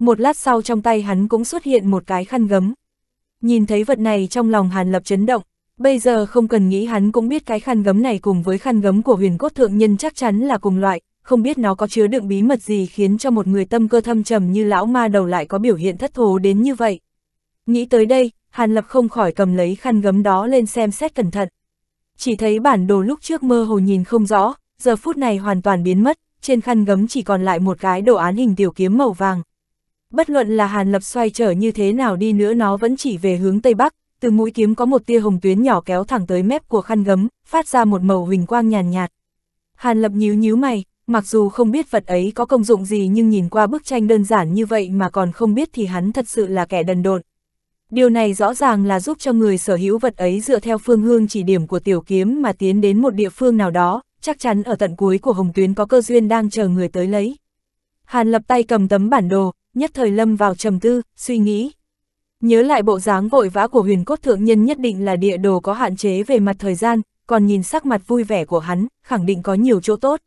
Một lát sau trong tay hắn cũng xuất hiện một cái khăn gấm. Nhìn thấy vật này trong lòng Hàn Lập chấn động, bây giờ không cần nghĩ hắn cũng biết cái khăn gấm này cùng với khăn gấm của huyền cốt thượng nhân chắc chắn là cùng loại, không biết nó có chứa đựng bí mật gì khiến cho một người tâm cơ thâm trầm như lão ma đầu lại có biểu hiện thất thố đến như vậy. Nghĩ tới đây, Hàn Lập không khỏi cầm lấy khăn gấm đó lên xem xét cẩn thận. Chỉ thấy bản đồ lúc trước mơ hồ nhìn không rõ, giờ phút này hoàn toàn biến mất, trên khăn gấm chỉ còn lại một cái đồ án hình tiểu kiếm màu vàng, Bất luận là Hàn Lập xoay trở như thế nào đi nữa nó vẫn chỉ về hướng Tây Bắc, từ mũi kiếm có một tia hồng tuyến nhỏ kéo thẳng tới mép của khăn gấm, phát ra một màu huỳnh quang nhàn nhạt, Hàn Lập nhíu nhíu mày, mặc dù không biết vật ấy có công dụng gì nhưng nhìn qua bức tranh đơn giản như vậy mà còn không biết thì hắn thật sự là kẻ đần độn. Điều này rõ ràng là giúp cho người sở hữu vật ấy dựa theo phương hướng chỉ điểm của tiểu kiếm mà tiến đến một địa phương nào đó, chắc chắn ở tận cuối của hồng tuyến có cơ duyên đang chờ người tới lấy. Hàn lập tay cầm tấm bản đồ, nhất thời lâm vào trầm tư, suy nghĩ. Nhớ lại bộ dáng vội vã của huyền cốt thượng nhân nhất định là địa đồ có hạn chế về mặt thời gian, còn nhìn sắc mặt vui vẻ của hắn, khẳng định có nhiều chỗ tốt.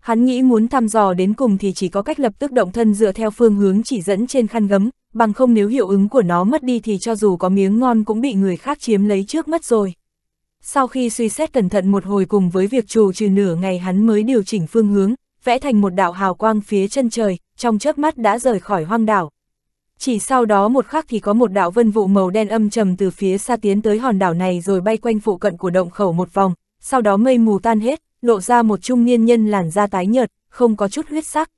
Hắn nghĩ muốn thăm dò đến cùng thì chỉ có cách lập tức động thân dựa theo phương hướng chỉ dẫn trên khăn gấm, bằng không nếu hiệu ứng của nó mất đi thì cho dù có miếng ngon cũng bị người khác chiếm lấy trước mất rồi. Sau khi suy xét cẩn thận một hồi cùng với việc trù trừ nửa ngày hắn mới điều chỉnh phương hướng, vẽ thành một đạo hào quang phía chân trời, trong chớp mắt đã rời khỏi hoang đảo. Chỉ sau đó một khắc thì có một đạo vân vụ màu đen âm trầm từ phía xa tiến tới hòn đảo này rồi bay quanh phụ cận của động khẩu một vòng, sau đó mây mù tan hết, lộ ra một trung niên nhân làn da tái nhợt, không có chút huyết sắc.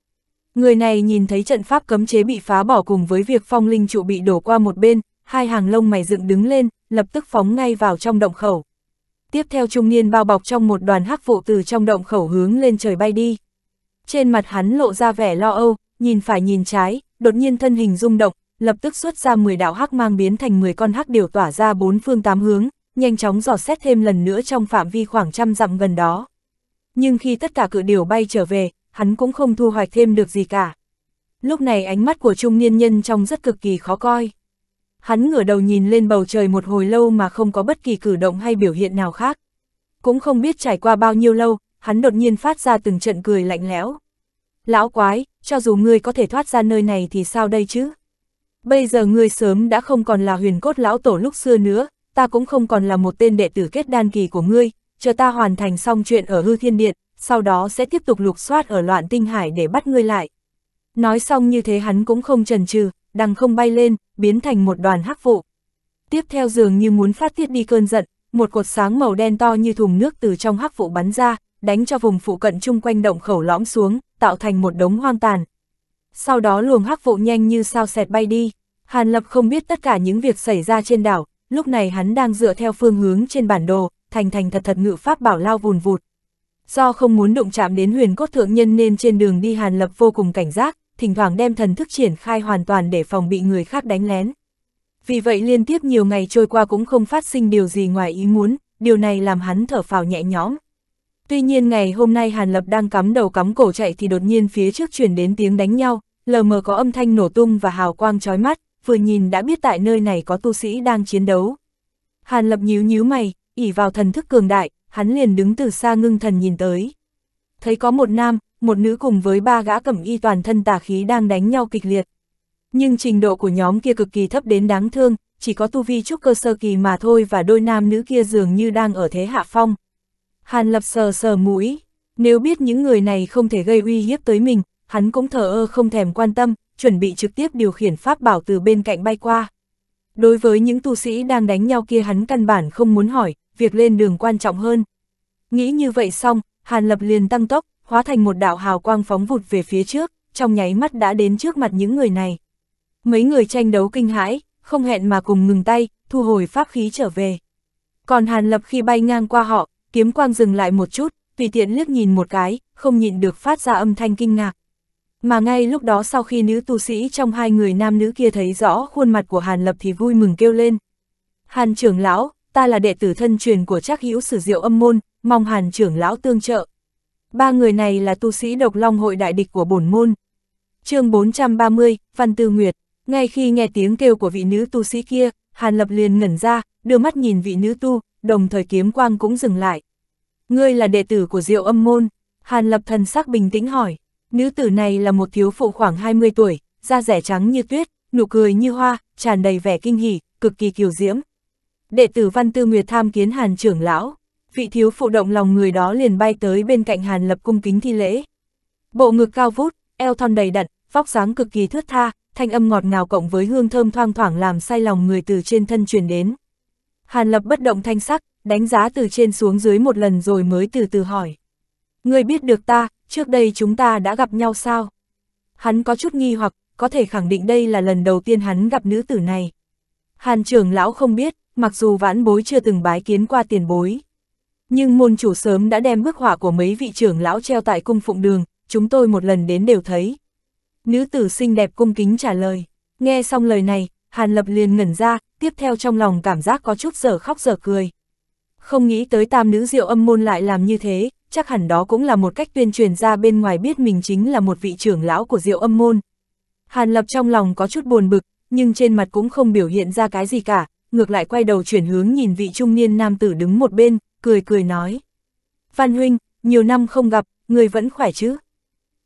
Người này nhìn thấy trận pháp cấm chế bị phá bỏ cùng với việc phong linh trụ bị đổ qua một bên, hai hàng lông mày dựng đứng lên, lập tức phóng ngay vào trong động khẩu. Tiếp theo trung niên bao bọc trong một đoàn hắc vụ từ trong động khẩu hướng lên trời bay đi. Trên mặt hắn lộ ra vẻ lo âu, nhìn phải nhìn trái, đột nhiên thân hình rung động, lập tức xuất ra 10 đạo hắc mang biến thành 10 con hắc điều tỏa ra bốn phương tám hướng, nhanh chóng dò xét thêm lần nữa trong phạm vi khoảng trăm dặm gần đó. Nhưng khi tất cả cự điều bay trở về, hắn cũng không thu hoạch thêm được gì cả. Lúc này ánh mắt của trung niên nhân trông rất cực kỳ khó coi. Hắn ngửa đầu nhìn lên bầu trời một hồi lâu mà không có bất kỳ cử động hay biểu hiện nào khác. Cũng không biết trải qua bao nhiêu lâu, hắn đột nhiên phát ra từng trận cười lạnh lẽo. Lão quái, cho dù ngươi có thể thoát ra nơi này thì sao đây chứ? Bây giờ ngươi sớm đã không còn là huyền cốt lão tổ lúc xưa nữa, ta cũng không còn là một tên đệ tử kết đan kỳ của ngươi, chờ ta hoàn thành xong chuyện ở hư thiên điện, sau đó sẽ tiếp tục lục soát ở loạn tinh hải để bắt ngươi lại. Nói xong như thế hắn cũng không chần chừ, đằng không bay lên, biến thành một đoàn hắc vụ. Tiếp theo dường như muốn phát tiết đi cơn giận, một cột sáng màu đen to như thùng nước từ trong hắc vụ bắn ra, đánh cho vùng phụ cận chung quanh động khẩu lõm xuống, tạo thành một đống hoang tàn. Sau đó luồng hắc vụ nhanh như sao xẹt bay đi, Hàn Lập không biết tất cả những việc xảy ra trên đảo, lúc này hắn đang dựa theo phương hướng trên bản đồ, thành thành thật thật ngự pháp bảo lao vùn vụt. Do không muốn đụng chạm đến huyền cốt thượng nhân nên trên đường đi Hàn Lập vô cùng cảnh giác, thỉnh thoảng đem thần thức triển khai hoàn toàn để phòng bị người khác đánh lén. Vì vậy liên tiếp nhiều ngày trôi qua cũng không phát sinh điều gì ngoài ý muốn, điều này làm hắn thở phào nhẹ nhõm. Tuy nhiên ngày hôm nay Hàn Lập đang cắm đầu cắm cổ chạy thì đột nhiên phía trước chuyển đến tiếng đánh nhau, lờ mờ có âm thanh nổ tung và hào quang chói mắt, vừa nhìn đã biết tại nơi này có tu sĩ đang chiến đấu. Hàn Lập nhíu nhíu mày, ỉ vào thần thức cường đại, hắn liền đứng từ xa ngưng thần nhìn tới. Thấy có một nam, một nữ cùng với ba gã cẩm y toàn thân tà khí đang đánh nhau kịch liệt. Nhưng trình độ của nhóm kia cực kỳ thấp đến đáng thương, chỉ có tu vi trúc cơ sơ kỳ mà thôi và đôi nam nữ kia dường như đang ở thế hạ phong. Hàn Lập sờ sờ mũi, nếu biết những người này không thể gây uy hiếp tới mình, hắn cũng thờ ơ không thèm quan tâm, chuẩn bị trực tiếp điều khiển pháp bảo từ bên cạnh bay qua. Đối với những tu sĩ đang đánh nhau kia hắn căn bản không muốn hỏi, việc lên đường quan trọng hơn. Nghĩ như vậy xong, Hàn Lập liền tăng tốc, hóa thành một đạo hào quang phóng vụt về phía trước, trong nháy mắt đã đến trước mặt những người này. Mấy người tranh đấu kinh hãi, không hẹn mà cùng ngừng tay, thu hồi pháp khí trở về. Còn Hàn Lập khi bay ngang qua họ, kiếm quang dừng lại một chút, tùy tiện liếc nhìn một cái, không nhịn được phát ra âm thanh kinh ngạc. Mà ngay lúc đó sau khi nữ tu sĩ trong hai người nam nữ kia thấy rõ khuôn mặt của Hàn Lập thì vui mừng kêu lên. Hàn trưởng lão, ta là đệ tử thân truyền của Trác hữu sử diệu âm môn, mong Hàn trưởng lão tương trợ. Ba người này là tu sĩ độc long hội đại địch của bổn môn. chương 430, Văn Tư Nguyệt, ngay khi nghe tiếng kêu của vị nữ tu sĩ kia, Hàn Lập liền ngẩn ra, đưa mắt nhìn vị nữ tu, đồng thời kiếm quang cũng dừng lại. Ngươi là đệ tử của Diệu Âm Môn, Hàn Lập thần sắc bình tĩnh hỏi, nữ tử này là một thiếu phụ khoảng 20 tuổi, da rẻ trắng như tuyết, nụ cười như hoa, tràn đầy vẻ kinh hỉ, cực kỳ kiều diễm. Đệ tử Văn Tư Nguyệt tham kiến Hàn trưởng lão, vị thiếu phụ động lòng người đó liền bay tới bên cạnh Hàn Lập cung kính thi lễ. Bộ ngực cao vút, eo thon đầy đặn, vóc dáng cực kỳ thướt tha, thanh âm ngọt ngào cộng với hương thơm thoang thoảng làm say lòng người từ trên thân truyền đến. Hàn Lập bất động thanh sắc, đánh giá từ trên xuống dưới một lần rồi mới từ từ hỏi. Ngươi biết được ta, trước đây chúng ta đã gặp nhau sao? Hắn có chút nghi hoặc, có thể khẳng định đây là lần đầu tiên hắn gặp nữ tử này. Hàn trưởng lão không biết, mặc dù vãn bối chưa từng bái kiến qua tiền bối. Nhưng môn chủ sớm đã đem bức họa của mấy vị trưởng lão treo tại cung phụng đường, chúng tôi một lần đến đều thấy. Nữ tử xinh đẹp cung kính trả lời. Nghe xong lời này, Hàn Lập liền ngẩn ra, tiếp theo trong lòng cảm giác có chút giờ khóc giờ cười. Không nghĩ tới tam nữ diệu âm môn lại làm như thế, chắc hẳn đó cũng là một cách tuyên truyền ra bên ngoài biết mình chính là một vị trưởng lão của diệu âm môn. Hàn Lập trong lòng có chút buồn bực, nhưng trên mặt cũng không biểu hiện ra cái gì cả, ngược lại quay đầu chuyển hướng nhìn vị trung niên nam tử đứng một bên, cười cười nói. Văn Huynh, nhiều năm không gặp, người vẫn khỏe chứ?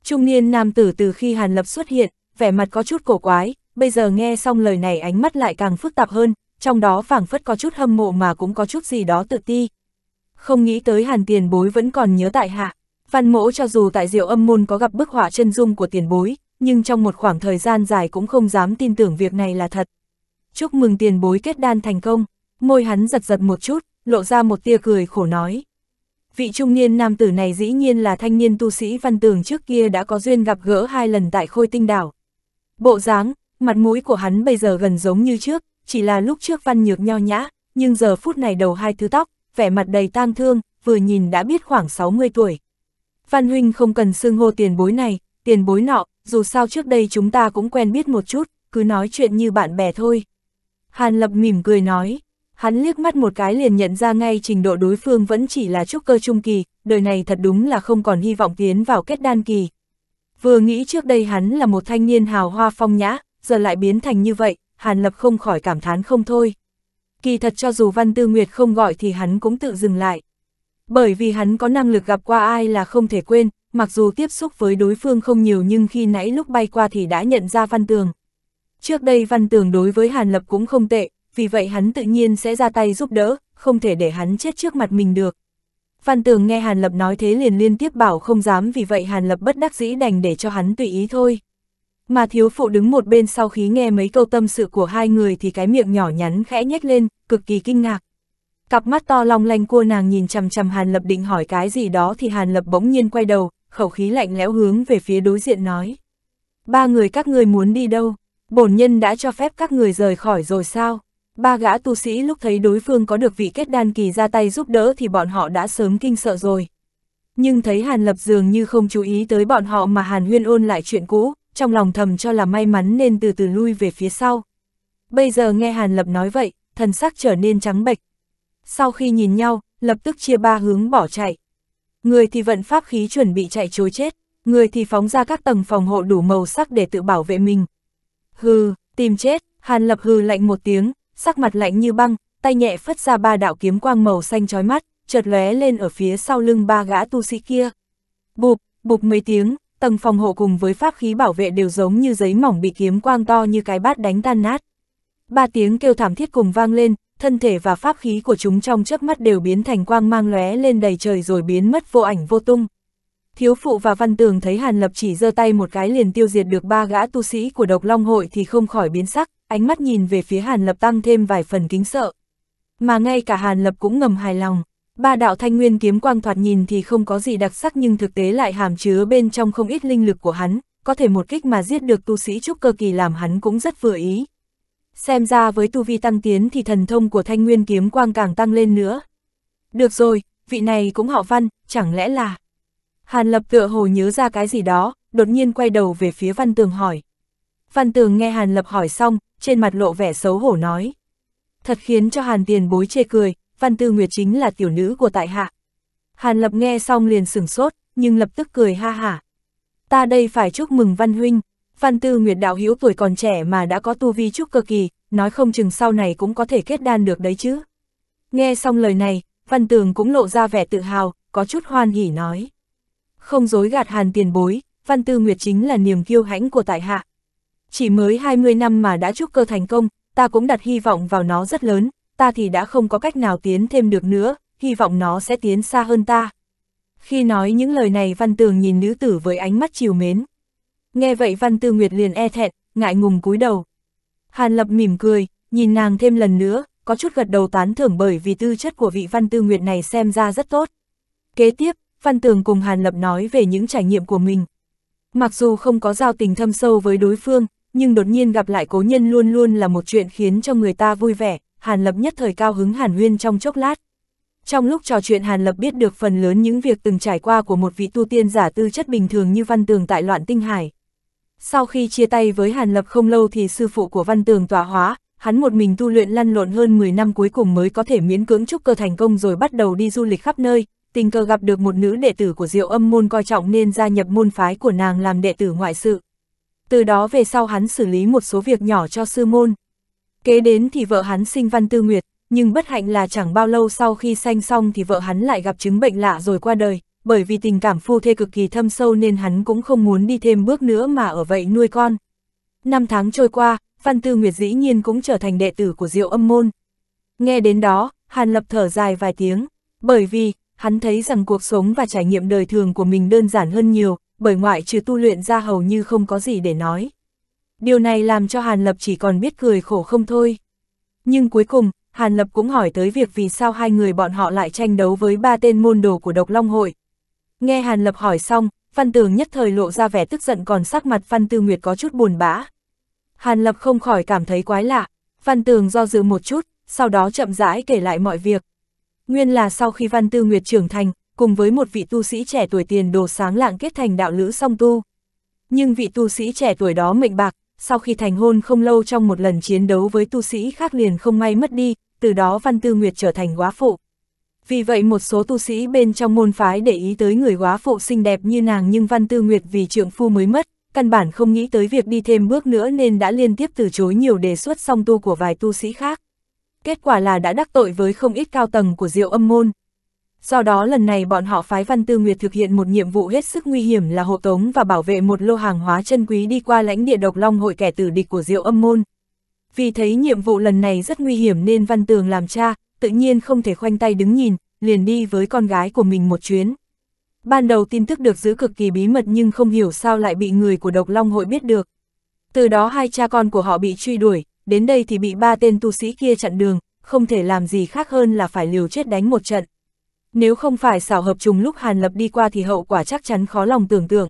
Trung niên nam tử từ khi Hàn Lập xuất hiện, vẻ mặt có chút cổ quái, bây giờ nghe xong lời này ánh mắt lại càng phức tạp hơn, trong đó phảng phất có chút hâm mộ mà cũng có chút gì đó tự ti. Không nghĩ tới hàn tiền bối vẫn còn nhớ tại hạ, văn mỗ cho dù tại diệu âm môn có gặp bức họa chân dung của tiền bối, nhưng trong một khoảng thời gian dài cũng không dám tin tưởng việc này là thật. Chúc mừng tiền bối kết đan thành công, môi hắn giật giật một chút, lộ ra một tia cười khổ nói. Vị trung niên nam tử này dĩ nhiên là thanh niên tu sĩ văn tường trước kia đã có duyên gặp gỡ hai lần tại khôi tinh đảo. Bộ dáng, mặt mũi của hắn bây giờ gần giống như trước, chỉ là lúc trước văn nhược nho nhã, nhưng giờ phút này đầu hai thứ tóc, vẻ mặt đầy tang thương, vừa nhìn đã biết khoảng 60 tuổi. Văn huynh không cần xưng hô tiền bối này, tiền bối nọ, dù sao trước đây chúng ta cũng quen biết một chút, cứ nói chuyện như bạn bè thôi. Hàn Lập mỉm cười nói, hắn liếc mắt một cái liền nhận ra ngay trình độ đối phương vẫn chỉ là trúc cơ trung kỳ, đời này thật đúng là không còn hy vọng tiến vào kết đan kỳ. Vừa nghĩ trước đây hắn là một thanh niên hào hoa phong nhã, giờ lại biến thành như vậy, Hàn Lập không khỏi cảm thán không thôi. Kỳ thật cho dù Văn Tư Nguyệt không gọi thì hắn cũng tự dừng lại. Bởi vì hắn có năng lực gặp qua ai là không thể quên, mặc dù tiếp xúc với đối phương không nhiều nhưng khi nãy lúc bay qua thì đã nhận ra Văn Tường. Trước đây Văn Tường đối với Hàn Lập cũng không tệ, vì vậy hắn tự nhiên sẽ ra tay giúp đỡ, không thể để hắn chết trước mặt mình được. Văn Tường nghe Hàn Lập nói thế liền liên tiếp bảo không dám vì vậy Hàn Lập bất đắc dĩ đành để cho hắn tùy ý thôi. Mà thiếu phụ đứng một bên sau khi nghe mấy câu tâm sự của hai người thì cái miệng nhỏ nhắn khẽ nhếch lên, cực kỳ kinh ngạc. Cặp mắt to long lanh cua nàng nhìn chằm chằm Hàn Lập định hỏi cái gì đó thì Hàn Lập bỗng nhiên quay đầu, khẩu khí lạnh lẽo hướng về phía đối diện nói. Ba người các người muốn đi đâu? Bổn nhân đã cho phép các người rời khỏi rồi sao? Ba gã tu sĩ lúc thấy đối phương có được vị kết đan kỳ ra tay giúp đỡ thì bọn họ đã sớm kinh sợ rồi. Nhưng thấy Hàn Lập dường như không chú ý tới bọn họ mà Hàn Huyên ôn lại chuyện cũ, trong lòng thầm cho là may mắn nên từ từ lui về phía sau. Bây giờ nghe Hàn Lập nói vậy, thần sắc trở nên trắng bệch. Sau khi nhìn nhau, lập tức chia ba hướng bỏ chạy. Người thì vận pháp khí chuẩn bị chạy chối chết, người thì phóng ra các tầng phòng hộ đủ màu sắc để tự bảo vệ mình. Hừ, tìm chết, Hàn Lập hừ lạnh một tiếng, sắc mặt lạnh như băng, tay nhẹ phất ra ba đạo kiếm quang màu xanh chói mắt, chợt lóe lên ở phía sau lưng ba gã tu sĩ kia. Bụp, bụp mấy tiếng, tầng phòng hộ cùng với pháp khí bảo vệ đều giống như giấy mỏng bị kiếm quang to như cái bát đánh tan nát. Ba tiếng kêu thảm thiết cùng vang lên, thân thể và pháp khí của chúng trong chớp mắt đều biến thành quang mang lóe lên đầy trời rồi biến mất vô ảnh vô tung. Thiếu phụ và văn tường thấy Hàn Lập chỉ giơ tay một cái liền tiêu diệt được ba gã tu sĩ của độc long hội thì không khỏi biến sắc, ánh mắt nhìn về phía Hàn Lập tăng thêm vài phần kính sợ. Mà ngay cả Hàn Lập cũng ngầm hài lòng, Ba đạo thanh nguyên kiếm quang thoạt nhìn thì không có gì đặc sắc nhưng thực tế lại hàm chứa bên trong không ít linh lực của hắn, có thể một kích mà giết được tu sĩ trúc cơ kỳ làm hắn cũng rất vừa ý. Xem ra với tu vi tăng tiến thì thần thông của thanh nguyên kiếm quang càng tăng lên nữa. Được rồi, vị này cũng họ văn, chẳng lẽ là... Hàn lập tựa hồ nhớ ra cái gì đó, đột nhiên quay đầu về phía văn tường hỏi. Văn tường nghe hàn lập hỏi xong, trên mặt lộ vẻ xấu hổ nói. Thật khiến cho hàn tiền bối chê cười, Văn Tư Nguyệt chính là tiểu nữ của tại hạ. Hàn Lập nghe xong liền sửng sốt, nhưng lập tức cười ha hả. Ta đây phải chúc mừng Văn Huynh, Văn Tư Nguyệt đạo hữu tuổi còn trẻ mà đã có tu vi trúc cơ kỳ, nói không chừng sau này cũng có thể kết đan được đấy chứ. Nghe xong lời này, Văn Tường cũng lộ ra vẻ tự hào, có chút hoan hỉ nói. Không dối gạt Hàn tiền bối, Văn Tư Nguyệt chính là niềm kiêu hãnh của tại hạ. Chỉ mới 20 năm mà đã trúc cơ thành công, ta cũng đặt hy vọng vào nó rất lớn, ta thì đã không có cách nào tiến thêm được nữa, hy vọng nó sẽ tiến xa hơn ta. Khi nói những lời này Văn Tường nhìn nữ tử với ánh mắt chiều mến. Nghe vậy Văn Tư Nguyệt liền e thẹn, ngại ngùng cúi đầu. Hàn Lập mỉm cười, nhìn nàng thêm lần nữa, có chút gật đầu tán thưởng bởi vì tư chất của vị Văn Tư Nguyệt này xem ra rất tốt. Kế tiếp, Văn Tường cùng Hàn Lập nói về những trải nghiệm của mình. Mặc dù không có giao tình thâm sâu với đối phương, nhưng đột nhiên gặp lại cố nhân luôn luôn là một chuyện khiến cho người ta vui vẻ, Hàn Lập nhất thời cao hứng Hàn Huyên trong chốc lát. Trong lúc trò chuyện Hàn Lập biết được phần lớn những việc từng trải qua của một vị tu tiên giả tư chất bình thường như Văn Tường tại loạn tinh hải. Sau khi chia tay với Hàn Lập không lâu thì sư phụ của Văn Tường tỏa hóa, hắn một mình tu luyện lăn lộn hơn 10 năm cuối cùng mới có thể miễn cưỡng trúc cơ thành công rồi bắt đầu đi du lịch khắp nơi, tình cờ gặp được một nữ đệ tử của Diệu Âm môn coi trọng nên gia nhập môn phái của nàng làm đệ tử ngoại sự. Từ đó về sau hắn xử lý một số việc nhỏ cho sư môn. Kế đến thì vợ hắn sinh Văn Tư Nguyệt, nhưng bất hạnh là chẳng bao lâu sau khi sanh xong thì vợ hắn lại gặp chứng bệnh lạ rồi qua đời, bởi vì tình cảm phu thê cực kỳ thâm sâu nên hắn cũng không muốn đi thêm bước nữa mà ở vậy nuôi con. Năm tháng trôi qua, Văn Tư Nguyệt dĩ nhiên cũng trở thành đệ tử của Diệu Âm Môn. Nghe đến đó, Hàn Lập thở dài vài tiếng, bởi vì, hắn thấy rằng cuộc sống và trải nghiệm đời thường của mình đơn giản hơn nhiều, bởi ngoại trừ tu luyện ra hầu như không có gì để nói. Điều này làm cho Hàn Lập chỉ còn biết cười khổ không thôi. Nhưng cuối cùng, Hàn Lập cũng hỏi tới việc vì sao hai người bọn họ lại tranh đấu với ba tên môn đồ của độc long hội. Nghe Hàn Lập hỏi xong, Văn Tường nhất thời lộ ra vẻ tức giận còn sắc mặt Văn Tư Nguyệt có chút buồn bã. Hàn Lập không khỏi cảm thấy quái lạ, Văn Tường do dự một chút, sau đó chậm rãi kể lại mọi việc. Nguyên là sau khi Văn Tư Nguyệt trưởng thành, cùng với một vị tu sĩ trẻ tuổi tiền đồ sáng lạng kết thành đạo lữ song tu. Nhưng vị tu sĩ trẻ tuổi đó mệnh bạc, sau khi thành hôn không lâu trong một lần chiến đấu với tu sĩ khác liền không may mất đi, từ đó Văn Tư Nguyệt trở thành quá phụ. Vì vậy một số tu sĩ bên trong môn phái để ý tới người quá phụ xinh đẹp như nàng nhưng Văn Tư Nguyệt vì trượng phu mới mất, căn bản không nghĩ tới việc đi thêm bước nữa nên đã liên tiếp từ chối nhiều đề xuất song tu của vài tu sĩ khác. Kết quả là đã đắc tội với không ít cao tầng của diệu âm môn, Do đó lần này bọn họ phái Văn Tư Nguyệt thực hiện một nhiệm vụ hết sức nguy hiểm là hộ tống và bảo vệ một lô hàng hóa chân quý đi qua lãnh địa độc long hội kẻ tử địch của Diệu Âm Môn. Vì thấy nhiệm vụ lần này rất nguy hiểm nên Văn Tường làm cha, tự nhiên không thể khoanh tay đứng nhìn, liền đi với con gái của mình một chuyến. Ban đầu tin tức được giữ cực kỳ bí mật nhưng không hiểu sao lại bị người của độc long hội biết được. Từ đó hai cha con của họ bị truy đuổi, đến đây thì bị ba tên tu sĩ kia chặn đường, không thể làm gì khác hơn là phải liều chết đánh một trận. Nếu không phải xảo hợp trùng lúc Hàn Lập đi qua thì hậu quả chắc chắn khó lòng tưởng tượng.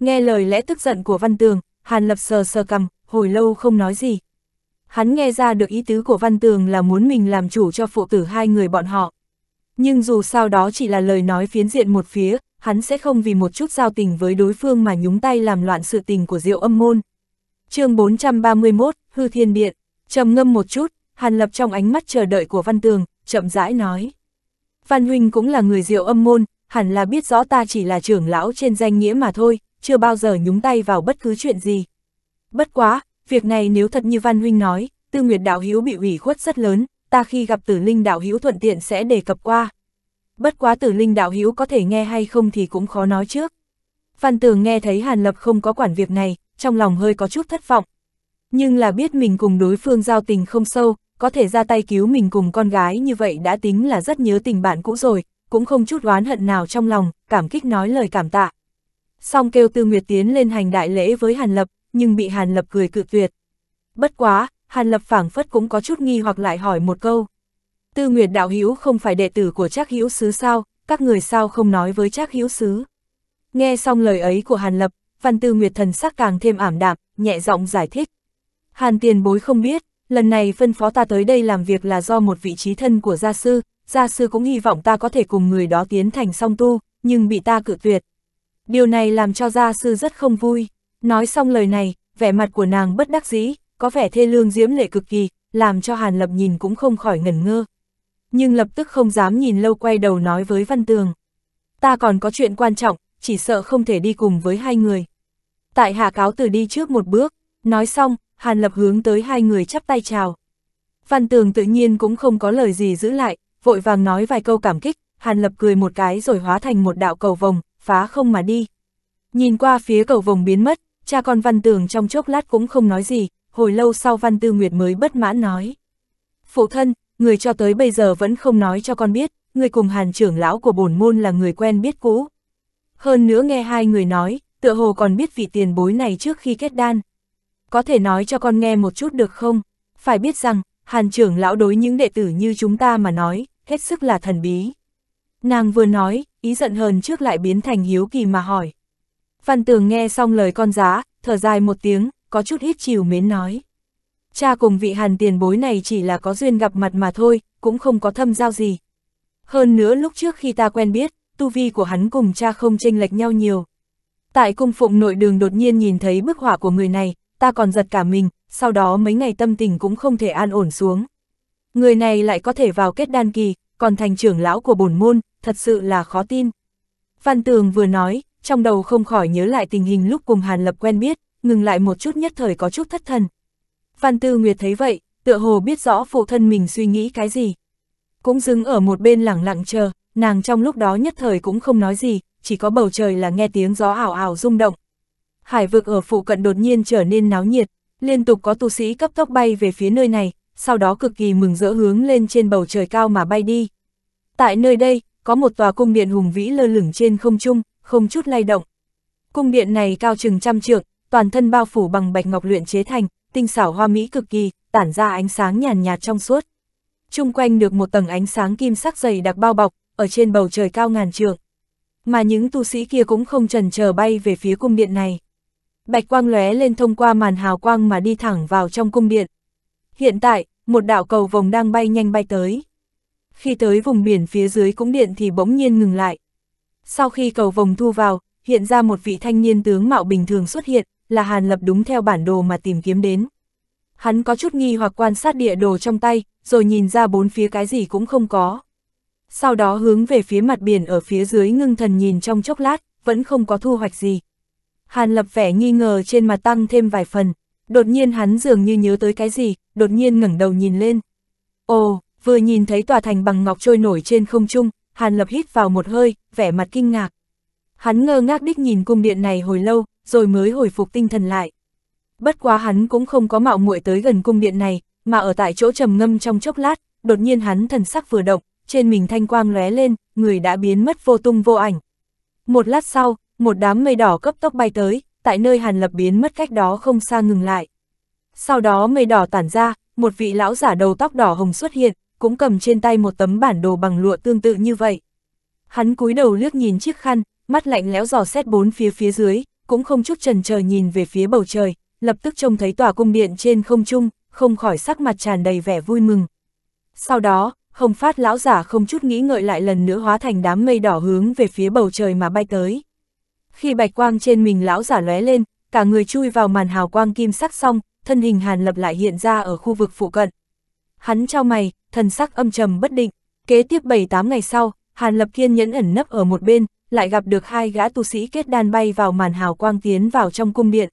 Nghe lời lẽ tức giận của Văn Tường, Hàn Lập sờ sờ cầm, hồi lâu không nói gì. Hắn nghe ra được ý tứ của Văn Tường là muốn mình làm chủ cho phụ tử hai người bọn họ. Nhưng dù sao đó chỉ là lời nói phiến diện một phía, hắn sẽ không vì một chút giao tình với đối phương mà nhúng tay làm loạn sự tình của Diệu Âm Môn. chương 431, Hư Thiên Điện, trầm ngâm một chút, Hàn Lập trong ánh mắt chờ đợi của Văn Tường, chậm rãi nói. Phan Huynh cũng là người diệu âm môn, hẳn là biết rõ ta chỉ là trưởng lão trên danh nghĩa mà thôi, chưa bao giờ nhúng tay vào bất cứ chuyện gì. Bất quá, việc này nếu thật như Văn Huynh nói, Tư Nguyệt Đạo Hiếu bị ủy khuất rất lớn, ta khi gặp Tử Linh Đạo Hiếu thuận tiện sẽ đề cập qua. Bất quá Tử Linh Đạo Hiếu có thể nghe hay không thì cũng khó nói trước. Phan Tường nghe thấy Hàn Lập không có quản việc này, trong lòng hơi có chút thất vọng. Nhưng là biết mình cùng đối phương giao tình không sâu, có thể ra tay cứu mình cùng con gái như vậy đã tính là rất nhớ tình bạn cũ rồi, cũng không chút oán hận nào trong lòng, cảm kích nói lời cảm tạ. Xong kêu Tư Nguyệt tiến lên hành đại lễ với Hàn Lập, nhưng bị Hàn Lập cười cự tuyệt. Bất quá, Hàn Lập phảng phất cũng có chút nghi hoặc lại hỏi một câu. Tư Nguyệt đạo hữu không phải đệ tử của Trác Hữu Sứ sao, các người sao không nói với Trác Hữu Sứ? Nghe xong lời ấy của Hàn Lập, Văn Tư Nguyệt thần sắc càng thêm ảm đạm, nhẹ giọng giải thích. Hàn Tiền Bối không biết, lần này phân phó ta tới đây làm việc là do một vị trí thân của gia sư, gia sư cũng hy vọng ta có thể cùng người đó tiến thành song tu, nhưng bị ta cự tuyệt. Điều này làm cho gia sư rất không vui. Nói xong lời này, vẻ mặt của nàng bất đắc dĩ, có vẻ thê lương diễm lệ cực kỳ, làm cho Hàn Lập nhìn cũng không khỏi ngẩn ngơ. Nhưng lập tức không dám nhìn lâu quay đầu nói với Văn Tường. Ta còn có chuyện quan trọng, chỉ sợ không thể đi cùng với hai người. Tại hạ cáo từ đi trước một bước, nói xong, Hàn Lập hướng tới hai người chắp tay chào. Văn Tường tự nhiên cũng không có lời gì giữ lại, vội vàng nói vài câu cảm kích, Hàn Lập cười một cái rồi hóa thành một đạo cầu vồng, phá không mà đi. Nhìn qua phía cầu vồng biến mất, cha con Văn Tường trong chốc lát cũng không nói gì, hồi lâu sau Văn Tư Nguyệt mới bất mãn nói. Phụ thân, người cho tới bây giờ vẫn không nói cho con biết, người cùng Hàn trưởng lão của bổn môn là người quen biết cũ. Hơn nữa nghe hai người nói, tựa hồ còn biết vị tiền bối này trước khi kết đan có thể nói cho con nghe một chút được không? Phải biết rằng, hàn trưởng lão đối những đệ tử như chúng ta mà nói, hết sức là thần bí. Nàng vừa nói, ý giận hờn trước lại biến thành hiếu kỳ mà hỏi. Văn tường nghe xong lời con giá, thở dài một tiếng, có chút ít chiều mến nói. Cha cùng vị hàn tiền bối này chỉ là có duyên gặp mặt mà thôi, cũng không có thâm giao gì. Hơn nữa lúc trước khi ta quen biết, tu vi của hắn cùng cha không chênh lệch nhau nhiều. Tại cung phụng nội đường đột nhiên nhìn thấy bức họa của người này, ta còn giật cả mình, sau đó mấy ngày tâm tình cũng không thể an ổn xuống. Người này lại có thể vào kết đan kỳ, còn thành trưởng lão của bổn môn, thật sự là khó tin. Văn Tường vừa nói, trong đầu không khỏi nhớ lại tình hình lúc cùng Hàn Lập quen biết, ngừng lại một chút nhất thời có chút thất thần. Văn Tư Nguyệt thấy vậy, tựa hồ biết rõ phụ thân mình suy nghĩ cái gì. Cũng đứng ở một bên lẳng lặng chờ, nàng trong lúc đó nhất thời cũng không nói gì, chỉ có bầu trời là nghe tiếng gió ảo ảo rung động, hải vực ở phụ cận đột nhiên trở nên náo nhiệt, liên tục có tu sĩ cấp tốc bay về phía nơi này, sau đó cực kỳ mừng rỡ hướng lên trên bầu trời cao mà bay đi. Tại nơi đây, có một tòa cung điện hùng vĩ lơ lửng trên không trung, không chút lay động. Cung điện này cao chừng trăm trượng, toàn thân bao phủ bằng bạch ngọc luyện chế thành, tinh xảo hoa mỹ cực kỳ, tản ra ánh sáng nhàn nhạt trong suốt. Trung quanh được một tầng ánh sáng kim sắc dày đặc bao bọc, ở trên bầu trời cao ngàn trượng. Mà những tu sĩ kia cũng không chần chờ bay về phía cung điện này. Bạch quang lóe lên thông qua màn hào quang mà đi thẳng vào trong cung điện. Hiện tại, một đạo cầu vồng đang bay nhanh bay tới. Khi tới vùng biển phía dưới cung điện thì bỗng nhiên ngừng lại. Sau khi cầu vồng thu vào, hiện ra một vị thanh niên tướng mạo bình thường xuất hiện, là Hàn Lập đúng theo bản đồ mà tìm kiếm đến. Hắn có chút nghi hoặc quan sát địa đồ trong tay, rồi nhìn ra bốn phía cái gì cũng không có. Sau đó hướng về phía mặt biển ở phía dưới ngưng thần nhìn trong chốc lát, vẫn không có thu hoạch gì. Hàn Lập vẻ nghi ngờ trên mặt tăng thêm vài phần, đột nhiên hắn dường như nhớ tới cái gì, đột nhiên ngẩng đầu nhìn lên. Ồ, vừa nhìn thấy tòa thành bằng ngọc trôi nổi trên không trung, Hàn Lập hít vào một hơi, vẻ mặt kinh ngạc. Hắn ngơ ngác đích nhìn cung điện này hồi lâu, rồi mới hồi phục tinh thần lại. Bất quá hắn cũng không có mạo muội tới gần cung điện này, mà ở tại chỗ trầm ngâm trong chốc lát, đột nhiên hắn thần sắc vừa động, trên mình thanh quang lóe lên, người đã biến mất vô tung vô ảnh. Một lát sau, một đám mây đỏ cấp tốc bay tới, tại nơi Hàn Lập biến mất cách đó không xa ngừng lại. Sau đó mây đỏ tản ra, một vị lão giả đầu tóc đỏ hồng xuất hiện, cũng cầm trên tay một tấm bản đồ bằng lụa tương tự như vậy. Hắn cúi đầu liếc nhìn chiếc khăn, mắt lạnh lẽo dò xét bốn phía phía dưới, cũng không chút trần chờ nhìn về phía bầu trời, lập tức trông thấy tòa cung điện trên không trung, không khỏi sắc mặt tràn đầy vẻ vui mừng. Sau đó, Hồng Phát lão giả không chút nghĩ ngợi lại lần nữa hóa thành đám mây đỏ hướng về phía bầu trời mà bay tới. Khi bạch quang trên mình lão giả lóe lên, cả người chui vào màn hào quang kim sắc xong, thân hình Hàn Lập lại hiện ra ở khu vực phụ cận. Hắn trao mày, thần sắc âm trầm bất định. Kế tiếp 7-8 ngày sau, Hàn Lập kiên nhẫn ẩn nấp ở một bên, lại gặp được hai gã tu sĩ kết đan bay vào màn hào quang tiến vào trong cung điện.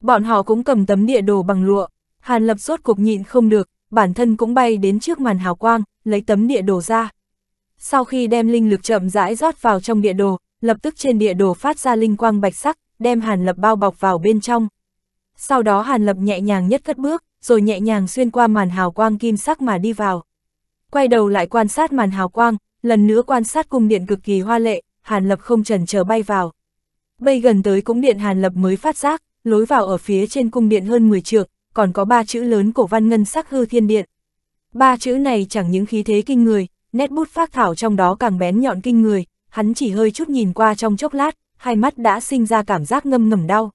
Bọn họ cũng cầm tấm địa đồ bằng lụa, Hàn Lập suốt cuộc nhịn không được, bản thân cũng bay đến trước màn hào quang, lấy tấm địa đồ ra. Sau khi đem linh lực chậm rãi rót vào trong địa đồ, lập tức trên địa đồ phát ra linh quang bạch sắc, đem Hàn Lập bao bọc vào bên trong. Sau đó Hàn Lập nhẹ nhàng nhất cất bước, rồi nhẹ nhàng xuyên qua màn hào quang kim sắc mà đi vào. Quay đầu lại quan sát màn hào quang, lần nữa quan sát cung điện cực kỳ hoa lệ, Hàn Lập không chần chờ bay vào. Bây gần tới cung điện Hàn Lập mới phát giác, lối vào ở phía trên cung điện hơn 10 trượng, còn có ba chữ lớn cổ văn ngân sắc hư thiên điện. Ba chữ này chẳng những khí thế kinh người, nét bút phác thảo trong đó càng bén nhọn kinh người, hắn chỉ hơi chút nhìn qua trong chốc lát, hai mắt đã sinh ra cảm giác ngâm ngầm đau.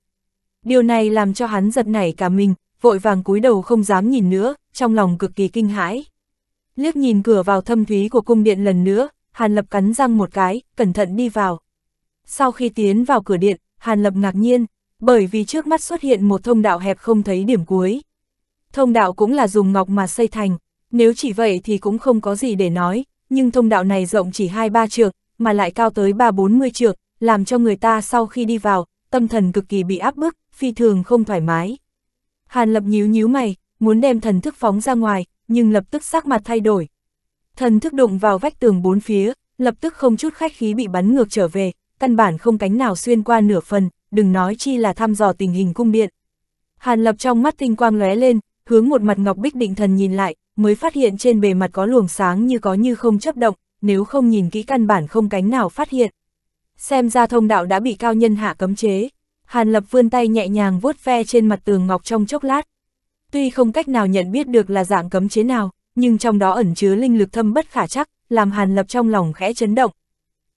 Điều này làm cho hắn giật nảy cả mình, vội vàng cúi đầu không dám nhìn nữa, trong lòng cực kỳ kinh hãi. Liếc nhìn cửa vào thâm thúy của cung điện lần nữa, Hàn Lập cắn răng một cái, cẩn thận đi vào. Sau khi tiến vào cửa điện, Hàn Lập ngạc nhiên, bởi vì trước mắt xuất hiện một thông đạo hẹp không thấy điểm cuối. Thông đạo cũng là dùng ngọc mà xây thành, nếu chỉ vậy thì cũng không có gì để nói, nhưng thông đạo này rộng chỉ hai ba trượng, mà lại cao tới 3-40 trượng, làm cho người ta sau khi đi vào, tâm thần cực kỳ bị áp bức, phi thường không thoải mái. Hàn lập nhíu nhíu mày, muốn đem thần thức phóng ra ngoài, nhưng lập tức sắc mặt thay đổi. Thần thức đụng vào vách tường bốn phía, lập tức không chút khách khí bị bắn ngược trở về, căn bản không cánh nào xuyên qua nửa phần, đừng nói chi là thăm dò tình hình cung điện. Hàn lập trong mắt tinh quang lóe lên, hướng một mặt ngọc bích định thần nhìn lại, mới phát hiện trên bề mặt có luồng sáng như có như không chấp động, nếu không nhìn kỹ căn bản không cánh nào phát hiện. Xem ra thông đạo đã bị cao nhân hạ cấm chế, Hàn Lập vươn tay nhẹ nhàng vuốt ve trên mặt tường ngọc trong chốc lát. Tuy không cách nào nhận biết được là dạng cấm chế nào, nhưng trong đó ẩn chứa linh lực thâm bất khả chắc, làm Hàn Lập trong lòng khẽ chấn động.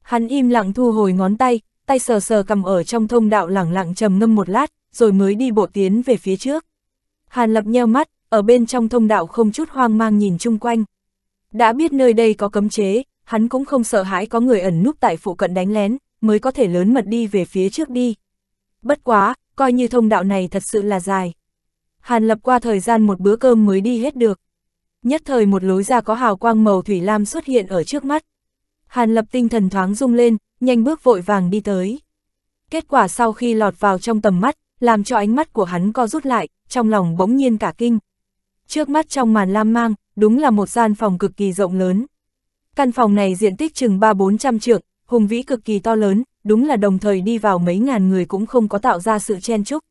Hắn im lặng thu hồi ngón tay, tay sờ sờ cầm ở trong thông đạo lẳng lặng trầm ngâm một lát, rồi mới đi bộ tiến về phía trước. Hàn Lập nheo mắt, ở bên trong thông đạo không chút hoang mang nhìn chung quanh. Đã biết nơi đây có cấm chế, hắn cũng không sợ hãi có người ẩn núp tại phụ cận đánh lén, mới có thể lớn mật đi về phía trước đi. Bất quá, coi như thông đạo này thật sự là dài. Hàn lập qua thời gian một bữa cơm mới đi hết được. Nhất thời một lối ra có hào quang màu thủy lam xuất hiện ở trước mắt. Hàn lập tinh thần thoáng rung lên, nhanh bước vội vàng đi tới. Kết quả sau khi lọt vào trong tầm mắt, làm cho ánh mắt của hắn co rút lại, trong lòng bỗng nhiên cả kinh. Trước mắt trong màn lam mang, đúng là một gian phòng cực kỳ rộng lớn. Căn phòng này diện tích chừng 3-400 trượng, hùng vĩ cực kỳ to lớn, đúng là đồng thời đi vào mấy ngàn người cũng không có tạo ra sự chen chúc.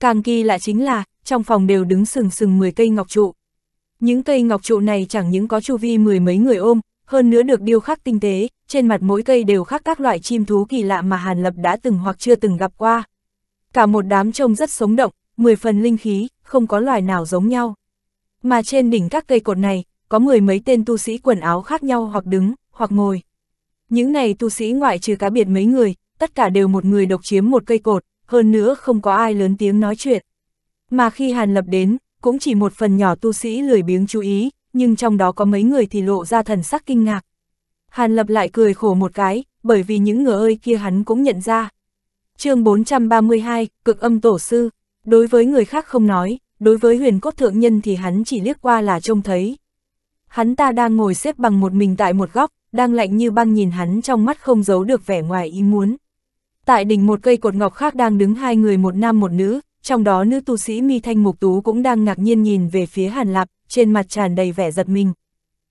Càng kỳ lạ chính là, trong phòng đều đứng sừng sừng 10 cây ngọc trụ. Những cây ngọc trụ này chẳng những có chu vi mười mấy người ôm, hơn nữa được điêu khắc tinh tế, trên mặt mỗi cây đều khắc các loại chim thú kỳ lạ mà Hàn Lập đã từng hoặc chưa từng gặp qua. Cả một đám trông rất sống động, 10 phần linh khí, không có loài nào giống nhau. Mà trên đỉnh các cây cột này, có mười mấy tên tu sĩ quần áo khác nhau hoặc đứng, hoặc ngồi. Những này tu sĩ ngoại trừ cá biệt mấy người, tất cả đều một người độc chiếm một cây cột, hơn nữa không có ai lớn tiếng nói chuyện. Mà khi Hàn Lập đến, cũng chỉ một phần nhỏ tu sĩ lười biếng chú ý, nhưng trong đó có mấy người thì lộ ra thần sắc kinh ngạc. Hàn Lập lại cười khổ một cái, bởi vì những người ơi kia hắn cũng nhận ra. chương 432, Cực âm Tổ Sư, đối với người khác không nói, đối với huyền cốt thượng nhân thì hắn chỉ liếc qua là trông thấy hắn ta đang ngồi xếp bằng một mình tại một góc, đang lạnh như băng nhìn hắn trong mắt không giấu được vẻ ngoài ý muốn. Tại đỉnh một cây cột ngọc khác đang đứng hai người một nam một nữ, trong đó nữ tu sĩ Mi Thanh Mục Tú cũng đang ngạc nhiên nhìn về phía Hàn Lạp, trên mặt tràn đầy vẻ giật mình.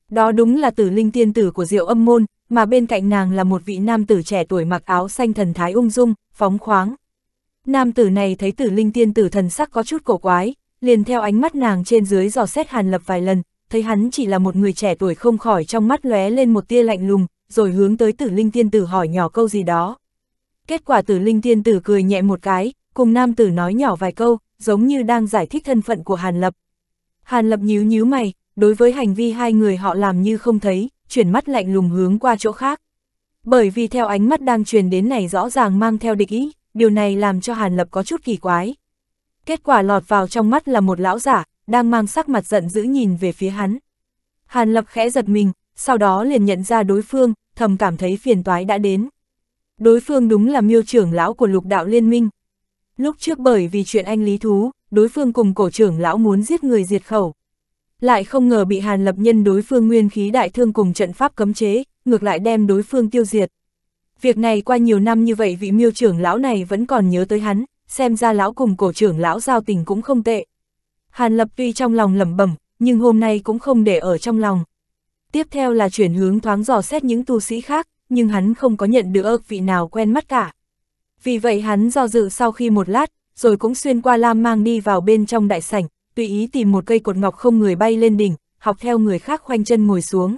Đó đúng là tử linh tiên tử của Diệu Âm Môn, mà bên cạnh nàng là một vị nam tử trẻ tuổi mặc áo xanh thần thái ung dung, phóng khoáng. Nam tử này thấy tử linh tiên tử thần sắc có chút cổ quái, liền theo ánh mắt nàng trên dưới dò xét Hàn Lập vài lần, thấy hắn chỉ là một người trẻ tuổi không khỏi trong mắt lóe lên một tia lạnh lùng, rồi hướng tới tử linh tiên tử hỏi nhỏ câu gì đó. Kết quả tử linh tiên tử cười nhẹ một cái, cùng nam tử nói nhỏ vài câu, giống như đang giải thích thân phận của Hàn Lập. Hàn Lập nhíu nhíu mày, đối với hành vi hai người họ làm như không thấy, chuyển mắt lạnh lùng hướng qua chỗ khác. Bởi vì theo ánh mắt đang truyền đến này rõ ràng mang theo địch ý, điều này làm cho Hàn Lập có chút kỳ quái. Kết quả lọt vào trong mắt là một lão giả, đang mang sắc mặt giận dữ nhìn về phía hắn. Hàn Lập khẽ giật mình, sau đó liền nhận ra đối phương, thầm cảm thấy phiền toái đã đến. Đối phương đúng là miêu trưởng lão của lục đạo liên minh. Lúc trước bởi vì chuyện anh lý thú, đối phương cùng cổ trưởng lão muốn giết người diệt khẩu. Lại không ngờ bị Hàn Lập nhân đối phương nguyên khí đại thương cùng trận pháp cấm chế, ngược lại đem đối phương tiêu diệt. Việc này qua nhiều năm như vậy vị miêu trưởng lão này vẫn còn nhớ tới hắn, xem ra lão cùng cổ trưởng lão giao tình cũng không tệ. Hàn Lập tuy trong lòng lẩm bẩm, nhưng hôm nay cũng không để ở trong lòng. Tiếp theo là chuyển hướng thoáng dò xét những tu sĩ khác, nhưng hắn không có nhận được ước vị nào quen mắt cả. Vì vậy hắn do dự sau khi một lát, rồi cũng xuyên qua lam mang đi vào bên trong đại sảnh, tùy ý tìm một cây cột ngọc không người bay lên đỉnh, học theo người khác khoanh chân ngồi xuống.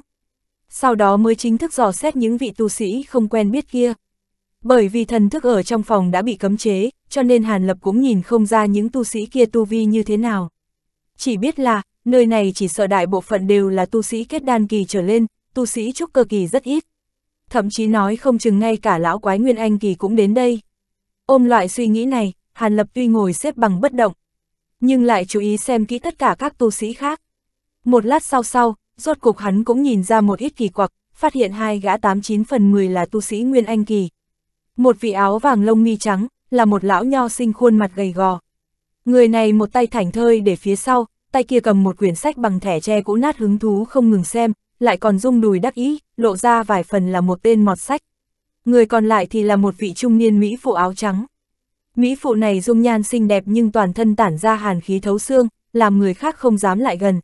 Sau đó mới chính thức dò xét những vị tu sĩ không quen biết kia. Bởi vì thần thức ở trong phòng đã bị cấm chế, cho nên Hàn Lập cũng nhìn không ra những tu sĩ kia tu vi như thế nào. Chỉ biết là, nơi này chỉ sợ đại bộ phận đều là tu sĩ kết đan kỳ trở lên, tu sĩ trúc cơ kỳ rất ít. Thậm chí nói không chừng ngay cả lão quái nguyên anh kỳ cũng đến đây. Ôm loại suy nghĩ này, Hàn Lập tuy ngồi xếp bằng bất động, nhưng lại chú ý xem kỹ tất cả các tu sĩ khác. Một lát sau sau, rốt cục hắn cũng nhìn ra một ít kỳ quặc, phát hiện hai gã 89 phần 10 là tu sĩ Nguyên Anh Kỳ. Một vị áo vàng lông mi trắng, là một lão nho sinh khuôn mặt gầy gò, Người này một tay thảnh thơi để phía sau, tay kia cầm một quyển sách bằng thẻ tre cũ nát hứng thú không ngừng xem, lại còn rung đùi đắc ý, lộ ra vài phần là một tên mọt sách. Người còn lại thì là một vị trung niên Mỹ phụ áo trắng. Mỹ phụ này dung nhan xinh đẹp nhưng toàn thân tản ra hàn khí thấu xương, làm người khác không dám lại gần.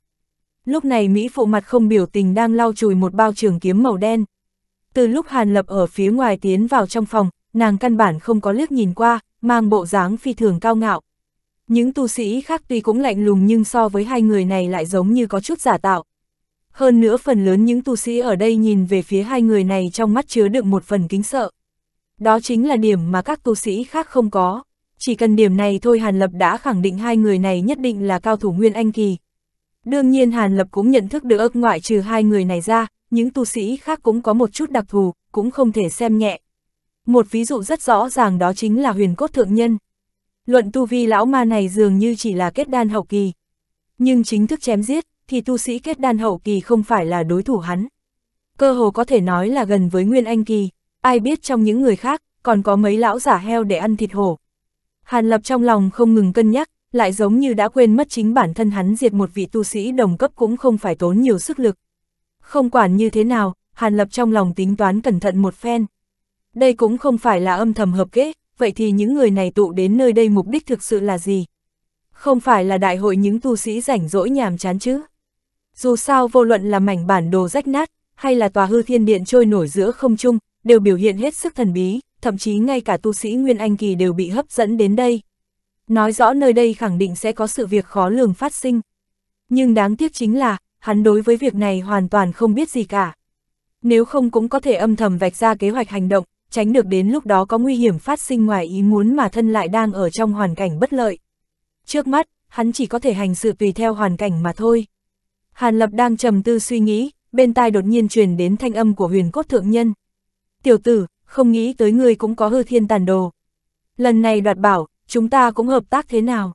Lúc này Mỹ phụ mặt không biểu tình đang lau chùi một bao trường kiếm màu đen. Từ lúc Hàn Lập ở phía ngoài tiến vào trong phòng, nàng căn bản không có liếc nhìn qua, mang bộ dáng phi thường cao ngạo. Những tu sĩ khác tuy cũng lạnh lùng nhưng so với hai người này lại giống như có chút giả tạo. Hơn nữa phần lớn những tu sĩ ở đây nhìn về phía hai người này trong mắt chứa đựng một phần kính sợ. Đó chính là điểm mà các tu sĩ khác không có. Chỉ cần điểm này thôi Hàn Lập đã khẳng định hai người này nhất định là cao thủ Nguyên Anh Kỳ. Đương nhiên Hàn Lập cũng nhận thức được ngoại trừ hai người này ra, những tu sĩ khác cũng có một chút đặc thù, cũng không thể xem nhẹ. Một ví dụ rất rõ ràng đó chính là huyền cốt thượng nhân. Luận tu vi lão ma này dường như chỉ là kết đan hậu kỳ. Nhưng chính thức chém giết, thì tu sĩ kết đan hậu kỳ không phải là đối thủ hắn. Cơ hồ có thể nói là gần với Nguyên Anh kỳ, ai biết trong những người khác, còn có mấy lão giả heo để ăn thịt hổ. Hàn Lập trong lòng không ngừng cân nhắc, lại giống như đã quên mất chính bản thân hắn diệt một vị tu sĩ đồng cấp cũng không phải tốn nhiều sức lực. Không quản như thế nào, Hàn Lập trong lòng tính toán cẩn thận một phen. Đây cũng không phải là âm thầm hợp kết vậy thì những người này tụ đến nơi đây mục đích thực sự là gì? Không phải là đại hội những tu sĩ rảnh rỗi nhàm chán chứ? Dù sao vô luận là mảnh bản đồ rách nát, hay là tòa hư thiên điện trôi nổi giữa không trung, đều biểu hiện hết sức thần bí, thậm chí ngay cả tu sĩ Nguyên Anh Kỳ đều bị hấp dẫn đến đây. Nói rõ nơi đây khẳng định sẽ có sự việc khó lường phát sinh. Nhưng đáng tiếc chính là, hắn đối với việc này hoàn toàn không biết gì cả. Nếu không cũng có thể âm thầm vạch ra kế hoạch hành động, tránh được đến lúc đó có nguy hiểm phát sinh ngoài ý muốn mà thân lại đang ở trong hoàn cảnh bất lợi. Trước mắt, hắn chỉ có thể hành sự tùy theo hoàn cảnh mà thôi. Hàn Lập đang trầm tư suy nghĩ, bên tai đột nhiên truyền đến thanh âm của huyền cốt thượng nhân. Tiểu tử, không nghĩ tới ngươi cũng có hư thiên tàn đồ. Lần này đoạt bảo, chúng ta cũng hợp tác thế nào?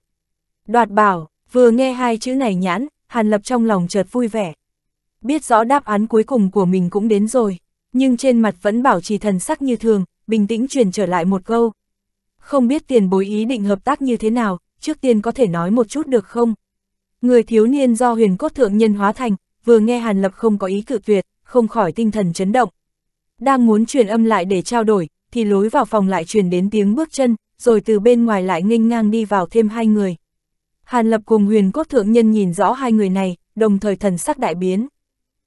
Đoạt bảo, vừa nghe hai chữ này nhãn, Hàn Lập trong lòng chợt vui vẻ. Biết rõ đáp án cuối cùng của mình cũng đến rồi nhưng trên mặt vẫn bảo trì thần sắc như thường, bình tĩnh truyền trở lại một câu. Không biết tiền bối ý định hợp tác như thế nào, trước tiên có thể nói một chút được không? Người thiếu niên do huyền cốt thượng nhân hóa thành, vừa nghe Hàn Lập không có ý cự tuyệt, không khỏi tinh thần chấn động. Đang muốn truyền âm lại để trao đổi, thì lối vào phòng lại truyền đến tiếng bước chân, rồi từ bên ngoài lại nghênh ngang đi vào thêm hai người. Hàn Lập cùng huyền cốt thượng nhân nhìn rõ hai người này, đồng thời thần sắc đại biến.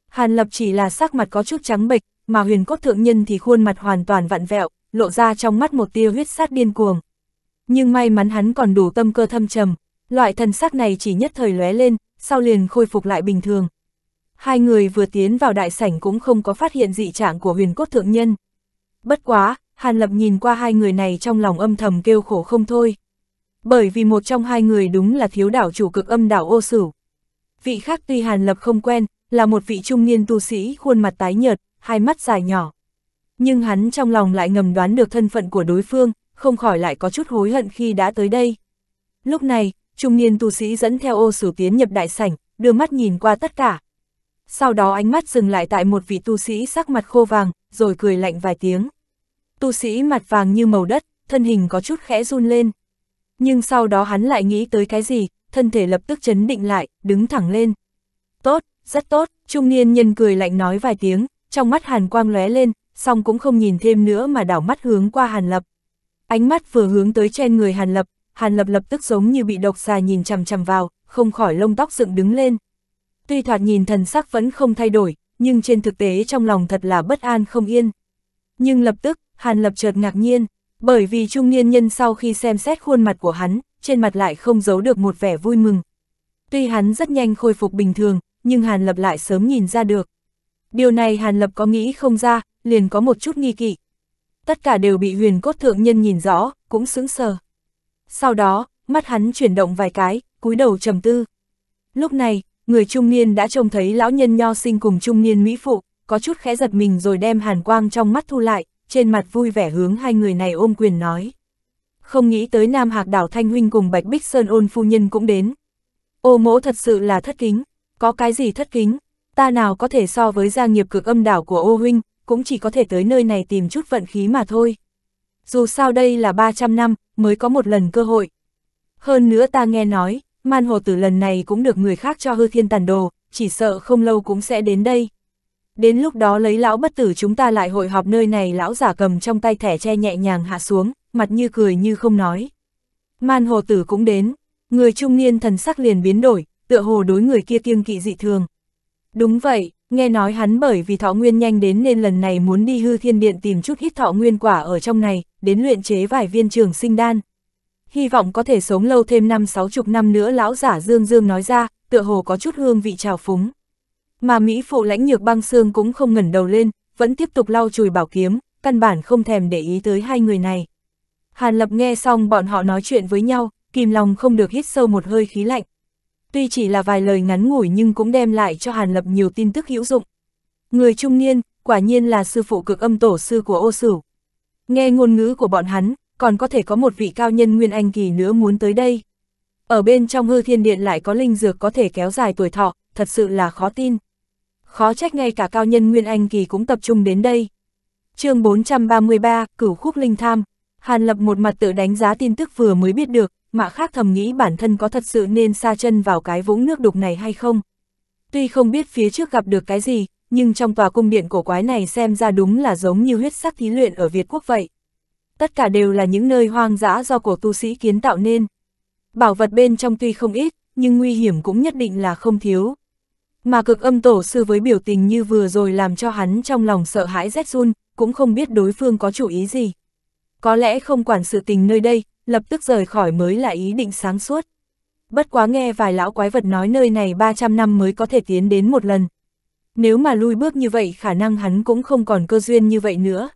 Hàn Lập chỉ là sắc mặt có chút trắng bệch, mà huyền cốt thượng nhân thì khuôn mặt hoàn toàn vặn vẹo, lộ ra trong mắt một tia huyết sát điên cuồng. Nhưng may mắn hắn còn đủ tâm cơ thâm trầm, loại thần sắc này chỉ nhất thời lóe lên, sau liền khôi phục lại bình thường. Hai người vừa tiến vào đại sảnh cũng không có phát hiện dị trạng của huyền cốt thượng nhân. Bất quá, Hàn Lập nhìn qua hai người này trong lòng âm thầm kêu khổ không thôi. Bởi vì một trong hai người đúng là thiếu đảo chủ cực âm đảo ô sử. Vị khác tuy Hàn Lập không quen, là một vị trung niên tu sĩ khuôn mặt tái nhợt, hai mắt dài nhỏ. Nhưng hắn trong lòng lại ngầm đoán được thân phận của đối phương, không khỏi lại có chút hối hận khi đã tới đây. Lúc này, trung niên tu sĩ dẫn theo ô sử tiến nhập đại sảnh, đưa mắt nhìn qua tất cả. Sau đó ánh mắt dừng lại tại một vị tu sĩ sắc mặt khô vàng, rồi cười lạnh vài tiếng. Tu sĩ mặt vàng như màu đất, thân hình có chút khẽ run lên. Nhưng sau đó hắn lại nghĩ tới cái gì, thân thể lập tức chấn định lại, đứng thẳng lên. Tốt, rất tốt, trung niên nhân cười lạnh nói vài tiếng, trong mắt hàn quang lóe lên, song cũng không nhìn thêm nữa mà đảo mắt hướng qua hàn lập. Ánh mắt vừa hướng tới trên người hàn lập, hàn lập lập tức giống như bị độc xà nhìn chằm chằm vào, không khỏi lông tóc dựng đứng lên. Tuy thoạt nhìn thần sắc vẫn không thay đổi, nhưng trên thực tế trong lòng thật là bất an không yên. Nhưng lập tức, hàn lập chợt ngạc nhiên, bởi vì trung niên nhân sau khi xem xét khuôn mặt của hắn, trên mặt lại không giấu được một vẻ vui mừng. Tuy hắn rất nhanh khôi phục bình thường, nhưng Hàn Lập lại sớm nhìn ra được, Điều này Hàn Lập có nghĩ không ra, liền có một chút nghi kỵ. Tất cả đều bị huyền cốt thượng nhân nhìn rõ, cũng sững sờ. Sau đó, mắt hắn chuyển động vài cái, cúi đầu trầm tư. Lúc này, người trung niên đã trông thấy lão nhân nho sinh cùng trung niên mỹ phụ, có chút khẽ giật mình rồi đem hàn quang trong mắt thu lại, trên mặt vui vẻ hướng hai người này ôm quyền nói. Không nghĩ tới Nam Hạc đảo Thanh Huynh cùng Bạch Bích Sơn ôn phu nhân cũng đến. Ô mỗ thật sự là thất kính, có cái gì thất kính, ta nào có thể so với gia nghiệp cực âm đảo của ô huynh, cũng chỉ có thể tới nơi này tìm chút vận khí mà thôi. Dù sao đây là 300 năm, mới có một lần cơ hội. Hơn nữa ta nghe nói, man hồ tử lần này cũng được người khác cho hư thiên tàn đồ, chỉ sợ không lâu cũng sẽ đến đây. Đến lúc đó lấy lão bất tử chúng ta lại hội họp nơi này lão giả cầm trong tay thẻ che nhẹ nhàng hạ xuống, mặt như cười như không nói. Man hồ tử cũng đến, người trung niên thần sắc liền biến đổi, tựa hồ đối người kia kiêng kỵ dị thường. Đúng vậy, nghe nói hắn bởi vì thọ nguyên nhanh đến nên lần này muốn đi hư thiên điện tìm chút hít thọ nguyên quả ở trong này, đến luyện chế vài viên trường sinh đan. Hy vọng có thể sống lâu thêm năm sáu chục năm nữa lão giả Dương Dương nói ra, tựa hồ có chút hương vị trào phúng. Mà Mỹ phụ lãnh nhược băng xương cũng không ngẩn đầu lên, vẫn tiếp tục lau chùi bảo kiếm, căn bản không thèm để ý tới hai người này. Hàn Lập nghe xong bọn họ nói chuyện với nhau, kìm lòng không được hít sâu một hơi khí lạnh, Tuy chỉ là vài lời ngắn ngủi nhưng cũng đem lại cho Hàn Lập nhiều tin tức hữu dụng. Người trung niên, quả nhiên là sư phụ cực âm tổ sư của ô sử Nghe ngôn ngữ của bọn hắn, còn có thể có một vị cao nhân Nguyên Anh Kỳ nữa muốn tới đây. Ở bên trong hư thiên điện lại có linh dược có thể kéo dài tuổi thọ, thật sự là khó tin. Khó trách ngay cả cao nhân Nguyên Anh Kỳ cũng tập trung đến đây. chương 433, Cửu Khúc Linh Tham, Hàn Lập một mặt tự đánh giá tin tức vừa mới biết được, mà khác thầm nghĩ bản thân có thật sự nên xa chân vào cái vũng nước đục này hay không. Tuy không biết phía trước gặp được cái gì, nhưng trong tòa cung điện cổ quái này xem ra đúng là giống như huyết sắc thí luyện ở Việt Quốc vậy. Tất cả đều là những nơi hoang dã do cổ tu sĩ kiến tạo nên. Bảo vật bên trong tuy không ít, nhưng nguy hiểm cũng nhất định là không thiếu. Mà cực âm tổ sư với biểu tình như vừa rồi làm cho hắn trong lòng sợ hãi rét run, cũng không biết đối phương có chủ ý gì. Có lẽ không quản sự tình nơi đây, lập tức rời khỏi mới là ý định sáng suốt. Bất quá nghe vài lão quái vật nói nơi này 300 năm mới có thể tiến đến một lần. Nếu mà lui bước như vậy khả năng hắn cũng không còn cơ duyên như vậy nữa.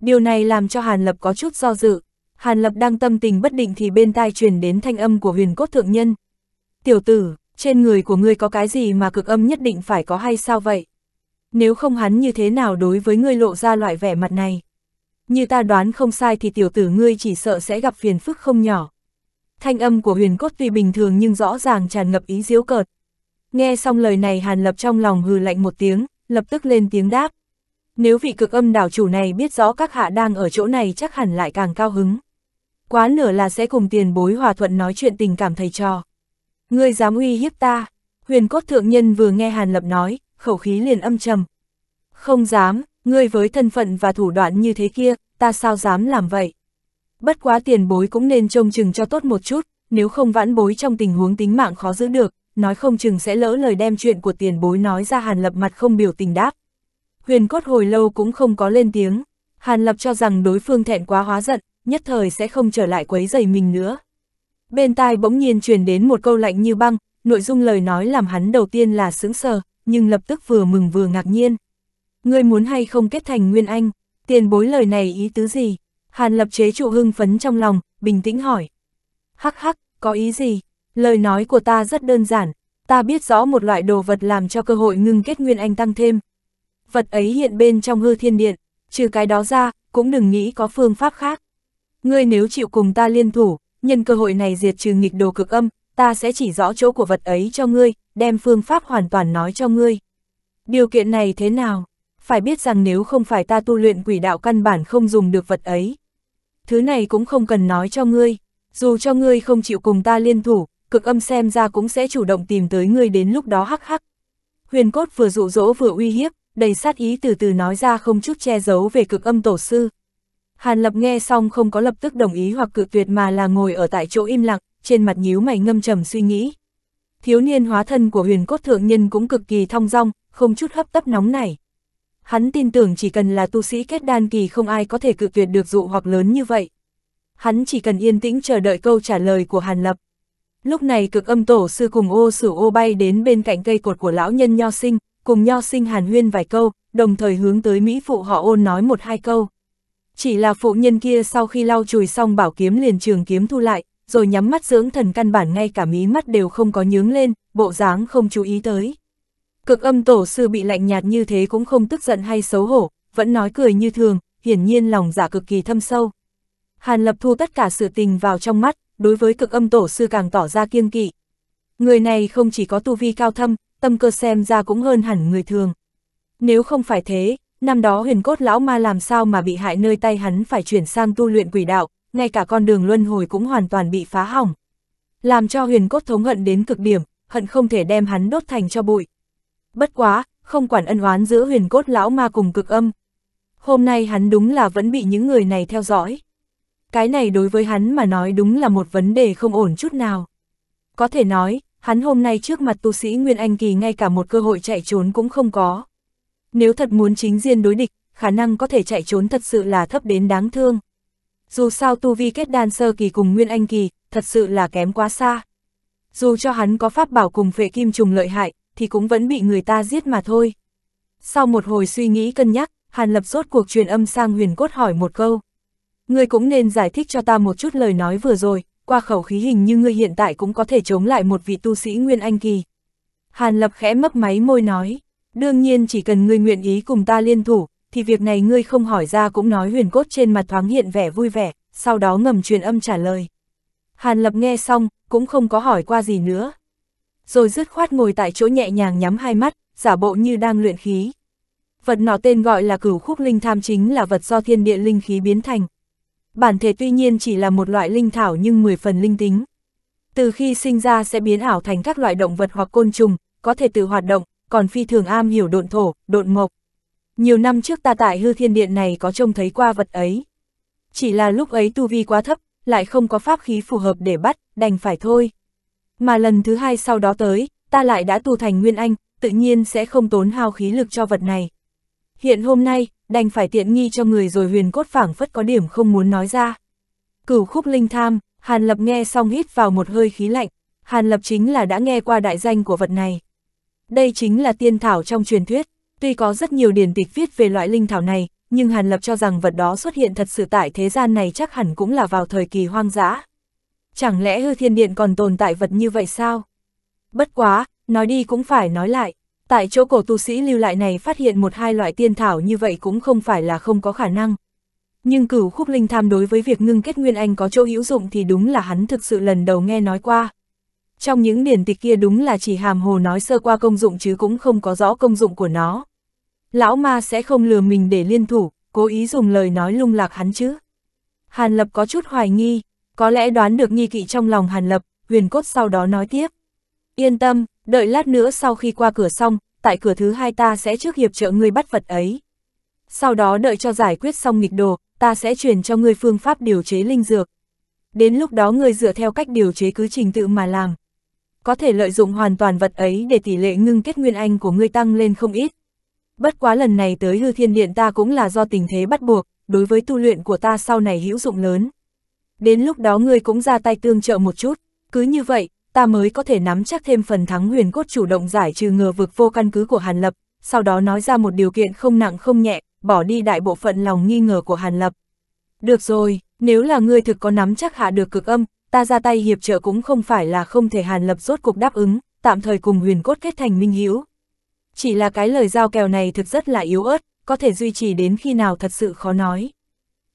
Điều này làm cho Hàn Lập có chút do dự. Hàn Lập đang tâm tình bất định thì bên tai truyền đến thanh âm của huyền cốt thượng nhân. Tiểu tử, trên người của ngươi có cái gì mà cực âm nhất định phải có hay sao vậy? Nếu không hắn như thế nào đối với ngươi lộ ra loại vẻ mặt này? như ta đoán không sai thì tiểu tử ngươi chỉ sợ sẽ gặp phiền phức không nhỏ. Thanh âm của huyền cốt tuy bình thường nhưng rõ ràng tràn ngập ý diếu cợt. Nghe xong lời này Hàn Lập trong lòng hừ lạnh một tiếng, lập tức lên tiếng đáp. Nếu vị cực âm đảo chủ này biết rõ các hạ đang ở chỗ này chắc hẳn lại càng cao hứng. Quá nửa là sẽ cùng tiền bối hòa thuận nói chuyện tình cảm thầy trò. Ngươi dám uy hiếp ta, huyền cốt thượng nhân vừa nghe Hàn Lập nói, khẩu khí liền âm trầm. Không dám, ngươi với thân phận và thủ đoạn như thế kia, ta sao dám làm vậy? Bất quá tiền bối cũng nên trông chừng cho tốt một chút, nếu không vãn bối trong tình huống tính mạng khó giữ được, nói không chừng sẽ lỡ lời đem chuyện của tiền bối nói ra Hàn Lập mặt không biểu tình đáp. Huyền cốt hồi lâu cũng không có lên tiếng, Hàn Lập cho rằng đối phương thẹn quá hóa giận, nhất thời sẽ không trở lại quấy giày mình nữa. Bên tai bỗng nhiên truyền đến một câu lạnh như băng, nội dung lời nói làm hắn đầu tiên là sững sờ, nhưng lập tức vừa mừng vừa ngạc nhiên. Ngươi muốn hay không kết thành Nguyên Anh, tiền bối lời này ý tứ gì? Hàn lập chế trụ hưng phấn trong lòng, bình tĩnh hỏi. Hắc hắc, có ý gì? Lời nói của ta rất đơn giản, ta biết rõ một loại đồ vật làm cho cơ hội ngưng kết Nguyên Anh tăng thêm. Vật ấy hiện bên trong hư thiên điện, trừ cái đó ra, cũng đừng nghĩ có phương pháp khác. Ngươi nếu chịu cùng ta liên thủ, nhân cơ hội này diệt trừ nghịch đồ cực âm, ta sẽ chỉ rõ chỗ của vật ấy cho ngươi, đem phương pháp hoàn toàn nói cho ngươi. Điều kiện này thế nào? phải biết rằng nếu không phải ta tu luyện quỷ đạo căn bản không dùng được vật ấy. Thứ này cũng không cần nói cho ngươi, dù cho ngươi không chịu cùng ta liên thủ, cực âm xem ra cũng sẽ chủ động tìm tới ngươi đến lúc đó hắc hắc. Huyền cốt vừa dụ dỗ vừa uy hiếp, đầy sát ý từ từ nói ra không chút che giấu về cực âm tổ sư. Hàn lập nghe xong không có lập tức đồng ý hoặc cự tuyệt mà là ngồi ở tại chỗ im lặng, trên mặt nhíu mày ngâm trầm suy nghĩ. Thiếu niên hóa thân của huyền cốt thượng nhân cũng cực kỳ thong dong, không chút hấp tấp nóng nảy. Hắn tin tưởng chỉ cần là tu sĩ kết đan kỳ không ai có thể cự tuyệt được dụ hoặc lớn như vậy. Hắn chỉ cần yên tĩnh chờ đợi câu trả lời của Hàn Lập. Lúc này cực âm tổ sư cùng ô sử ô bay đến bên cạnh cây cột của lão nhân Nho Sinh, cùng Nho Sinh Hàn Huyên vài câu, đồng thời hướng tới Mỹ phụ họ ôn nói một hai câu. Chỉ là phụ nhân kia sau khi lau chùi xong bảo kiếm liền trường kiếm thu lại, rồi nhắm mắt dưỡng thần căn bản ngay cả mí mắt đều không có nhướng lên, bộ dáng không chú ý tới. Cực âm tổ sư bị lạnh nhạt như thế cũng không tức giận hay xấu hổ, vẫn nói cười như thường, hiển nhiên lòng giả dạ cực kỳ thâm sâu. Hàn Lập thu tất cả sự tình vào trong mắt, đối với cực âm tổ sư càng tỏ ra kiêng kỵ. Người này không chỉ có tu vi cao thâm, tâm cơ xem ra cũng hơn hẳn người thường. Nếu không phải thế, năm đó huyền cốt lão ma làm sao mà bị hại nơi tay hắn phải chuyển sang tu luyện quỷ đạo, ngay cả con đường luân hồi cũng hoàn toàn bị phá hỏng. Làm cho huyền cốt thống hận đến cực điểm, hận không thể đem hắn đốt thành cho bụi bất quá, không quản ân oán giữa huyền cốt lão ma cùng cực âm. Hôm nay hắn đúng là vẫn bị những người này theo dõi. Cái này đối với hắn mà nói đúng là một vấn đề không ổn chút nào. Có thể nói, hắn hôm nay trước mặt tu sĩ Nguyên Anh Kỳ ngay cả một cơ hội chạy trốn cũng không có. Nếu thật muốn chính diện đối địch, khả năng có thể chạy trốn thật sự là thấp đến đáng thương. Dù sao tu vi kết đan sơ kỳ cùng Nguyên Anh Kỳ, thật sự là kém quá xa. Dù cho hắn có pháp bảo cùng phệ kim trùng lợi hại, thì cũng vẫn bị người ta giết mà thôi. Sau một hồi suy nghĩ cân nhắc, Hàn Lập sốt cuộc truyền âm sang huyền cốt hỏi một câu. Ngươi cũng nên giải thích cho ta một chút lời nói vừa rồi, qua khẩu khí hình như ngươi hiện tại cũng có thể chống lại một vị tu sĩ Nguyên Anh Kỳ. Hàn Lập khẽ mấp máy môi nói, đương nhiên chỉ cần ngươi nguyện ý cùng ta liên thủ, thì việc này ngươi không hỏi ra cũng nói huyền cốt trên mặt thoáng hiện vẻ vui vẻ, sau đó ngầm truyền âm trả lời. Hàn Lập nghe xong, cũng không có hỏi qua gì nữa, rồi dứt khoát ngồi tại chỗ nhẹ nhàng nhắm hai mắt, giả bộ như đang luyện khí. Vật nọ tên gọi là cửu khúc linh tham chính là vật do thiên địa linh khí biến thành. Bản thể tuy nhiên chỉ là một loại linh thảo nhưng 10 phần linh tính. Từ khi sinh ra sẽ biến ảo thành các loại động vật hoặc côn trùng, có thể tự hoạt động, còn phi thường am hiểu độn thổ, độn mộc. Nhiều năm trước ta tại hư thiên điện này có trông thấy qua vật ấy. Chỉ là lúc ấy tu vi quá thấp, lại không có pháp khí phù hợp để bắt, đành phải thôi. Mà lần thứ hai sau đó tới, ta lại đã tu thành Nguyên Anh, tự nhiên sẽ không tốn hao khí lực cho vật này. Hiện hôm nay, đành phải tiện nghi cho người rồi huyền cốt phảng phất có điểm không muốn nói ra. Cửu khúc linh tham, Hàn Lập nghe xong hít vào một hơi khí lạnh, Hàn Lập chính là đã nghe qua đại danh của vật này. Đây chính là tiên thảo trong truyền thuyết, tuy có rất nhiều điển tịch viết về loại linh thảo này, nhưng Hàn Lập cho rằng vật đó xuất hiện thật sự tại thế gian này chắc hẳn cũng là vào thời kỳ hoang dã chẳng lẽ hư thiên điện còn tồn tại vật như vậy sao? Bất quá, nói đi cũng phải nói lại, tại chỗ cổ tu sĩ lưu lại này phát hiện một hai loại tiên thảo như vậy cũng không phải là không có khả năng. Nhưng cửu khúc linh tham đối với việc ngưng kết nguyên anh có chỗ hữu dụng thì đúng là hắn thực sự lần đầu nghe nói qua. Trong những điển tịch kia đúng là chỉ hàm hồ nói sơ qua công dụng chứ cũng không có rõ công dụng của nó. Lão ma sẽ không lừa mình để liên thủ, cố ý dùng lời nói lung lạc hắn chứ. Hàn Lập có chút hoài nghi, có lẽ đoán được nghi kỵ trong lòng Hàn Lập, huyền cốt sau đó nói tiếp. Yên tâm, đợi lát nữa sau khi qua cửa xong, tại cửa thứ hai ta sẽ trước hiệp trợ ngươi bắt vật ấy. Sau đó đợi cho giải quyết xong nghịch đồ, ta sẽ truyền cho ngươi phương pháp điều chế linh dược. Đến lúc đó ngươi dựa theo cách điều chế cứ trình tự mà làm. Có thể lợi dụng hoàn toàn vật ấy để tỷ lệ ngưng kết nguyên anh của ngươi tăng lên không ít. Bất quá lần này tới hư thiên điện ta cũng là do tình thế bắt buộc, đối với tu luyện của ta sau này hữu dụng lớn đến lúc đó ngươi cũng ra tay tương trợ một chút, cứ như vậy, ta mới có thể nắm chắc thêm phần thắng huyền cốt chủ động giải trừ ngừa vực vô căn cứ của Hàn Lập, sau đó nói ra một điều kiện không nặng không nhẹ, bỏ đi đại bộ phận lòng nghi ngờ của Hàn Lập. Được rồi, nếu là ngươi thực có nắm chắc hạ được cực âm, ta ra tay hiệp trợ cũng không phải là không thể Hàn Lập rốt cuộc đáp ứng, tạm thời cùng huyền cốt kết thành minh hữu. Chỉ là cái lời giao kèo này thực rất là yếu ớt, có thể duy trì đến khi nào thật sự khó nói.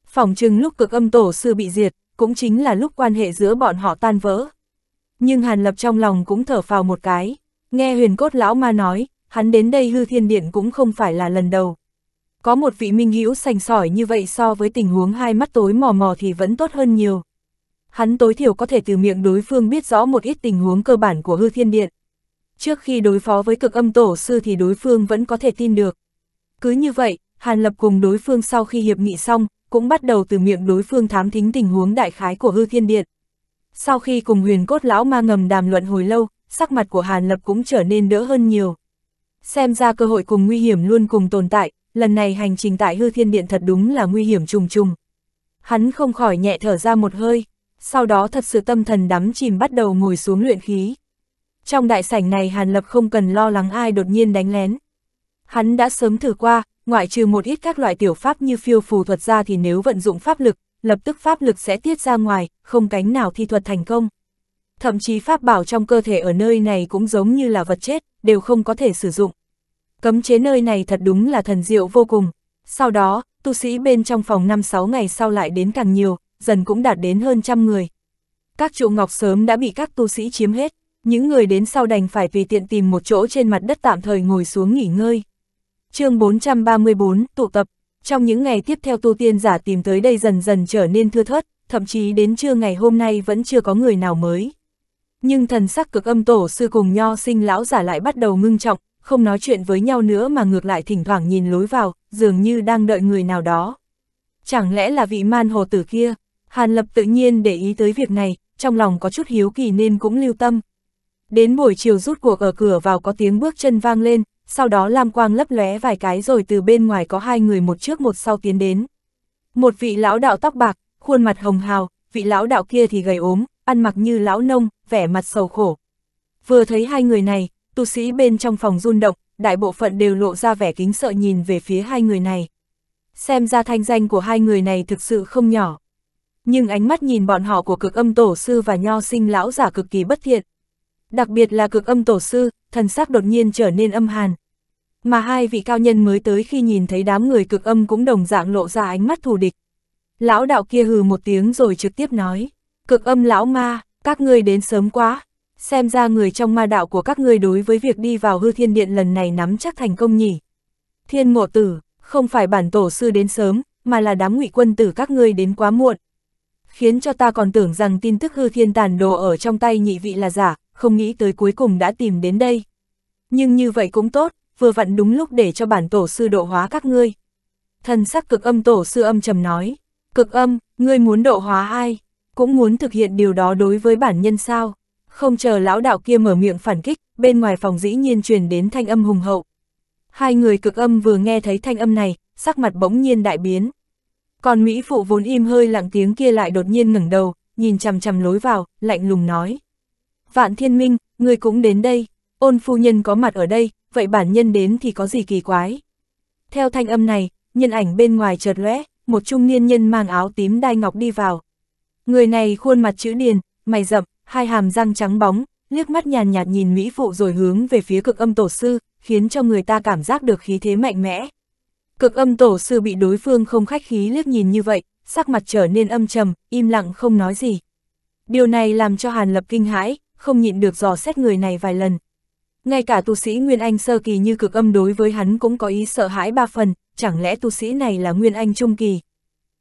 Phòng chừng lúc cực âm tổ sư bị diệt, cũng chính là lúc quan hệ giữa bọn họ tan vỡ. Nhưng Hàn Lập trong lòng cũng thở phào một cái, nghe huyền cốt lão ma nói, hắn đến đây hư thiên điện cũng không phải là lần đầu. Có một vị minh hữu sành sỏi như vậy so với tình huống hai mắt tối mò mò thì vẫn tốt hơn nhiều. Hắn tối thiểu có thể từ miệng đối phương biết rõ một ít tình huống cơ bản của hư thiên điện. Trước khi đối phó với cực âm tổ sư thì đối phương vẫn có thể tin được. Cứ như vậy, Hàn Lập cùng đối phương sau khi hiệp nghị xong, cũng bắt đầu từ miệng đối phương thám thính tình huống đại khái của hư thiên điện. Sau khi cùng huyền cốt lão ma ngầm đàm luận hồi lâu, sắc mặt của Hàn Lập cũng trở nên đỡ hơn nhiều. Xem ra cơ hội cùng nguy hiểm luôn cùng tồn tại, lần này hành trình tại hư thiên điện thật đúng là nguy hiểm trùng trùng. Hắn không khỏi nhẹ thở ra một hơi, sau đó thật sự tâm thần đắm chìm bắt đầu ngồi xuống luyện khí. Trong đại sảnh này Hàn Lập không cần lo lắng ai đột nhiên đánh lén. Hắn đã sớm thử qua, ngoại trừ một ít các loại tiểu pháp như phiêu phù thuật ra thì nếu vận dụng pháp lực, lập tức pháp lực sẽ tiết ra ngoài, không cánh nào thi thuật thành công. Thậm chí pháp bảo trong cơ thể ở nơi này cũng giống như là vật chết, đều không có thể sử dụng. Cấm chế nơi này thật đúng là thần diệu vô cùng. Sau đó, tu sĩ bên trong phòng 5-6 ngày sau lại đến càng nhiều, dần cũng đạt đến hơn trăm người. Các trụ ngọc sớm đã bị các tu sĩ chiếm hết, những người đến sau đành phải vì tiện tìm một chỗ trên mặt đất tạm thời ngồi xuống nghỉ ngơi chương 434, tụ tập, trong những ngày tiếp theo tu tiên giả tìm tới đây dần dần trở nên thưa thớt, thậm chí đến trưa ngày hôm nay vẫn chưa có người nào mới. Nhưng thần sắc cực âm tổ sư cùng nho sinh lão giả lại bắt đầu ngưng trọng, không nói chuyện với nhau nữa mà ngược lại thỉnh thoảng nhìn lối vào, dường như đang đợi người nào đó. Chẳng lẽ là vị man hồ tử kia? Hàn Lập tự nhiên để ý tới việc này, trong lòng có chút hiếu kỳ nên cũng lưu tâm. Đến buổi chiều rút cuộc ở cửa vào có tiếng bước chân vang lên, sau đó lam quang lấp lóe vài cái rồi từ bên ngoài có hai người một trước một sau tiến đến. Một vị lão đạo tóc bạc, khuôn mặt hồng hào, vị lão đạo kia thì gầy ốm, ăn mặc như lão nông, vẻ mặt sầu khổ. Vừa thấy hai người này, tu sĩ bên trong phòng run động, đại bộ phận đều lộ ra vẻ kính sợ nhìn về phía hai người này. Xem ra thanh danh của hai người này thực sự không nhỏ. Nhưng ánh mắt nhìn bọn họ của cực âm tổ sư và nho sinh lão giả cực kỳ bất thiện. Đặc biệt là cực âm tổ sư, thần sắc đột nhiên trở nên âm hàn, mà hai vị cao nhân mới tới khi nhìn thấy đám người cực âm cũng đồng dạng lộ ra ánh mắt thù địch. Lão đạo kia hừ một tiếng rồi trực tiếp nói, cực âm lão ma, các ngươi đến sớm quá, xem ra người trong ma đạo của các ngươi đối với việc đi vào hư thiên điện lần này nắm chắc thành công nhỉ. Thiên ngộ tử, không phải bản tổ sư đến sớm, mà là đám ngụy quân tử các ngươi đến quá muộn. Khiến cho ta còn tưởng rằng tin tức hư thiên tàn đồ ở trong tay nhị vị là giả, không nghĩ tới cuối cùng đã tìm đến đây. Nhưng như vậy cũng tốt, vừa vặn đúng lúc để cho bản tổ sư độ hóa các ngươi. Thần sắc cực âm tổ sư âm trầm nói, cực âm, ngươi muốn độ hóa ai, cũng muốn thực hiện điều đó đối với bản nhân sao. Không chờ lão đạo kia mở miệng phản kích, bên ngoài phòng dĩ nhiên truyền đến thanh âm hùng hậu. Hai người cực âm vừa nghe thấy thanh âm này, sắc mặt bỗng nhiên đại biến. Còn Mỹ phụ vốn im hơi lặng tiếng kia lại đột nhiên ngẩng đầu, nhìn chằm chằm lối vào, lạnh lùng nói. Vạn thiên minh, người cũng đến đây, ôn phu nhân có mặt ở đây, vậy bản nhân đến thì có gì kỳ quái. Theo thanh âm này, nhân ảnh bên ngoài chợt lóe, một trung niên nhân mang áo tím đai ngọc đi vào. Người này khuôn mặt chữ điền, mày rậm, hai hàm răng trắng bóng, liếc mắt nhàn nhạt nhìn mỹ phụ rồi hướng về phía cực âm tổ sư, khiến cho người ta cảm giác được khí thế mạnh mẽ. Cực âm tổ sư bị đối phương không khách khí liếc nhìn như vậy, sắc mặt trở nên âm trầm, im lặng không nói gì. Điều này làm cho Hàn Lập kinh hãi, không nhịn được dò xét người này vài lần. Ngay cả tu sĩ Nguyên Anh sơ kỳ như cực âm đối với hắn cũng có ý sợ hãi ba phần, chẳng lẽ tu sĩ này là Nguyên Anh trung kỳ?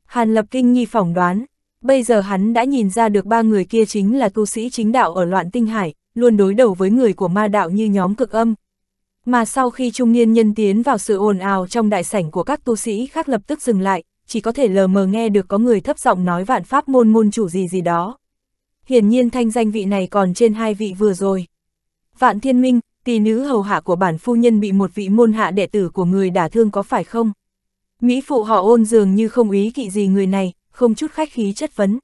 Hàn Lập Kinh Nhi phỏng đoán, bây giờ hắn đã nhìn ra được ba người kia chính là tu sĩ chính đạo ở loạn tinh hải, luôn đối đầu với người của ma đạo như nhóm cực âm. Mà sau khi trung niên nhân tiến vào sự ồn ào trong đại sảnh của các tu sĩ khác lập tức dừng lại, chỉ có thể lờ mờ nghe được có người thấp giọng nói vạn pháp môn môn chủ gì gì đó. Hiển nhiên thanh danh vị này còn trên hai vị vừa rồi. Vạn Thiên Minh, tỷ nữ hầu hạ của bản phu nhân bị một vị môn hạ đệ tử của người đả thương có phải không? Mỹ phụ họ ôn dường như không ý kỵ gì người này, không chút khách khí chất vấn.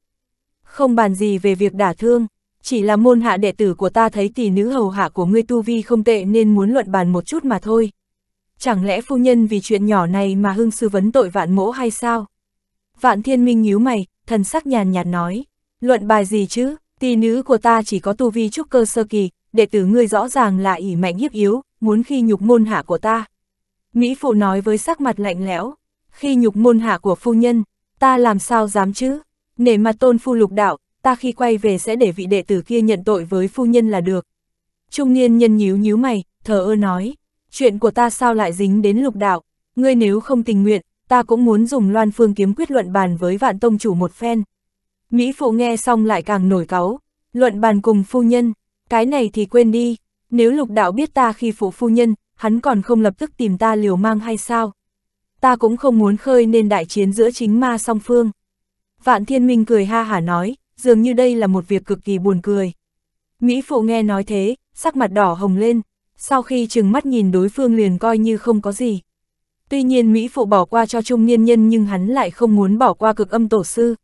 Không bàn gì về việc đả thương, chỉ là môn hạ đệ tử của ta thấy tỷ nữ hầu hạ của ngươi tu vi không tệ nên muốn luận bàn một chút mà thôi. Chẳng lẽ phu nhân vì chuyện nhỏ này mà hưng sư vấn tội vạn mỗ hay sao? Vạn thiên minh nhíu mày, thần sắc nhàn nhạt nói, luận bài gì chứ, tỷ nữ của ta chỉ có tu vi trúc cơ sơ kỳ, đệ tử ngươi rõ ràng là ỉ mạnh hiếp yếu, muốn khi nhục môn hạ của ta. Mỹ phụ nói với sắc mặt lạnh lẽo, khi nhục môn hạ của phu nhân, ta làm sao dám chứ, nể mặt tôn phu lục đạo, ta khi quay về sẽ để vị đệ tử kia nhận tội với phu nhân là được. Trung niên nhân nhíu nhíu mày, thờ ơ nói, chuyện của ta sao lại dính đến lục đạo, ngươi nếu không tình nguyện, ta cũng muốn dùng loan phương kiếm quyết luận bàn với vạn tông chủ một phen. Mỹ phụ nghe xong lại càng nổi cáu, luận bàn cùng phu nhân, cái này thì quên đi, nếu lục đạo biết ta khi phụ phu nhân, hắn còn không lập tức tìm ta liều mang hay sao? Ta cũng không muốn khơi nên đại chiến giữa chính ma song phương. Vạn Thiên Minh cười ha hả nói, dường như đây là một việc cực kỳ buồn cười. Mỹ Phụ nghe nói thế, sắc mặt đỏ hồng lên, sau khi chừng mắt nhìn đối phương liền coi như không có gì. Tuy nhiên Mỹ Phụ bỏ qua cho trung niên nhân nhưng hắn lại không muốn bỏ qua cực âm tổ sư.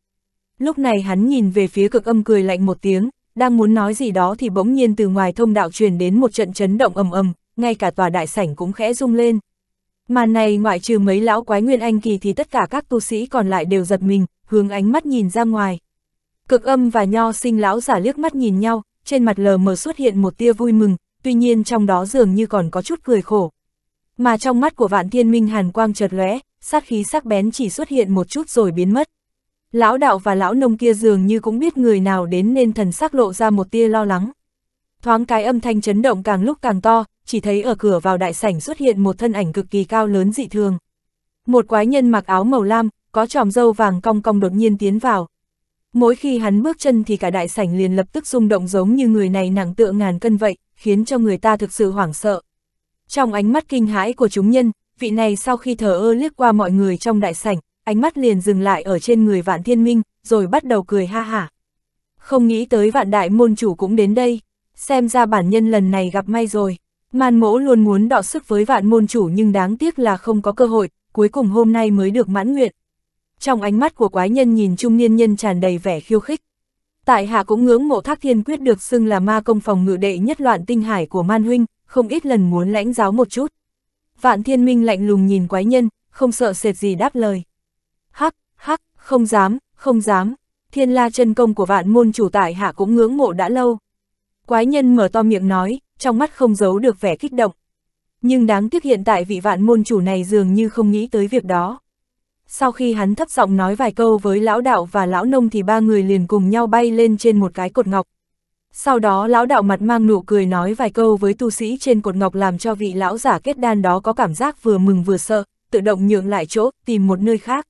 Lúc này hắn nhìn về phía cực âm cười lạnh một tiếng, đang muốn nói gì đó thì bỗng nhiên từ ngoài thông đạo truyền đến một trận chấn động ầm ầm, ngay cả tòa đại sảnh cũng khẽ rung lên. Màn này ngoại trừ mấy lão quái nguyên anh kỳ thì tất cả các tu sĩ còn lại đều giật mình, hướng ánh mắt nhìn ra ngoài. Cực âm và nho sinh lão giả liếc mắt nhìn nhau, trên mặt lờ mờ xuất hiện một tia vui mừng, tuy nhiên trong đó dường như còn có chút cười khổ. Mà trong mắt của vạn thiên minh hàn quang chợt lóe, sát khí sắc bén chỉ xuất hiện một chút rồi biến mất. Lão đạo và lão nông kia dường như cũng biết người nào đến nên thần sắc lộ ra một tia lo lắng. Thoáng cái âm thanh chấn động càng lúc càng to, chỉ thấy ở cửa vào đại sảnh xuất hiện một thân ảnh cực kỳ cao lớn dị thường. Một quái nhân mặc áo màu lam, có tròm dâu vàng cong cong đột nhiên tiến vào. Mỗi khi hắn bước chân thì cả đại sảnh liền lập tức rung động giống như người này nặng tựa ngàn cân vậy, khiến cho người ta thực sự hoảng sợ. Trong ánh mắt kinh hãi của chúng nhân, vị này sau khi thở ơ liếc qua mọi người trong đại sảnh, ánh mắt liền dừng lại ở trên người vạn thiên minh, rồi bắt đầu cười ha hả. Không nghĩ tới vạn đại môn chủ cũng đến đây, xem ra bản nhân lần này gặp may rồi. Man mỗ luôn muốn đọ sức với vạn môn chủ nhưng đáng tiếc là không có cơ hội, cuối cùng hôm nay mới được mãn nguyện. Trong ánh mắt của quái nhân nhìn trung niên nhân tràn đầy vẻ khiêu khích. Tại hạ cũng ngưỡng mộ thác thiên quyết được xưng là ma công phòng ngự đệ nhất loạn tinh hải của man huynh, không ít lần muốn lãnh giáo một chút. Vạn thiên minh lạnh lùng nhìn quái nhân, không sợ sệt gì đáp lời hắc, hắc, không dám, không dám, thiên la chân công của vạn môn chủ tại hạ cũng ngưỡng mộ đã lâu. Quái nhân mở to miệng nói, trong mắt không giấu được vẻ kích động. Nhưng đáng tiếc hiện tại vị vạn môn chủ này dường như không nghĩ tới việc đó. Sau khi hắn thấp giọng nói vài câu với lão đạo và lão nông thì ba người liền cùng nhau bay lên trên một cái cột ngọc. Sau đó lão đạo mặt mang nụ cười nói vài câu với tu sĩ trên cột ngọc làm cho vị lão giả kết đan đó có cảm giác vừa mừng vừa sợ, tự động nhượng lại chỗ, tìm một nơi khác.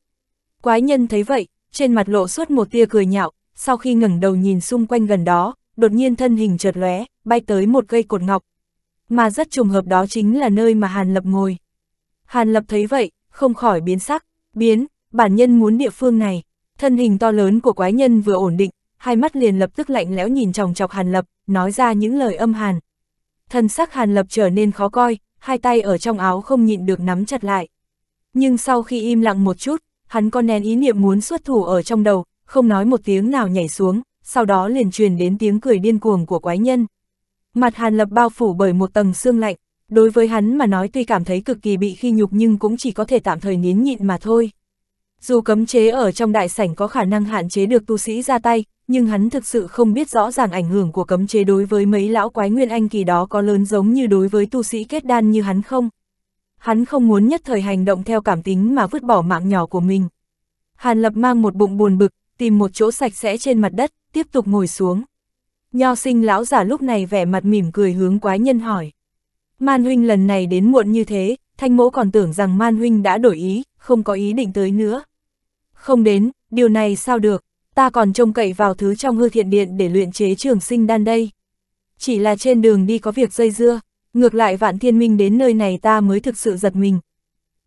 Quái nhân thấy vậy, trên mặt lộ suốt một tia cười nhạo, sau khi ngẩng đầu nhìn xung quanh gần đó, đột nhiên thân hình chợt lóe, bay tới một cây cột ngọc. Mà rất trùng hợp đó chính là nơi mà Hàn Lập ngồi. Hàn Lập thấy vậy, không khỏi biến sắc, biến, bản nhân muốn địa phương này. Thân hình to lớn của quái nhân vừa ổn định, hai mắt liền lập tức lạnh lẽo nhìn chòng chọc Hàn Lập, nói ra những lời âm hàn. Thân sắc Hàn Lập trở nên khó coi, hai tay ở trong áo không nhịn được nắm chặt lại. Nhưng sau khi im lặng một chút, hắn con nén ý niệm muốn xuất thủ ở trong đầu, không nói một tiếng nào nhảy xuống, sau đó liền truyền đến tiếng cười điên cuồng của quái nhân. Mặt Hàn Lập bao phủ bởi một tầng xương lạnh, đối với hắn mà nói tuy cảm thấy cực kỳ bị khi nhục nhưng cũng chỉ có thể tạm thời nín nhịn mà thôi. Dù cấm chế ở trong đại sảnh có khả năng hạn chế được tu sĩ ra tay, nhưng hắn thực sự không biết rõ ràng ảnh hưởng của cấm chế đối với mấy lão quái nguyên anh kỳ đó có lớn giống như đối với tu sĩ kết đan như hắn không hắn không muốn nhất thời hành động theo cảm tính mà vứt bỏ mạng nhỏ của mình. Hàn Lập mang một bụng buồn bực, tìm một chỗ sạch sẽ trên mặt đất, tiếp tục ngồi xuống. Nho sinh lão giả lúc này vẻ mặt mỉm cười hướng quái nhân hỏi. Man huynh lần này đến muộn như thế, thanh mỗ còn tưởng rằng man huynh đã đổi ý, không có ý định tới nữa. Không đến, điều này sao được, ta còn trông cậy vào thứ trong hư thiện điện để luyện chế trường sinh đan đây. Chỉ là trên đường đi có việc dây dưa, Ngược lại vạn thiên minh đến nơi này ta mới thực sự giật mình.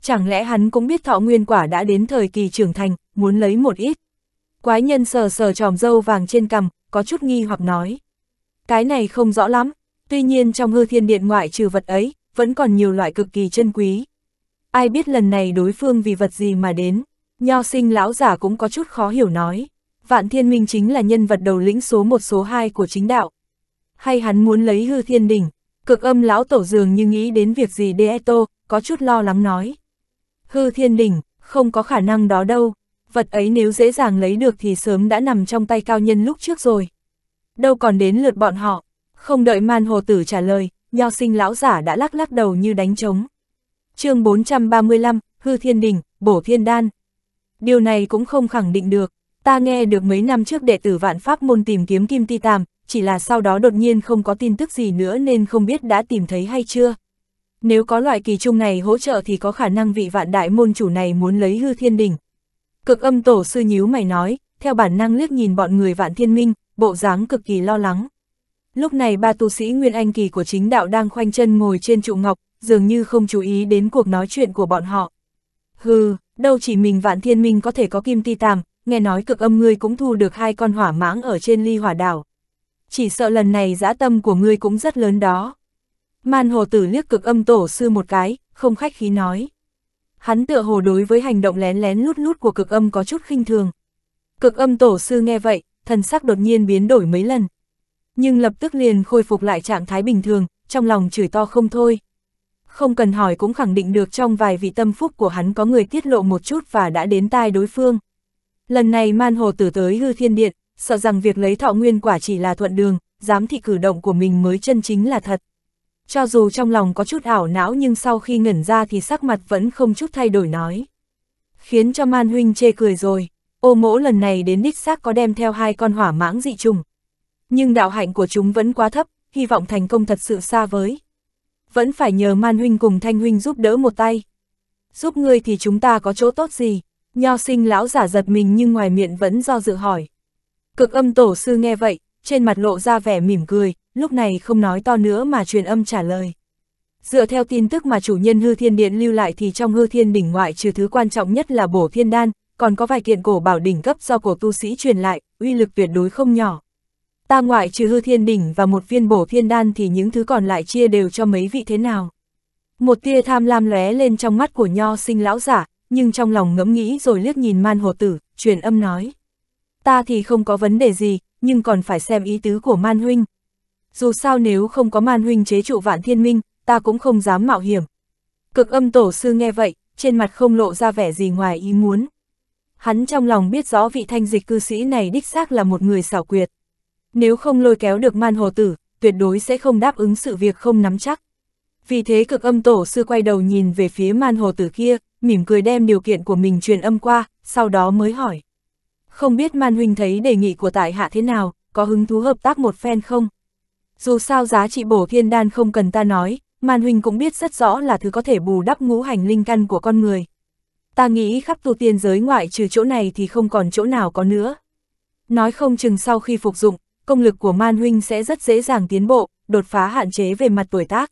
Chẳng lẽ hắn cũng biết thọ nguyên quả đã đến thời kỳ trưởng thành, muốn lấy một ít. Quái nhân sờ sờ tròm dâu vàng trên cằm, có chút nghi hoặc nói. Cái này không rõ lắm, tuy nhiên trong hư thiên điện ngoại trừ vật ấy, vẫn còn nhiều loại cực kỳ chân quý. Ai biết lần này đối phương vì vật gì mà đến, nho sinh lão giả cũng có chút khó hiểu nói. Vạn thiên minh chính là nhân vật đầu lĩnh số một số 2 của chính đạo. Hay hắn muốn lấy hư thiên đỉnh, Cực âm lão tổ dường như nghĩ đến việc gì Deeto, có chút lo lắng nói. Hư thiên đỉnh, không có khả năng đó đâu, vật ấy nếu dễ dàng lấy được thì sớm đã nằm trong tay cao nhân lúc trước rồi. Đâu còn đến lượt bọn họ, không đợi man hồ tử trả lời, nho sinh lão giả đã lắc lắc đầu như đánh trống. chương 435, Hư Thiên Đình, Bổ Thiên Đan. Điều này cũng không khẳng định được, ta nghe được mấy năm trước đệ tử vạn pháp môn tìm kiếm kim ti tàm, chỉ là sau đó đột nhiên không có tin tức gì nữa nên không biết đã tìm thấy hay chưa. Nếu có loại kỳ trung này hỗ trợ thì có khả năng vị vạn đại môn chủ này muốn lấy hư thiên đỉnh. Cực âm tổ sư nhíu mày nói, theo bản năng liếc nhìn bọn người vạn thiên minh, bộ dáng cực kỳ lo lắng. Lúc này ba tu sĩ Nguyên Anh Kỳ của chính đạo đang khoanh chân ngồi trên trụ ngọc, dường như không chú ý đến cuộc nói chuyện của bọn họ. Hừ, đâu chỉ mình vạn thiên minh có thể có kim ti tàm, nghe nói cực âm ngươi cũng thu được hai con hỏa mãng ở trên ly hỏa đảo chỉ sợ lần này dã tâm của ngươi cũng rất lớn đó. Man hồ tử liếc cực âm tổ sư một cái, không khách khí nói. Hắn tựa hồ đối với hành động lén lén lút lút của cực âm có chút khinh thường. Cực âm tổ sư nghe vậy, thần sắc đột nhiên biến đổi mấy lần. Nhưng lập tức liền khôi phục lại trạng thái bình thường, trong lòng chửi to không thôi. Không cần hỏi cũng khẳng định được trong vài vị tâm phúc của hắn có người tiết lộ một chút và đã đến tai đối phương. Lần này man hồ tử tới hư thiên điện, sợ rằng việc lấy thọ nguyên quả chỉ là thuận đường, dám thị cử động của mình mới chân chính là thật. Cho dù trong lòng có chút ảo não nhưng sau khi ngẩn ra thì sắc mặt vẫn không chút thay đổi nói. Khiến cho man huynh chê cười rồi, ô mỗ lần này đến đích xác có đem theo hai con hỏa mãng dị trùng. Nhưng đạo hạnh của chúng vẫn quá thấp, hy vọng thành công thật sự xa với. Vẫn phải nhờ man huynh cùng thanh huynh giúp đỡ một tay. Giúp ngươi thì chúng ta có chỗ tốt gì? Nho sinh lão giả giật mình nhưng ngoài miệng vẫn do dự hỏi. Cực âm tổ sư nghe vậy, trên mặt lộ ra vẻ mỉm cười, lúc này không nói to nữa mà truyền âm trả lời. Dựa theo tin tức mà chủ nhân hư thiên điện lưu lại thì trong hư thiên đỉnh ngoại trừ thứ quan trọng nhất là bổ thiên đan, còn có vài kiện cổ bảo đỉnh cấp do cổ tu sĩ truyền lại, uy lực tuyệt đối không nhỏ. Ta ngoại trừ hư thiên đỉnh và một viên bổ thiên đan thì những thứ còn lại chia đều cho mấy vị thế nào. Một tia tham lam lóe lên trong mắt của nho sinh lão giả, nhưng trong lòng ngẫm nghĩ rồi liếc nhìn man hồ tử, truyền âm nói ta thì không có vấn đề gì, nhưng còn phải xem ý tứ của Man Huynh. Dù sao nếu không có Man Huynh chế trụ vạn thiên minh, ta cũng không dám mạo hiểm. Cực âm tổ sư nghe vậy, trên mặt không lộ ra vẻ gì ngoài ý muốn. Hắn trong lòng biết rõ vị thanh dịch cư sĩ này đích xác là một người xảo quyệt. Nếu không lôi kéo được man hồ tử, tuyệt đối sẽ không đáp ứng sự việc không nắm chắc. Vì thế cực âm tổ sư quay đầu nhìn về phía man hồ tử kia, mỉm cười đem điều kiện của mình truyền âm qua, sau đó mới hỏi không biết Man Huynh thấy đề nghị của tại hạ thế nào, có hứng thú hợp tác một phen không? Dù sao giá trị bổ thiên đan không cần ta nói, Man Huynh cũng biết rất rõ là thứ có thể bù đắp ngũ hành linh căn của con người. Ta nghĩ khắp tu tiên giới ngoại trừ chỗ này thì không còn chỗ nào có nữa. Nói không chừng sau khi phục dụng, công lực của Man Huynh sẽ rất dễ dàng tiến bộ, đột phá hạn chế về mặt tuổi tác.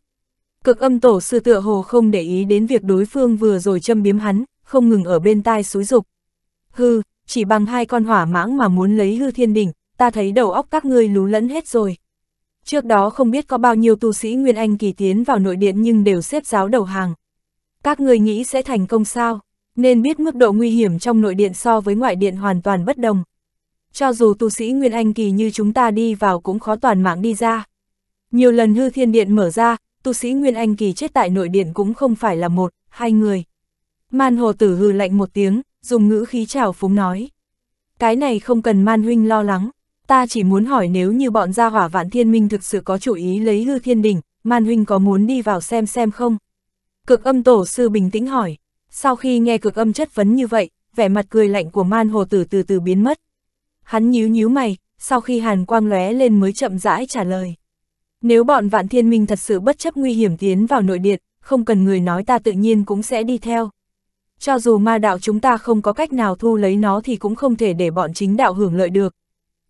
Cực âm tổ sư tựa hồ không để ý đến việc đối phương vừa rồi châm biếm hắn, không ngừng ở bên tai xúi dục. Hư, chỉ bằng hai con hỏa mãng mà muốn lấy hư thiên đỉnh, ta thấy đầu óc các ngươi lú lẫn hết rồi. Trước đó không biết có bao nhiêu tu sĩ Nguyên Anh kỳ tiến vào nội điện nhưng đều xếp giáo đầu hàng. Các người nghĩ sẽ thành công sao, nên biết mức độ nguy hiểm trong nội điện so với ngoại điện hoàn toàn bất đồng. Cho dù tu sĩ Nguyên Anh kỳ như chúng ta đi vào cũng khó toàn mạng đi ra. Nhiều lần hư thiên điện mở ra, tu sĩ Nguyên Anh kỳ chết tại nội điện cũng không phải là một, hai người. Man hồ tử hư lạnh một tiếng, dùng ngữ khí trào phúng nói. Cái này không cần man huynh lo lắng, ta chỉ muốn hỏi nếu như bọn gia hỏa vạn thiên minh thực sự có chủ ý lấy hư thiên đỉnh man huynh có muốn đi vào xem xem không? Cực âm tổ sư bình tĩnh hỏi, sau khi nghe cực âm chất vấn như vậy, vẻ mặt cười lạnh của man hồ tử từ từ biến mất. Hắn nhíu nhíu mày, sau khi hàn quang lóe lên mới chậm rãi trả lời. Nếu bọn vạn thiên minh thật sự bất chấp nguy hiểm tiến vào nội điện, không cần người nói ta tự nhiên cũng sẽ đi theo cho dù ma đạo chúng ta không có cách nào thu lấy nó thì cũng không thể để bọn chính đạo hưởng lợi được.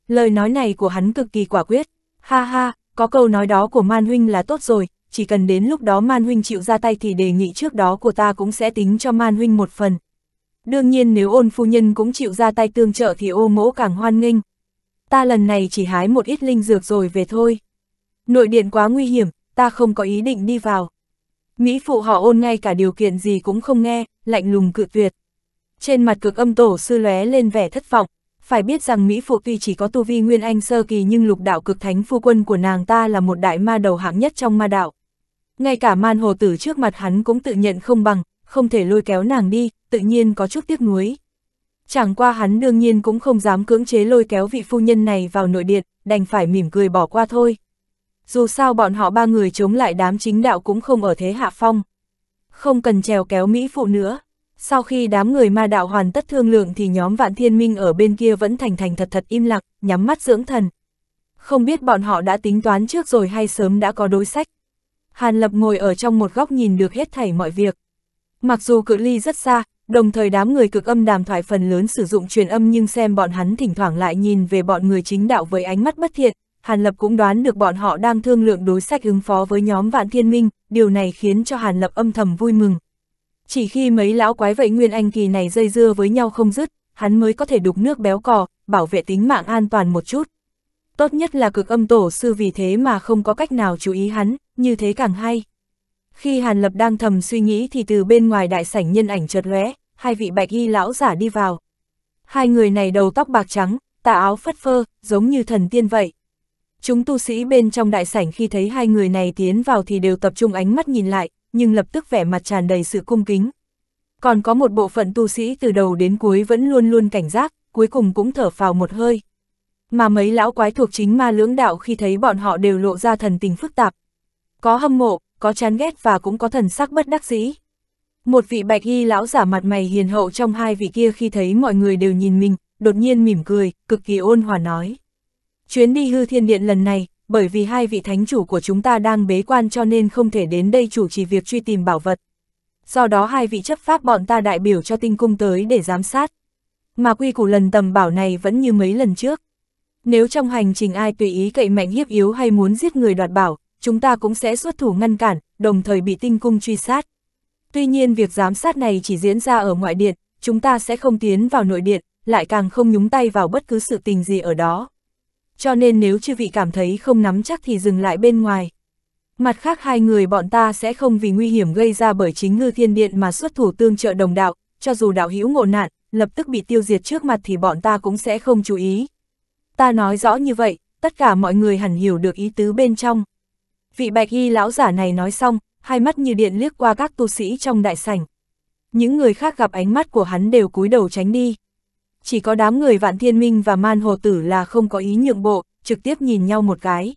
Lời nói này của hắn cực kỳ quả quyết, ha ha, có câu nói đó của Man Huynh là tốt rồi, chỉ cần đến lúc đó Man Huynh chịu ra tay thì đề nghị trước đó của ta cũng sẽ tính cho Man Huynh một phần. Đương nhiên nếu ôn phu nhân cũng chịu ra tay tương trợ thì ô mỗ càng hoan nghênh. Ta lần này chỉ hái một ít linh dược rồi về thôi. Nội điện quá nguy hiểm, ta không có ý định đi vào. Mỹ phụ họ ôn ngay cả điều kiện gì cũng không nghe, lạnh lùng cự tuyệt. Trên mặt cực âm tổ sư lóe lên vẻ thất vọng, phải biết rằng Mỹ phụ tuy chỉ có tu vi nguyên anh sơ kỳ nhưng lục đạo cực thánh phu quân của nàng ta là một đại ma đầu hạng nhất trong ma đạo. Ngay cả man hồ tử trước mặt hắn cũng tự nhận không bằng, không thể lôi kéo nàng đi, tự nhiên có chút tiếc nuối. Chẳng qua hắn đương nhiên cũng không dám cưỡng chế lôi kéo vị phu nhân này vào nội điện, đành phải mỉm cười bỏ qua thôi dù sao bọn họ ba người chống lại đám chính đạo cũng không ở thế hạ phong. Không cần trèo kéo Mỹ phụ nữa. Sau khi đám người ma đạo hoàn tất thương lượng thì nhóm vạn thiên minh ở bên kia vẫn thành thành thật thật im lặng, nhắm mắt dưỡng thần. Không biết bọn họ đã tính toán trước rồi hay sớm đã có đối sách. Hàn Lập ngồi ở trong một góc nhìn được hết thảy mọi việc. Mặc dù cự ly rất xa, đồng thời đám người cực âm đàm thoại phần lớn sử dụng truyền âm nhưng xem bọn hắn thỉnh thoảng lại nhìn về bọn người chính đạo với ánh mắt bất thiện, Hàn Lập cũng đoán được bọn họ đang thương lượng đối sách ứng phó với nhóm Vạn Thiên Minh, điều này khiến cho Hàn Lập âm thầm vui mừng. Chỉ khi mấy lão quái vậy Nguyên Anh kỳ này dây dưa với nhau không dứt, hắn mới có thể đục nước béo cò, bảo vệ tính mạng an toàn một chút. Tốt nhất là cực âm tổ sư vì thế mà không có cách nào chú ý hắn, như thế càng hay. Khi Hàn Lập đang thầm suy nghĩ thì từ bên ngoài đại sảnh nhân ảnh chợt lóe, hai vị bạch y lão giả đi vào. Hai người này đầu tóc bạc trắng, tà áo phất phơ, giống như thần tiên vậy. Chúng tu sĩ bên trong đại sảnh khi thấy hai người này tiến vào thì đều tập trung ánh mắt nhìn lại, nhưng lập tức vẻ mặt tràn đầy sự cung kính. Còn có một bộ phận tu sĩ từ đầu đến cuối vẫn luôn luôn cảnh giác, cuối cùng cũng thở phào một hơi. Mà mấy lão quái thuộc chính ma lưỡng đạo khi thấy bọn họ đều lộ ra thần tình phức tạp. Có hâm mộ, có chán ghét và cũng có thần sắc bất đắc dĩ. Một vị bạch y lão giả mặt mày hiền hậu trong hai vị kia khi thấy mọi người đều nhìn mình, đột nhiên mỉm cười, cực kỳ ôn hòa nói. Chuyến đi hư thiên điện lần này, bởi vì hai vị thánh chủ của chúng ta đang bế quan cho nên không thể đến đây chủ trì việc truy tìm bảo vật. Do đó hai vị chấp pháp bọn ta đại biểu cho tinh cung tới để giám sát. Mà quy củ lần tầm bảo này vẫn như mấy lần trước. Nếu trong hành trình ai tùy ý cậy mạnh hiếp yếu hay muốn giết người đoạt bảo, chúng ta cũng sẽ xuất thủ ngăn cản, đồng thời bị tinh cung truy sát. Tuy nhiên việc giám sát này chỉ diễn ra ở ngoại điện, chúng ta sẽ không tiến vào nội điện, lại càng không nhúng tay vào bất cứ sự tình gì ở đó cho nên nếu chư vị cảm thấy không nắm chắc thì dừng lại bên ngoài. Mặt khác hai người bọn ta sẽ không vì nguy hiểm gây ra bởi chính ngư thiên điện mà xuất thủ tương trợ đồng đạo, cho dù đạo hữu ngộ nạn, lập tức bị tiêu diệt trước mặt thì bọn ta cũng sẽ không chú ý. Ta nói rõ như vậy, tất cả mọi người hẳn hiểu được ý tứ bên trong. Vị bạch y lão giả này nói xong, hai mắt như điện liếc qua các tu sĩ trong đại sảnh. Những người khác gặp ánh mắt của hắn đều cúi đầu tránh đi chỉ có đám người vạn thiên minh và man hồ tử là không có ý nhượng bộ, trực tiếp nhìn nhau một cái.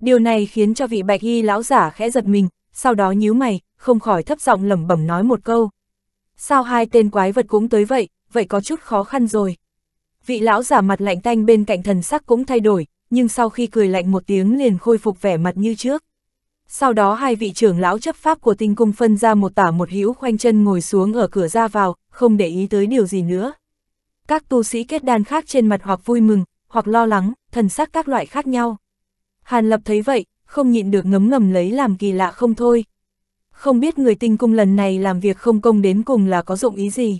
Điều này khiến cho vị bạch y lão giả khẽ giật mình, sau đó nhíu mày, không khỏi thấp giọng lẩm bẩm nói một câu. Sao hai tên quái vật cũng tới vậy, vậy có chút khó khăn rồi. Vị lão giả mặt lạnh tanh bên cạnh thần sắc cũng thay đổi, nhưng sau khi cười lạnh một tiếng liền khôi phục vẻ mặt như trước. Sau đó hai vị trưởng lão chấp pháp của tinh cung phân ra một tả một hữu khoanh chân ngồi xuống ở cửa ra vào, không để ý tới điều gì nữa. Các tu sĩ kết đan khác trên mặt hoặc vui mừng, hoặc lo lắng, thần sắc các loại khác nhau. Hàn Lập thấy vậy, không nhịn được ngấm ngầm lấy làm kỳ lạ không thôi. Không biết người tinh cung lần này làm việc không công đến cùng là có dụng ý gì.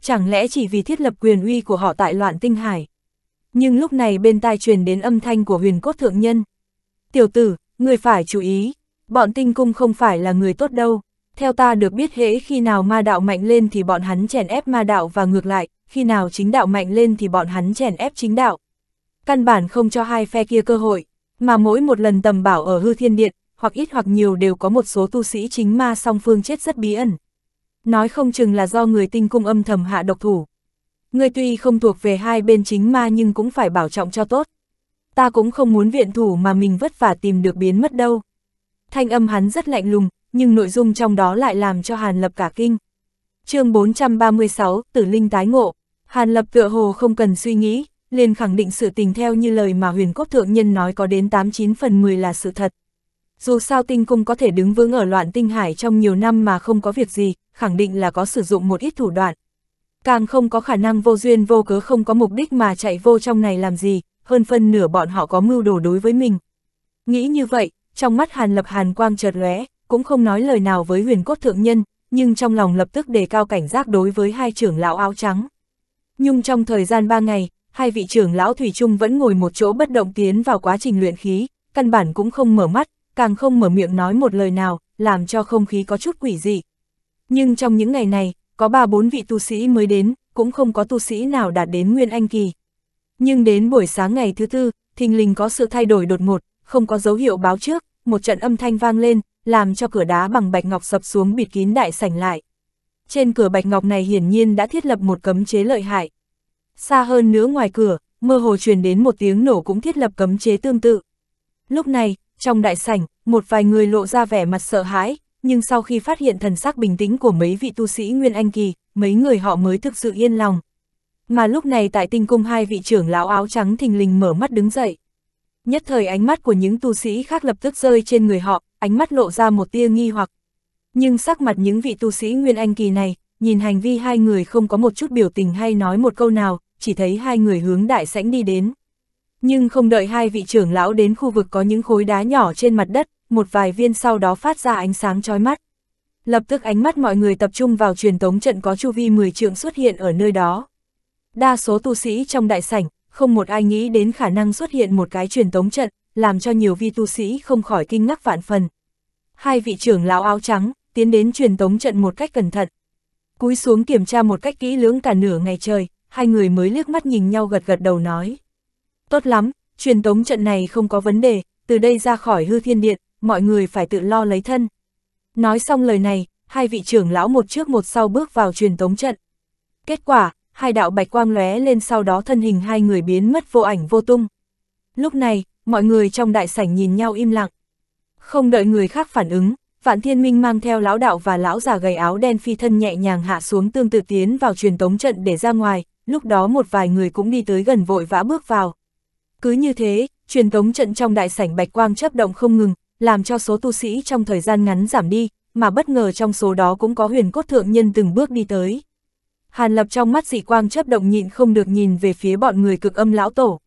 Chẳng lẽ chỉ vì thiết lập quyền uy của họ tại loạn tinh hải. Nhưng lúc này bên tai truyền đến âm thanh của huyền cốt thượng nhân. Tiểu tử, người phải chú ý, bọn tinh cung không phải là người tốt đâu. Theo ta được biết hễ khi nào ma đạo mạnh lên thì bọn hắn chèn ép ma đạo và ngược lại, khi nào chính đạo mạnh lên thì bọn hắn chèn ép chính đạo. Căn bản không cho hai phe kia cơ hội, mà mỗi một lần tầm bảo ở hư thiên điện, hoặc ít hoặc nhiều đều có một số tu sĩ chính ma song phương chết rất bí ẩn. Nói không chừng là do người tinh cung âm thầm hạ độc thủ. Người tuy không thuộc về hai bên chính ma nhưng cũng phải bảo trọng cho tốt. Ta cũng không muốn viện thủ mà mình vất vả tìm được biến mất đâu. Thanh âm hắn rất lạnh lùng, nhưng nội dung trong đó lại làm cho Hàn Lập cả kinh. chương 436, Tử Linh tái ngộ. Hàn Lập tựa hồ không cần suy nghĩ, liền khẳng định sự tình theo như lời mà huyền cốc thượng nhân nói có đến 89 phần 10 là sự thật. Dù sao tinh cung có thể đứng vững ở loạn tinh hải trong nhiều năm mà không có việc gì, khẳng định là có sử dụng một ít thủ đoạn. Càng không có khả năng vô duyên vô cớ không có mục đích mà chạy vô trong này làm gì, hơn phân nửa bọn họ có mưu đồ đối với mình. Nghĩ như vậy, trong mắt Hàn Lập Hàn Quang chợt lóe, cũng không nói lời nào với huyền cốt thượng nhân, nhưng trong lòng lập tức đề cao cảnh giác đối với hai trưởng lão áo trắng. Nhưng trong thời gian 3 ngày, hai vị trưởng lão Thủy chung vẫn ngồi một chỗ bất động tiến vào quá trình luyện khí, căn bản cũng không mở mắt, càng không mở miệng nói một lời nào, làm cho không khí có chút quỷ dị. Nhưng trong những ngày này, có ba bốn vị tu sĩ mới đến, cũng không có tu sĩ nào đạt đến Nguyên Anh Kỳ. Nhưng đến buổi sáng ngày thứ tư, thình lình có sự thay đổi đột ngột, không có dấu hiệu báo trước, một trận âm thanh vang lên, làm cho cửa đá bằng bạch ngọc sập xuống bịt kín đại sảnh lại. Trên cửa bạch ngọc này hiển nhiên đã thiết lập một cấm chế lợi hại. Xa hơn nữa ngoài cửa, mơ hồ truyền đến một tiếng nổ cũng thiết lập cấm chế tương tự. Lúc này, trong đại sảnh, một vài người lộ ra vẻ mặt sợ hãi, nhưng sau khi phát hiện thần sắc bình tĩnh của mấy vị tu sĩ Nguyên Anh Kỳ, mấy người họ mới thực sự yên lòng. Mà lúc này tại tinh cung hai vị trưởng lão áo trắng thình lình mở mắt đứng dậy. Nhất thời ánh mắt của những tu sĩ khác lập tức rơi trên người họ, ánh mắt lộ ra một tia nghi hoặc, nhưng sắc mặt những vị tu sĩ Nguyên Anh kỳ này, nhìn hành vi hai người không có một chút biểu tình hay nói một câu nào, chỉ thấy hai người hướng đại sảnh đi đến. Nhưng không đợi hai vị trưởng lão đến khu vực có những khối đá nhỏ trên mặt đất, một vài viên sau đó phát ra ánh sáng chói mắt. Lập tức ánh mắt mọi người tập trung vào truyền tống trận có chu vi 10 trượng xuất hiện ở nơi đó. Đa số tu sĩ trong đại sảnh, không một ai nghĩ đến khả năng xuất hiện một cái truyền tống trận, làm cho nhiều vi tu sĩ không khỏi kinh ngắc vạn phần. Hai vị trưởng lão áo trắng, tiến đến truyền tống trận một cách cẩn thận. Cúi xuống kiểm tra một cách kỹ lưỡng cả nửa ngày trời, hai người mới liếc mắt nhìn nhau gật gật đầu nói. Tốt lắm, truyền tống trận này không có vấn đề, từ đây ra khỏi hư thiên điện, mọi người phải tự lo lấy thân. Nói xong lời này, hai vị trưởng lão một trước một sau bước vào truyền tống trận. Kết quả, hai đạo bạch quang lóe lên sau đó thân hình hai người biến mất vô ảnh vô tung. Lúc này, mọi người trong đại sảnh nhìn nhau im lặng. Không đợi người khác phản ứng, Vạn Thiên Minh mang theo lão đạo và lão già gầy áo đen phi thân nhẹ nhàng hạ xuống tương tự tiến vào truyền tống trận để ra ngoài, lúc đó một vài người cũng đi tới gần vội vã bước vào. Cứ như thế, truyền tống trận trong đại sảnh bạch quang chấp động không ngừng, làm cho số tu sĩ trong thời gian ngắn giảm đi, mà bất ngờ trong số đó cũng có huyền cốt thượng nhân từng bước đi tới. Hàn lập trong mắt dị quang chấp động nhịn không được nhìn về phía bọn người cực âm lão tổ.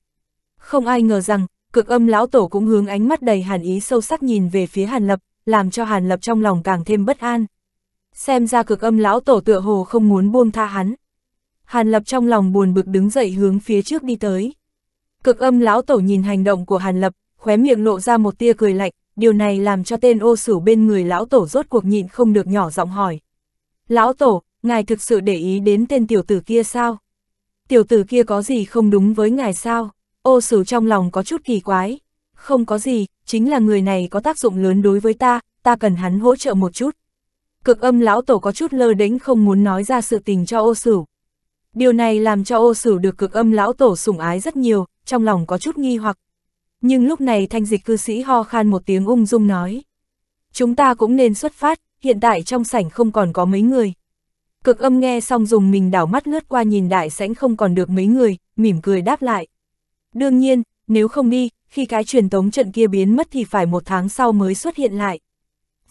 Không ai ngờ rằng, cực âm lão tổ cũng hướng ánh mắt đầy hàn ý sâu sắc nhìn về phía hàn lập, làm cho Hàn Lập trong lòng càng thêm bất an. Xem ra cực âm lão tổ tựa hồ không muốn buông tha hắn. Hàn Lập trong lòng buồn bực đứng dậy hướng phía trước đi tới. Cực âm lão tổ nhìn hành động của Hàn Lập, khóe miệng lộ ra một tia cười lạnh, điều này làm cho tên ô sửu bên người lão tổ rốt cuộc nhịn không được nhỏ giọng hỏi. Lão tổ, ngài thực sự để ý đến tên tiểu tử kia sao? Tiểu tử kia có gì không đúng với ngài sao? Ô sửu trong lòng có chút kỳ quái. Không có gì, chính là người này có tác dụng lớn đối với ta, ta cần hắn hỗ trợ một chút. Cực âm lão tổ có chút lơ đễnh không muốn nói ra sự tình cho ô sửu. Điều này làm cho ô sửu được cực âm lão tổ sủng ái rất nhiều, trong lòng có chút nghi hoặc. Nhưng lúc này thanh dịch cư sĩ ho khan một tiếng ung dung nói. Chúng ta cũng nên xuất phát, hiện tại trong sảnh không còn có mấy người. Cực âm nghe xong dùng mình đảo mắt lướt qua nhìn đại sảnh không còn được mấy người, mỉm cười đáp lại. Đương nhiên, nếu không đi, khi cái truyền tống trận kia biến mất thì phải một tháng sau mới xuất hiện lại.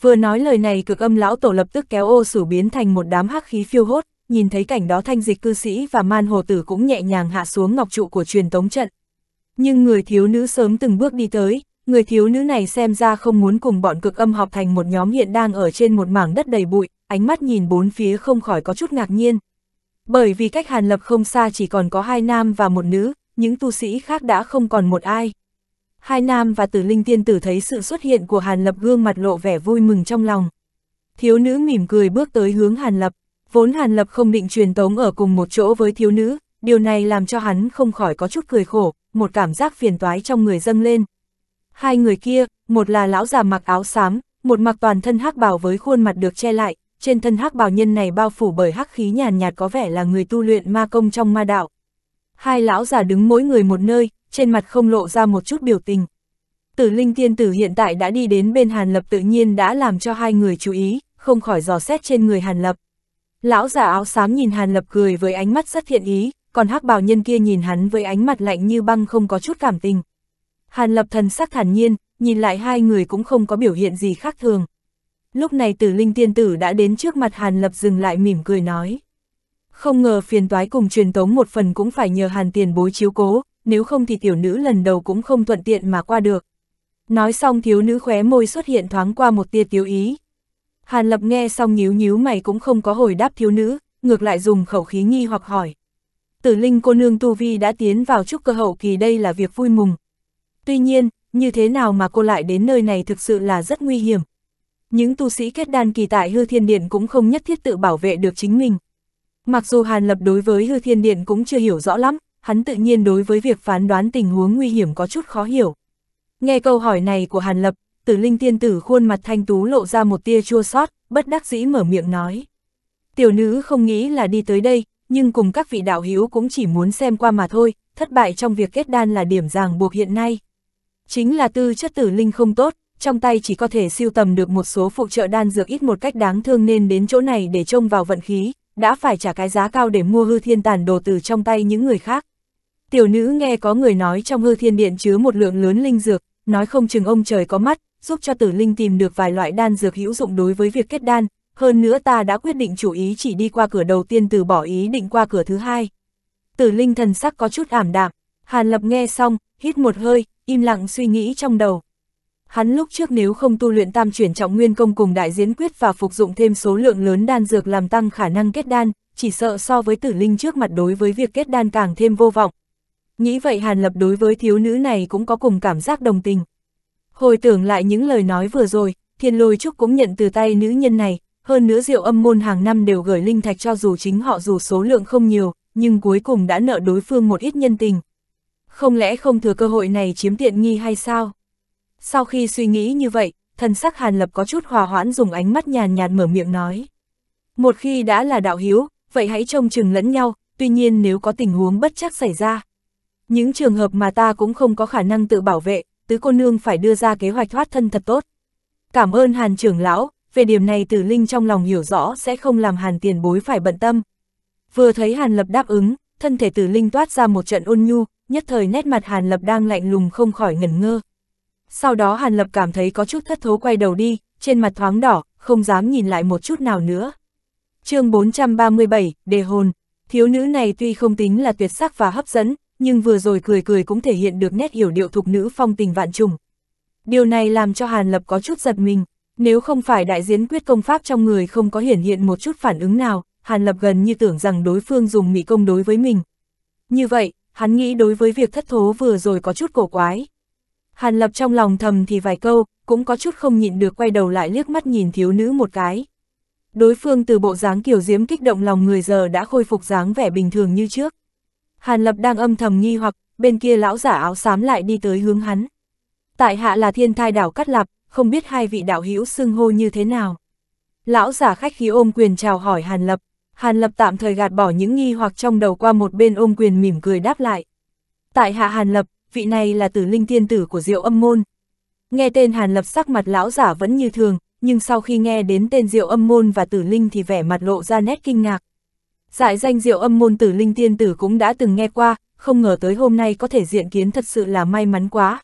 Vừa nói lời này cực âm lão tổ lập tức kéo ô sủ biến thành một đám hắc khí phiêu hốt, nhìn thấy cảnh đó thanh dịch cư sĩ và man hồ tử cũng nhẹ nhàng hạ xuống ngọc trụ của truyền tống trận. Nhưng người thiếu nữ sớm từng bước đi tới, người thiếu nữ này xem ra không muốn cùng bọn cực âm họp thành một nhóm hiện đang ở trên một mảng đất đầy bụi, ánh mắt nhìn bốn phía không khỏi có chút ngạc nhiên. Bởi vì cách Hàn Lập không xa chỉ còn có hai nam và một nữ, những tu sĩ khác đã không còn một ai. Hai nam và tử linh tiên tử thấy sự xuất hiện của Hàn Lập gương mặt lộ vẻ vui mừng trong lòng. Thiếu nữ mỉm cười bước tới hướng Hàn Lập, vốn Hàn Lập không định truyền tống ở cùng một chỗ với thiếu nữ, điều này làm cho hắn không khỏi có chút cười khổ, một cảm giác phiền toái trong người dâng lên. Hai người kia, một là lão già mặc áo xám, một mặc toàn thân hắc bào với khuôn mặt được che lại, trên thân hắc bào nhân này bao phủ bởi hắc khí nhàn nhạt có vẻ là người tu luyện ma công trong ma đạo, Hai lão già đứng mỗi người một nơi, trên mặt không lộ ra một chút biểu tình. Tử linh tiên tử hiện tại đã đi đến bên Hàn Lập tự nhiên đã làm cho hai người chú ý, không khỏi dò xét trên người Hàn Lập. Lão già áo xám nhìn Hàn Lập cười với ánh mắt rất thiện ý, còn hắc bào nhân kia nhìn hắn với ánh mặt lạnh như băng không có chút cảm tình. Hàn Lập thần sắc thản nhiên, nhìn lại hai người cũng không có biểu hiện gì khác thường. Lúc này tử linh tiên tử đã đến trước mặt Hàn Lập dừng lại mỉm cười nói. Không ngờ phiền toái cùng truyền tống một phần cũng phải nhờ hàn tiền bối chiếu cố, nếu không thì tiểu nữ lần đầu cũng không thuận tiện mà qua được. Nói xong thiếu nữ khóe môi xuất hiện thoáng qua một tia tiêu ý. Hàn lập nghe xong nhíu nhíu mày cũng không có hồi đáp thiếu nữ, ngược lại dùng khẩu khí nghi hoặc hỏi. Tử linh cô nương Tu Vi đã tiến vào trúc cơ hậu kỳ đây là việc vui mùng. Tuy nhiên, như thế nào mà cô lại đến nơi này thực sự là rất nguy hiểm. Những tu sĩ kết đan kỳ tại hư thiên điện cũng không nhất thiết tự bảo vệ được chính mình. Mặc dù Hàn Lập đối với hư thiên điện cũng chưa hiểu rõ lắm, hắn tự nhiên đối với việc phán đoán tình huống nguy hiểm có chút khó hiểu. Nghe câu hỏi này của Hàn Lập, tử linh tiên tử khuôn mặt thanh tú lộ ra một tia chua sót, bất đắc dĩ mở miệng nói. Tiểu nữ không nghĩ là đi tới đây, nhưng cùng các vị đạo hữu cũng chỉ muốn xem qua mà thôi, thất bại trong việc kết đan là điểm ràng buộc hiện nay. Chính là tư chất tử linh không tốt, trong tay chỉ có thể siêu tầm được một số phụ trợ đan dược ít một cách đáng thương nên đến chỗ này để trông vào vận khí, đã phải trả cái giá cao để mua hư thiên tàn đồ từ trong tay những người khác. Tiểu nữ nghe có người nói trong hư thiên điện chứa một lượng lớn linh dược, nói không chừng ông trời có mắt, giúp cho tử linh tìm được vài loại đan dược hữu dụng đối với việc kết đan, hơn nữa ta đã quyết định chủ ý chỉ đi qua cửa đầu tiên từ bỏ ý định qua cửa thứ hai. Tử linh thần sắc có chút ảm đạm, Hàn Lập nghe xong, hít một hơi, im lặng suy nghĩ trong đầu. Hắn lúc trước nếu không tu luyện tam chuyển trọng nguyên công cùng đại diễn quyết và phục dụng thêm số lượng lớn đan dược làm tăng khả năng kết đan, chỉ sợ so với tử linh trước mặt đối với việc kết đan càng thêm vô vọng. Nghĩ vậy Hàn Lập đối với thiếu nữ này cũng có cùng cảm giác đồng tình. Hồi tưởng lại những lời nói vừa rồi, thiên lôi trúc cũng nhận từ tay nữ nhân này, hơn nữa rượu âm môn hàng năm đều gửi linh thạch cho dù chính họ dù số lượng không nhiều, nhưng cuối cùng đã nợ đối phương một ít nhân tình. Không lẽ không thừa cơ hội này chiếm tiện nghi hay sao? Sau khi suy nghĩ như vậy, thần sắc Hàn Lập có chút hòa hoãn dùng ánh mắt nhàn nhạt mở miệng nói. Một khi đã là đạo hiếu, vậy hãy trông chừng lẫn nhau, tuy nhiên nếu có tình huống bất chắc xảy ra. Những trường hợp mà ta cũng không có khả năng tự bảo vệ, tứ cô nương phải đưa ra kế hoạch thoát thân thật tốt. Cảm ơn Hàn trưởng lão, về điểm này tử linh trong lòng hiểu rõ sẽ không làm Hàn tiền bối phải bận tâm. Vừa thấy Hàn Lập đáp ứng, thân thể tử linh toát ra một trận ôn nhu, nhất thời nét mặt Hàn Lập đang lạnh lùng không khỏi ngẩn ngơ. Sau đó Hàn Lập cảm thấy có chút thất thố quay đầu đi, trên mặt thoáng đỏ, không dám nhìn lại một chút nào nữa. chương 437, Đề Hồn Thiếu nữ này tuy không tính là tuyệt sắc và hấp dẫn, nhưng vừa rồi cười cười cũng thể hiện được nét hiểu điệu thục nữ phong tình vạn trùng. Điều này làm cho Hàn Lập có chút giật mình, nếu không phải đại diễn quyết công pháp trong người không có hiển hiện một chút phản ứng nào, Hàn Lập gần như tưởng rằng đối phương dùng mỹ công đối với mình. Như vậy, hắn nghĩ đối với việc thất thố vừa rồi có chút cổ quái. Hàn Lập trong lòng thầm thì vài câu, cũng có chút không nhịn được quay đầu lại liếc mắt nhìn thiếu nữ một cái. Đối phương từ bộ dáng kiểu diếm kích động lòng người giờ đã khôi phục dáng vẻ bình thường như trước. Hàn Lập đang âm thầm nghi hoặc, bên kia lão giả áo xám lại đi tới hướng hắn. Tại hạ là thiên thai đảo Cát Lạp, không biết hai vị đạo hữu xưng hô như thế nào. Lão giả khách khí ôm quyền chào hỏi Hàn Lập, Hàn Lập tạm thời gạt bỏ những nghi hoặc trong đầu qua một bên ôm quyền mỉm cười đáp lại. Tại hạ Hàn Lập, vị này là tử linh tiên tử của diệu âm môn. Nghe tên Hàn Lập sắc mặt lão giả vẫn như thường, nhưng sau khi nghe đến tên diệu âm môn và tử linh thì vẻ mặt lộ ra nét kinh ngạc. Giải danh diệu âm môn tử linh tiên tử cũng đã từng nghe qua, không ngờ tới hôm nay có thể diện kiến thật sự là may mắn quá.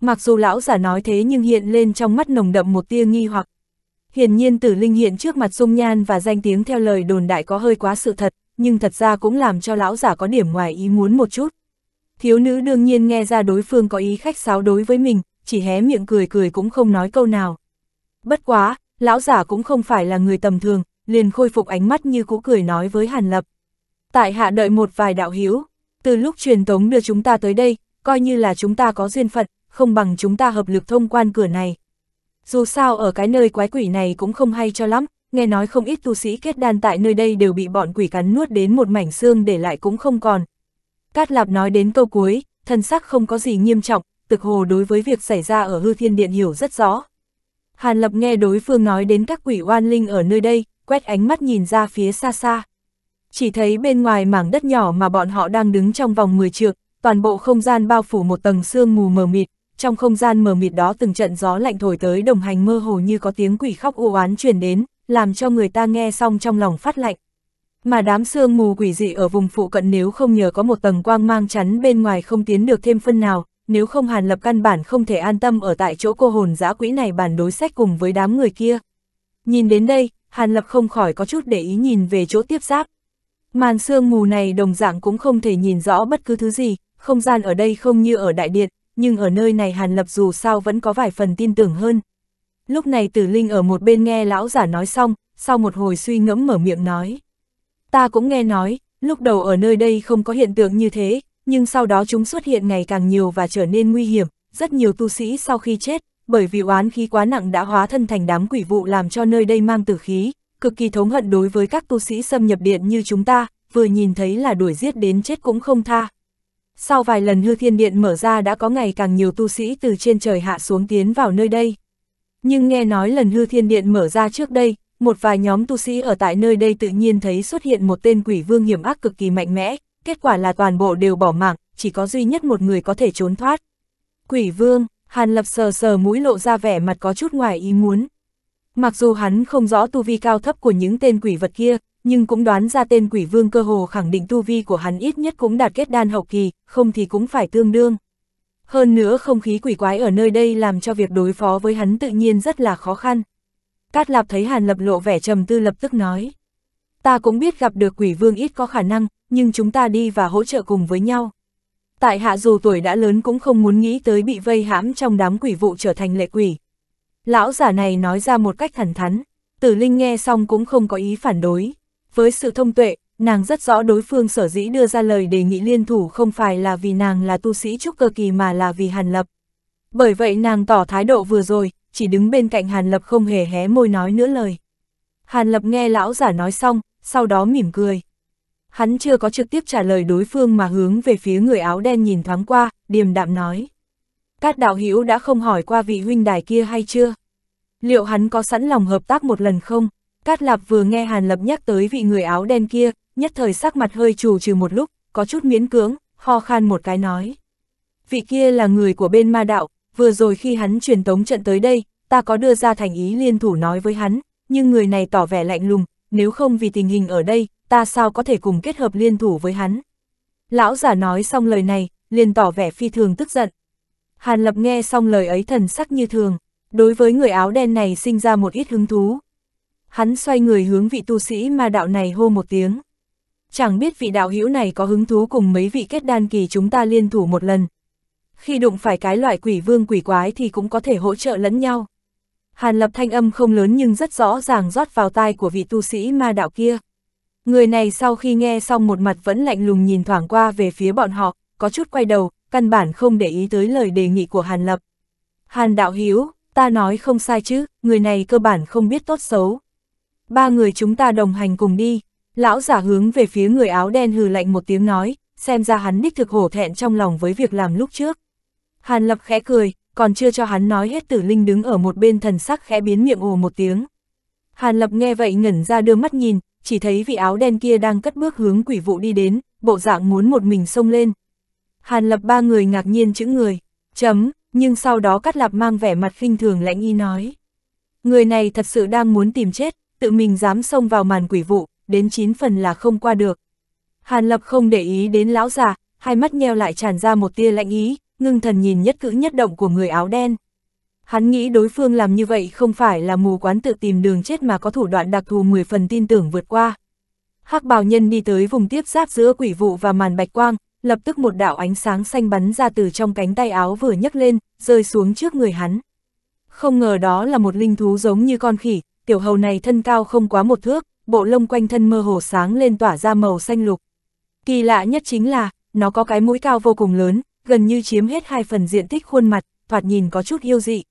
Mặc dù lão giả nói thế nhưng hiện lên trong mắt nồng đậm một tia nghi hoặc. Hiển nhiên tử linh hiện trước mặt dung nhan và danh tiếng theo lời đồn đại có hơi quá sự thật, nhưng thật ra cũng làm cho lão giả có điểm ngoài ý muốn một chút. Thiếu nữ đương nhiên nghe ra đối phương có ý khách sáo đối với mình, chỉ hé miệng cười cười cũng không nói câu nào. Bất quá, lão giả cũng không phải là người tầm thường, liền khôi phục ánh mắt như cũ cười nói với Hàn Lập. Tại hạ đợi một vài đạo hiếu, từ lúc truyền tống đưa chúng ta tới đây, coi như là chúng ta có duyên phận, không bằng chúng ta hợp lực thông quan cửa này. Dù sao ở cái nơi quái quỷ này cũng không hay cho lắm, nghe nói không ít tu sĩ kết đan tại nơi đây đều bị bọn quỷ cắn nuốt đến một mảnh xương để lại cũng không còn, Cát Lạp nói đến câu cuối, thân sắc không có gì nghiêm trọng, tực hồ đối với việc xảy ra ở hư thiên điện hiểu rất rõ. Hàn Lập nghe đối phương nói đến các quỷ oan linh ở nơi đây, quét ánh mắt nhìn ra phía xa xa. Chỉ thấy bên ngoài mảng đất nhỏ mà bọn họ đang đứng trong vòng 10 trượng, toàn bộ không gian bao phủ một tầng sương mù mờ mịt, trong không gian mờ mịt đó từng trận gió lạnh thổi tới đồng hành mơ hồ như có tiếng quỷ khóc u oán truyền đến, làm cho người ta nghe xong trong lòng phát lạnh mà đám sương mù quỷ dị ở vùng phụ cận nếu không nhờ có một tầng quang mang chắn bên ngoài không tiến được thêm phân nào, nếu không Hàn Lập căn bản không thể an tâm ở tại chỗ cô hồn giã quỹ này bàn đối sách cùng với đám người kia. Nhìn đến đây, Hàn Lập không khỏi có chút để ý nhìn về chỗ tiếp giáp. Màn sương mù này đồng dạng cũng không thể nhìn rõ bất cứ thứ gì, không gian ở đây không như ở đại điện, nhưng ở nơi này Hàn Lập dù sao vẫn có vài phần tin tưởng hơn. Lúc này Tử Linh ở một bên nghe lão giả nói xong, sau một hồi suy ngẫm mở miệng nói. Ta cũng nghe nói, lúc đầu ở nơi đây không có hiện tượng như thế, nhưng sau đó chúng xuất hiện ngày càng nhiều và trở nên nguy hiểm, rất nhiều tu sĩ sau khi chết, bởi vì oán khí quá nặng đã hóa thân thành đám quỷ vụ làm cho nơi đây mang tử khí, cực kỳ thống hận đối với các tu sĩ xâm nhập điện như chúng ta, vừa nhìn thấy là đuổi giết đến chết cũng không tha. Sau vài lần hư thiên điện mở ra đã có ngày càng nhiều tu sĩ từ trên trời hạ xuống tiến vào nơi đây. Nhưng nghe nói lần hư thiên điện mở ra trước đây, một vài nhóm tu sĩ ở tại nơi đây tự nhiên thấy xuất hiện một tên quỷ vương hiểm ác cực kỳ mạnh mẽ, kết quả là toàn bộ đều bỏ mạng, chỉ có duy nhất một người có thể trốn thoát. Quỷ vương, Hàn Lập sờ sờ mũi lộ ra vẻ mặt có chút ngoài ý muốn. Mặc dù hắn không rõ tu vi cao thấp của những tên quỷ vật kia, nhưng cũng đoán ra tên quỷ vương cơ hồ khẳng định tu vi của hắn ít nhất cũng đạt kết đan hậu kỳ, không thì cũng phải tương đương. Hơn nữa không khí quỷ quái ở nơi đây làm cho việc đối phó với hắn tự nhiên rất là khó khăn. Cát Lạp thấy Hàn Lập lộ vẻ trầm tư lập tức nói. Ta cũng biết gặp được quỷ vương ít có khả năng, nhưng chúng ta đi và hỗ trợ cùng với nhau. Tại hạ dù tuổi đã lớn cũng không muốn nghĩ tới bị vây hãm trong đám quỷ vụ trở thành lệ quỷ. Lão giả này nói ra một cách thẳng thắn, tử linh nghe xong cũng không có ý phản đối. Với sự thông tuệ, nàng rất rõ đối phương sở dĩ đưa ra lời đề nghị liên thủ không phải là vì nàng là tu sĩ trúc cơ kỳ mà là vì hàn lập. Bởi vậy nàng tỏ thái độ vừa rồi, chỉ đứng bên cạnh Hàn Lập không hề hé môi nói nữa lời. Hàn Lập nghe lão giả nói xong, sau đó mỉm cười. Hắn chưa có trực tiếp trả lời đối phương mà hướng về phía người áo đen nhìn thoáng qua, điềm đạm nói. Cát đạo Hữu đã không hỏi qua vị huynh đài kia hay chưa? Liệu hắn có sẵn lòng hợp tác một lần không? Cát Lạp vừa nghe Hàn Lập nhắc tới vị người áo đen kia, nhất thời sắc mặt hơi trù trừ một lúc, có chút miễn cưỡng, ho khan một cái nói. Vị kia là người của bên ma đạo, vừa rồi khi hắn truyền tống trận tới đây, ta có đưa ra thành ý liên thủ nói với hắn, nhưng người này tỏ vẻ lạnh lùng, nếu không vì tình hình ở đây, ta sao có thể cùng kết hợp liên thủ với hắn. Lão giả nói xong lời này, liền tỏ vẻ phi thường tức giận. Hàn Lập nghe xong lời ấy thần sắc như thường, đối với người áo đen này sinh ra một ít hứng thú. Hắn xoay người hướng vị tu sĩ ma đạo này hô một tiếng. Chẳng biết vị đạo hữu này có hứng thú cùng mấy vị kết đan kỳ chúng ta liên thủ một lần, khi đụng phải cái loại quỷ vương quỷ quái thì cũng có thể hỗ trợ lẫn nhau. Hàn lập thanh âm không lớn nhưng rất rõ ràng rót vào tai của vị tu sĩ ma đạo kia. Người này sau khi nghe xong một mặt vẫn lạnh lùng nhìn thoảng qua về phía bọn họ, có chút quay đầu, căn bản không để ý tới lời đề nghị của Hàn Lập. Hàn Đạo Hiếu, ta nói không sai chứ, người này cơ bản không biết tốt xấu. Ba người chúng ta đồng hành cùng đi, lão giả hướng về phía người áo đen hừ lạnh một tiếng nói, xem ra hắn đích thực hổ thẹn trong lòng với việc làm lúc trước. Hàn Lập khẽ cười, còn chưa cho hắn nói hết tử linh đứng ở một bên thần sắc khẽ biến miệng ồ một tiếng. Hàn Lập nghe vậy ngẩn ra đưa mắt nhìn, chỉ thấy vị áo đen kia đang cất bước hướng quỷ vụ đi đến, bộ dạng muốn một mình xông lên. Hàn Lập ba người ngạc nhiên chữ người, chấm, nhưng sau đó cắt Lạp mang vẻ mặt khinh thường lãnh y nói. Người này thật sự đang muốn tìm chết, tự mình dám xông vào màn quỷ vụ, đến chín phần là không qua được. Hàn Lập không để ý đến lão già, hai mắt nheo lại tràn ra một tia lạnh ý, ngưng thần nhìn nhất cử nhất động của người áo đen. Hắn nghĩ đối phương làm như vậy không phải là mù quán tự tìm đường chết mà có thủ đoạn đặc thù 10 phần tin tưởng vượt qua. hắc bào nhân đi tới vùng tiếp giáp giữa quỷ vụ và màn bạch quang, lập tức một đạo ánh sáng xanh bắn ra từ trong cánh tay áo vừa nhấc lên, rơi xuống trước người hắn. Không ngờ đó là một linh thú giống như con khỉ, tiểu hầu này thân cao không quá một thước, bộ lông quanh thân mơ hồ sáng lên tỏa ra màu xanh lục. Kỳ lạ nhất chính là, nó có cái mũi cao vô cùng lớn, gần như chiếm hết hai phần diện tích khuôn mặt, thoạt nhìn có chút yêu dị.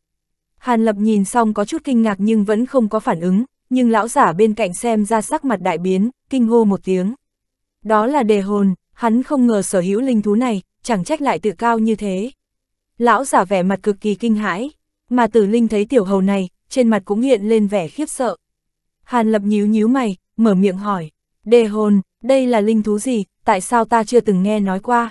Hàn Lập nhìn xong có chút kinh ngạc nhưng vẫn không có phản ứng, nhưng lão giả bên cạnh xem ra sắc mặt đại biến, kinh hô một tiếng. Đó là đề hồn, hắn không ngờ sở hữu linh thú này, chẳng trách lại tự cao như thế. Lão giả vẻ mặt cực kỳ kinh hãi, mà tử linh thấy tiểu hầu này, trên mặt cũng hiện lên vẻ khiếp sợ. Hàn Lập nhíu nhíu mày, mở miệng hỏi, đề hồn, đây là linh thú gì, tại sao ta chưa từng nghe nói qua?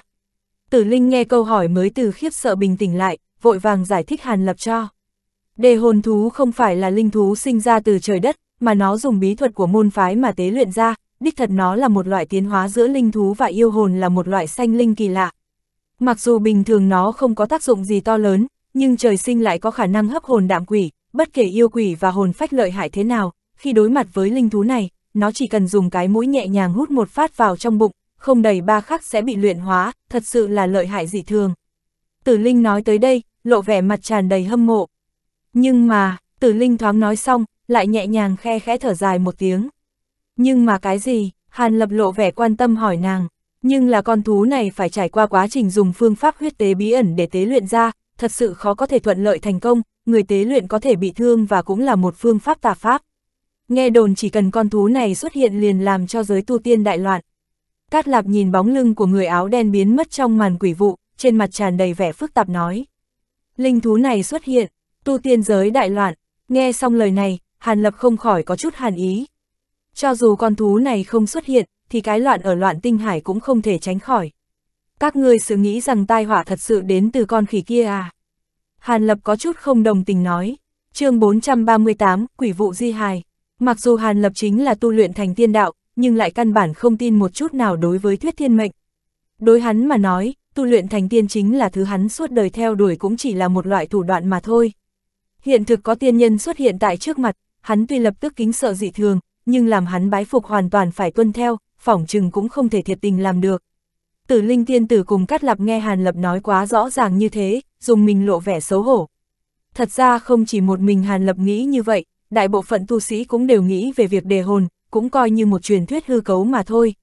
Tử Linh nghe câu hỏi mới từ khiếp sợ bình tĩnh lại, vội vàng giải thích Hàn Lập cho. Đề hồn thú không phải là linh thú sinh ra từ trời đất, mà nó dùng bí thuật của môn phái mà tế luyện ra, đích thật nó là một loại tiến hóa giữa linh thú và yêu hồn là một loại sanh linh kỳ lạ. Mặc dù bình thường nó không có tác dụng gì to lớn, nhưng trời sinh lại có khả năng hấp hồn đạm quỷ, bất kể yêu quỷ và hồn phách lợi hại thế nào, khi đối mặt với linh thú này, nó chỉ cần dùng cái mũi nhẹ nhàng hút một phát vào trong bụng, không đầy ba khắc sẽ bị luyện hóa, thật sự là lợi hại dị thường. Tử Linh nói tới đây, lộ vẻ mặt tràn đầy hâm mộ. Nhưng mà, Tử Linh thoáng nói xong, lại nhẹ nhàng khe khẽ thở dài một tiếng. Nhưng mà cái gì, Hàn Lập lộ vẻ quan tâm hỏi nàng, nhưng là con thú này phải trải qua quá trình dùng phương pháp huyết tế bí ẩn để tế luyện ra, thật sự khó có thể thuận lợi thành công, người tế luyện có thể bị thương và cũng là một phương pháp tà pháp. Nghe đồn chỉ cần con thú này xuất hiện liền làm cho giới tu tiên đại loạn. Cát Lạp nhìn bóng lưng của người áo đen biến mất trong màn quỷ vụ, trên mặt tràn đầy vẻ phức tạp nói. Linh thú này xuất hiện, tu tiên giới đại loạn, nghe xong lời này, Hàn Lập không khỏi có chút hàn ý. Cho dù con thú này không xuất hiện, thì cái loạn ở loạn tinh hải cũng không thể tránh khỏi. Các ngươi sự nghĩ rằng tai họa thật sự đến từ con khỉ kia à? Hàn Lập có chút không đồng tình nói. chương 438, Quỷ vụ Di Hài. Mặc dù Hàn Lập chính là tu luyện thành tiên đạo, nhưng lại căn bản không tin một chút nào đối với thuyết thiên mệnh. Đối hắn mà nói, tu luyện thành tiên chính là thứ hắn suốt đời theo đuổi cũng chỉ là một loại thủ đoạn mà thôi. Hiện thực có tiên nhân xuất hiện tại trước mặt, hắn tuy lập tức kính sợ dị thường, nhưng làm hắn bái phục hoàn toàn phải tuân theo, phỏng chừng cũng không thể thiệt tình làm được. Tử linh tiên tử cùng cắt lập nghe Hàn Lập nói quá rõ ràng như thế, dùng mình lộ vẻ xấu hổ. Thật ra không chỉ một mình Hàn Lập nghĩ như vậy, đại bộ phận tu sĩ cũng đều nghĩ về việc đề hồn, cũng coi như một truyền thuyết hư cấu mà thôi.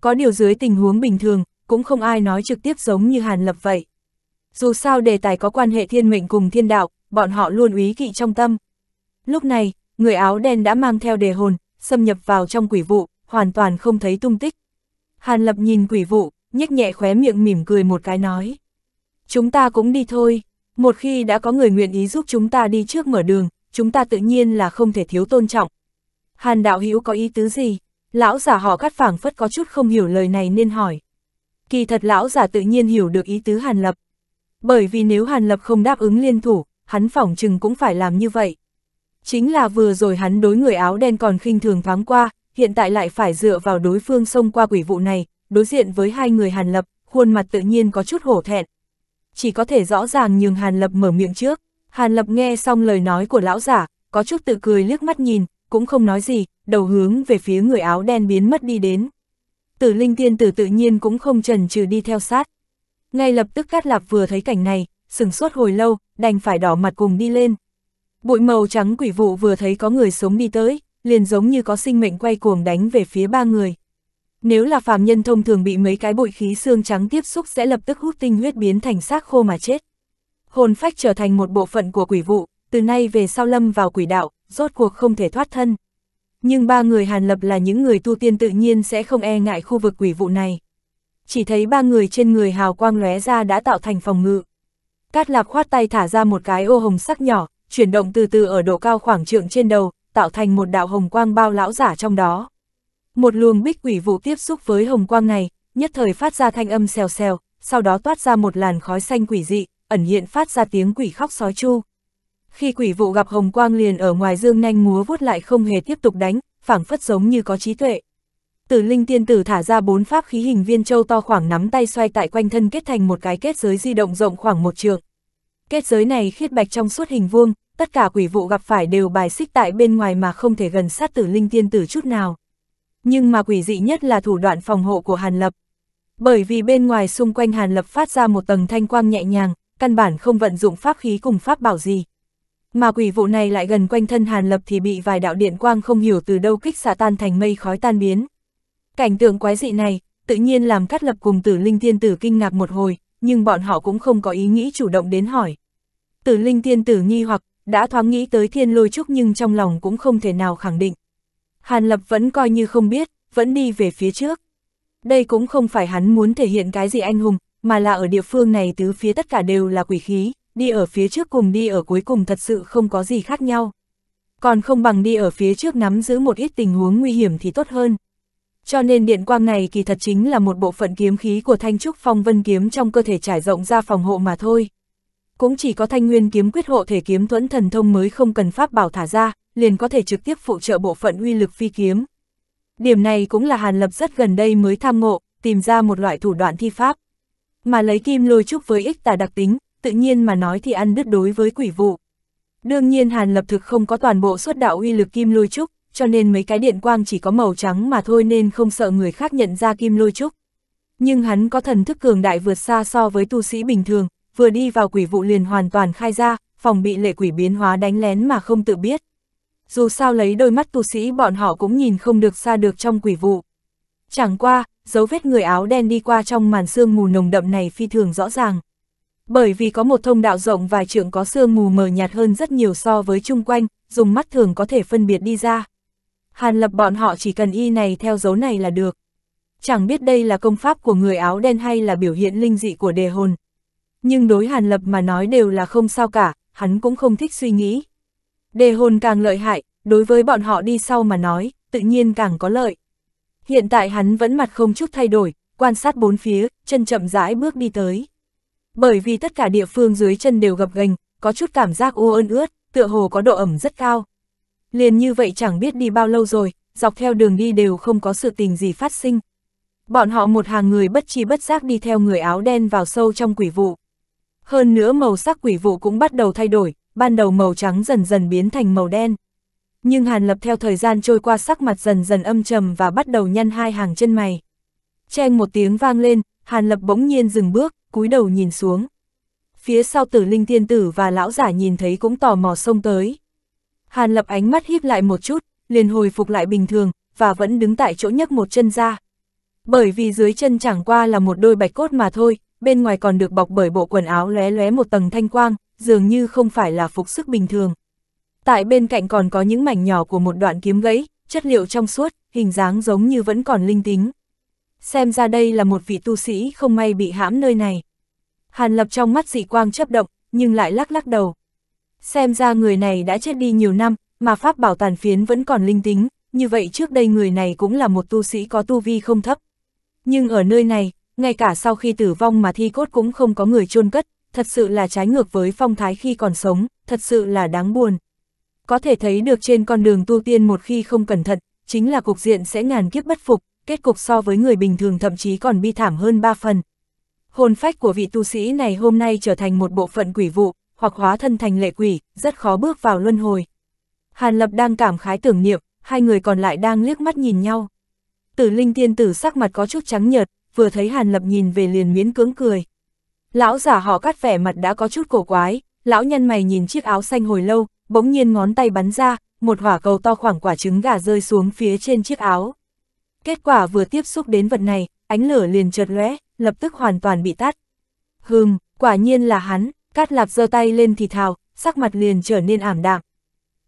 Có điều dưới tình huống bình thường, cũng không ai nói trực tiếp giống như Hàn Lập vậy. Dù sao đề tài có quan hệ thiên mệnh cùng thiên đạo, bọn họ luôn úy kỵ trong tâm. Lúc này, người áo đen đã mang theo đề hồn, xâm nhập vào trong quỷ vụ, hoàn toàn không thấy tung tích. Hàn Lập nhìn quỷ vụ, nhếch nhẹ khóe miệng mỉm cười một cái nói. Chúng ta cũng đi thôi, một khi đã có người nguyện ý giúp chúng ta đi trước mở đường, chúng ta tự nhiên là không thể thiếu tôn trọng, Hàn đạo hữu có ý tứ gì? Lão giả họ cắt phảng phất có chút không hiểu lời này nên hỏi. Kỳ thật lão giả tự nhiên hiểu được ý tứ Hàn Lập. Bởi vì nếu Hàn Lập không đáp ứng liên thủ, hắn phỏng chừng cũng phải làm như vậy. Chính là vừa rồi hắn đối người áo đen còn khinh thường thoáng qua, hiện tại lại phải dựa vào đối phương xông qua quỷ vụ này, đối diện với hai người Hàn Lập, khuôn mặt tự nhiên có chút hổ thẹn. Chỉ có thể rõ ràng nhường Hàn Lập mở miệng trước. Hàn Lập nghe xong lời nói của lão giả, có chút tự cười liếc mắt nhìn, cũng không nói gì, đầu hướng về phía người áo đen biến mất đi đến. Tử linh tiên tử tự nhiên cũng không chần chừ đi theo sát. Ngay lập tức Cát Lạp vừa thấy cảnh này, sừng suốt hồi lâu, đành phải đỏ mặt cùng đi lên. Bụi màu trắng quỷ vụ vừa thấy có người sống đi tới, liền giống như có sinh mệnh quay cuồng đánh về phía ba người. Nếu là phàm nhân thông thường bị mấy cái bụi khí xương trắng tiếp xúc sẽ lập tức hút tinh huyết biến thành xác khô mà chết. Hồn phách trở thành một bộ phận của quỷ vụ, từ nay về sau lâm vào quỷ đạo, rốt cuộc không thể thoát thân. Nhưng ba người Hàn Lập là những người tu tiên tự nhiên sẽ không e ngại khu vực quỷ vụ này. Chỉ thấy ba người trên người hào quang lóe ra đã tạo thành phòng ngự. Cát Lạp khoát tay thả ra một cái ô hồng sắc nhỏ, chuyển động từ từ ở độ cao khoảng trượng trên đầu, tạo thành một đạo hồng quang bao lão giả trong đó. Một luồng bích quỷ vụ tiếp xúc với hồng quang này, nhất thời phát ra thanh âm xèo xèo, sau đó toát ra một làn khói xanh quỷ dị, ẩn hiện phát ra tiếng quỷ khóc sói chu. Khi quỷ vụ gặp hồng quang liền ở ngoài dương nhanh múa vuốt lại không hề tiếp tục đánh, phảng phất giống như có trí tuệ. Tử linh tiên tử thả ra bốn pháp khí hình viên châu to khoảng nắm tay xoay tại quanh thân kết thành một cái kết giới di động rộng khoảng một trượng. Kết giới này khiết bạch trong suốt hình vuông, tất cả quỷ vụ gặp phải đều bài xích tại bên ngoài mà không thể gần sát tử linh tiên tử chút nào. Nhưng mà quỷ dị nhất là thủ đoạn phòng hộ của Hàn Lập. Bởi vì bên ngoài xung quanh Hàn Lập phát ra một tầng thanh quang nhẹ nhàng, căn bản không vận dụng pháp khí cùng pháp bảo gì mà quỷ vụ này lại gần quanh thân Hàn Lập thì bị vài đạo điện quang không hiểu từ đâu kích xả tan thành mây khói tan biến. Cảnh tượng quái dị này, tự nhiên làm cắt Lập cùng Tử Linh Tiên Tử kinh ngạc một hồi, nhưng bọn họ cũng không có ý nghĩ chủ động đến hỏi. Tử Linh Tiên Tử nghi hoặc, đã thoáng nghĩ tới thiên lôi trúc nhưng trong lòng cũng không thể nào khẳng định. Hàn Lập vẫn coi như không biết, vẫn đi về phía trước. Đây cũng không phải hắn muốn thể hiện cái gì anh hùng, mà là ở địa phương này tứ phía tất cả đều là quỷ khí, đi ở phía trước cùng đi ở cuối cùng thật sự không có gì khác nhau. Còn không bằng đi ở phía trước nắm giữ một ít tình huống nguy hiểm thì tốt hơn. Cho nên điện quang này kỳ thật chính là một bộ phận kiếm khí của thanh trúc phong vân kiếm trong cơ thể trải rộng ra phòng hộ mà thôi. Cũng chỉ có thanh nguyên kiếm quyết hộ thể kiếm thuẫn thần thông mới không cần pháp bảo thả ra, liền có thể trực tiếp phụ trợ bộ phận uy lực phi kiếm. Điểm này cũng là Hàn Lập rất gần đây mới tham ngộ, tìm ra một loại thủ đoạn thi pháp. Mà lấy kim lôi trúc với ích tà đặc tính, tự nhiên mà nói thì ăn đứt đối với quỷ vụ. Đương nhiên Hàn Lập thực không có toàn bộ xuất đạo uy lực kim lôi trúc, cho nên mấy cái điện quang chỉ có màu trắng mà thôi nên không sợ người khác nhận ra kim lôi trúc. Nhưng hắn có thần thức cường đại vượt xa so với tu sĩ bình thường, vừa đi vào quỷ vụ liền hoàn toàn khai ra, phòng bị lệ quỷ biến hóa đánh lén mà không tự biết. Dù sao lấy đôi mắt tu sĩ bọn họ cũng nhìn không được xa được trong quỷ vụ. Chẳng qua, dấu vết người áo đen đi qua trong màn sương mù nồng đậm này phi thường rõ ràng bởi vì có một thông đạo rộng vài trượng có sương mù mờ nhạt hơn rất nhiều so với chung quanh, dùng mắt thường có thể phân biệt đi ra. Hàn lập bọn họ chỉ cần y này theo dấu này là được. Chẳng biết đây là công pháp của người áo đen hay là biểu hiện linh dị của đề hồn. Nhưng đối hàn lập mà nói đều là không sao cả, hắn cũng không thích suy nghĩ. Đề hồn càng lợi hại, đối với bọn họ đi sau mà nói, tự nhiên càng có lợi. Hiện tại hắn vẫn mặt không chút thay đổi, quan sát bốn phía, chân chậm rãi bước đi tới bởi vì tất cả địa phương dưới chân đều gập ghềnh, có chút cảm giác u ơn ướt, tựa hồ có độ ẩm rất cao. Liền như vậy chẳng biết đi bao lâu rồi, dọc theo đường đi đều không có sự tình gì phát sinh. Bọn họ một hàng người bất chi bất giác đi theo người áo đen vào sâu trong quỷ vụ. Hơn nữa màu sắc quỷ vụ cũng bắt đầu thay đổi, ban đầu màu trắng dần dần biến thành màu đen. Nhưng Hàn Lập theo thời gian trôi qua sắc mặt dần dần âm trầm và bắt đầu nhăn hai hàng chân mày. Cheng một tiếng vang lên, Hàn Lập bỗng nhiên dừng bước, cúi đầu nhìn xuống. Phía sau tử linh tiên tử và lão giả nhìn thấy cũng tò mò xông tới. Hàn lập ánh mắt híp lại một chút, liền hồi phục lại bình thường, và vẫn đứng tại chỗ nhấc một chân ra. Bởi vì dưới chân chẳng qua là một đôi bạch cốt mà thôi, bên ngoài còn được bọc bởi bộ quần áo lé lé một tầng thanh quang, dường như không phải là phục sức bình thường. Tại bên cạnh còn có những mảnh nhỏ của một đoạn kiếm gãy, chất liệu trong suốt, hình dáng giống như vẫn còn linh tính xem ra đây là một vị tu sĩ không may bị hãm nơi này. Hàn Lập trong mắt dị quang chấp động, nhưng lại lắc lắc đầu. Xem ra người này đã chết đi nhiều năm, mà pháp bảo tàn phiến vẫn còn linh tính, như vậy trước đây người này cũng là một tu sĩ có tu vi không thấp. Nhưng ở nơi này, ngay cả sau khi tử vong mà thi cốt cũng không có người chôn cất, thật sự là trái ngược với phong thái khi còn sống, thật sự là đáng buồn. Có thể thấy được trên con đường tu tiên một khi không cẩn thận, chính là cục diện sẽ ngàn kiếp bất phục, kết cục so với người bình thường thậm chí còn bi thảm hơn ba phần. Hồn phách của vị tu sĩ này hôm nay trở thành một bộ phận quỷ vụ, hoặc hóa thân thành lệ quỷ, rất khó bước vào luân hồi. Hàn Lập đang cảm khái tưởng niệm, hai người còn lại đang liếc mắt nhìn nhau. Tử Linh Tiên Tử sắc mặt có chút trắng nhợt, vừa thấy Hàn Lập nhìn về liền miễn cưỡng cười. Lão giả họ cắt vẻ mặt đã có chút cổ quái, lão nhân mày nhìn chiếc áo xanh hồi lâu, bỗng nhiên ngón tay bắn ra, một hỏa cầu to khoảng quả trứng gà rơi xuống phía trên chiếc áo. Kết quả vừa tiếp xúc đến vật này, ánh lửa liền chợt lóe, lập tức hoàn toàn bị tắt. Hừm, quả nhiên là hắn, Cát Lạp giơ tay lên thì thào, sắc mặt liền trở nên ảm đạm.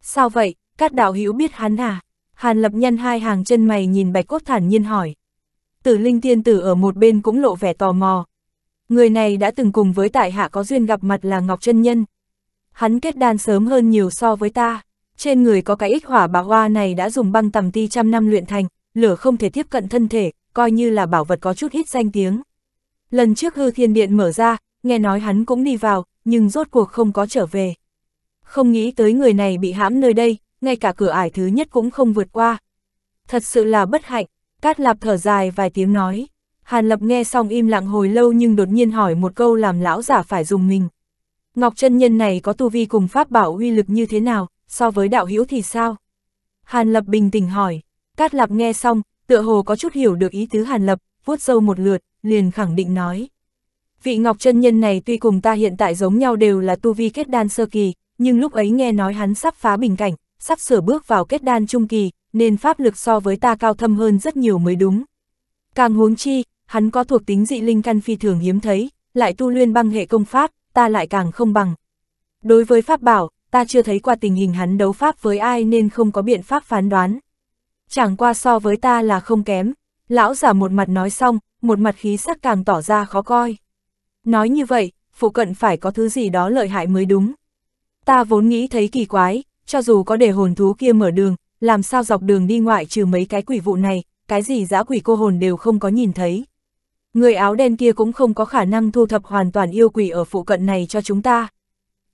Sao vậy, Cát Đạo Hữu biết hắn à? Hàn Lập nhăn hai hàng chân mày nhìn Bạch Cốt thản nhiên hỏi. Tử Linh Tiên Tử ở một bên cũng lộ vẻ tò mò. Người này đã từng cùng với tại hạ có duyên gặp mặt là Ngọc Chân Nhân. Hắn kết đan sớm hơn nhiều so với ta. Trên người có cái ích hỏa bà hoa này đã dùng băng tầm ti trăm năm luyện thành, lửa không thể tiếp cận thân thể, coi như là bảo vật có chút hít danh tiếng. Lần trước hư thiên điện mở ra, nghe nói hắn cũng đi vào, nhưng rốt cuộc không có trở về. Không nghĩ tới người này bị hãm nơi đây, ngay cả cửa ải thứ nhất cũng không vượt qua. Thật sự là bất hạnh, Cát Lạp thở dài vài tiếng nói. Hàn Lập nghe xong im lặng hồi lâu nhưng đột nhiên hỏi một câu làm lão giả phải dùng mình. Ngọc chân nhân này có tu vi cùng pháp bảo uy lực như thế nào, so với đạo hữu thì sao? Hàn Lập bình tĩnh hỏi, Cát Lạp nghe xong, tựa hồ có chút hiểu được ý tứ Hàn Lập, vuốt dâu một lượt, liền khẳng định nói. Vị Ngọc chân Nhân này tuy cùng ta hiện tại giống nhau đều là tu vi kết đan sơ kỳ, nhưng lúc ấy nghe nói hắn sắp phá bình cảnh, sắp sửa bước vào kết đan trung kỳ, nên pháp lực so với ta cao thâm hơn rất nhiều mới đúng. Càng huống chi, hắn có thuộc tính dị linh căn phi thường hiếm thấy, lại tu luyện băng hệ công pháp, ta lại càng không bằng. Đối với pháp bảo, ta chưa thấy qua tình hình hắn đấu pháp với ai nên không có biện pháp phán đoán chẳng qua so với ta là không kém. Lão giả một mặt nói xong, một mặt khí sắc càng tỏ ra khó coi. Nói như vậy, phụ cận phải có thứ gì đó lợi hại mới đúng. Ta vốn nghĩ thấy kỳ quái, cho dù có để hồn thú kia mở đường, làm sao dọc đường đi ngoại trừ mấy cái quỷ vụ này, cái gì dã quỷ cô hồn đều không có nhìn thấy. Người áo đen kia cũng không có khả năng thu thập hoàn toàn yêu quỷ ở phụ cận này cho chúng ta.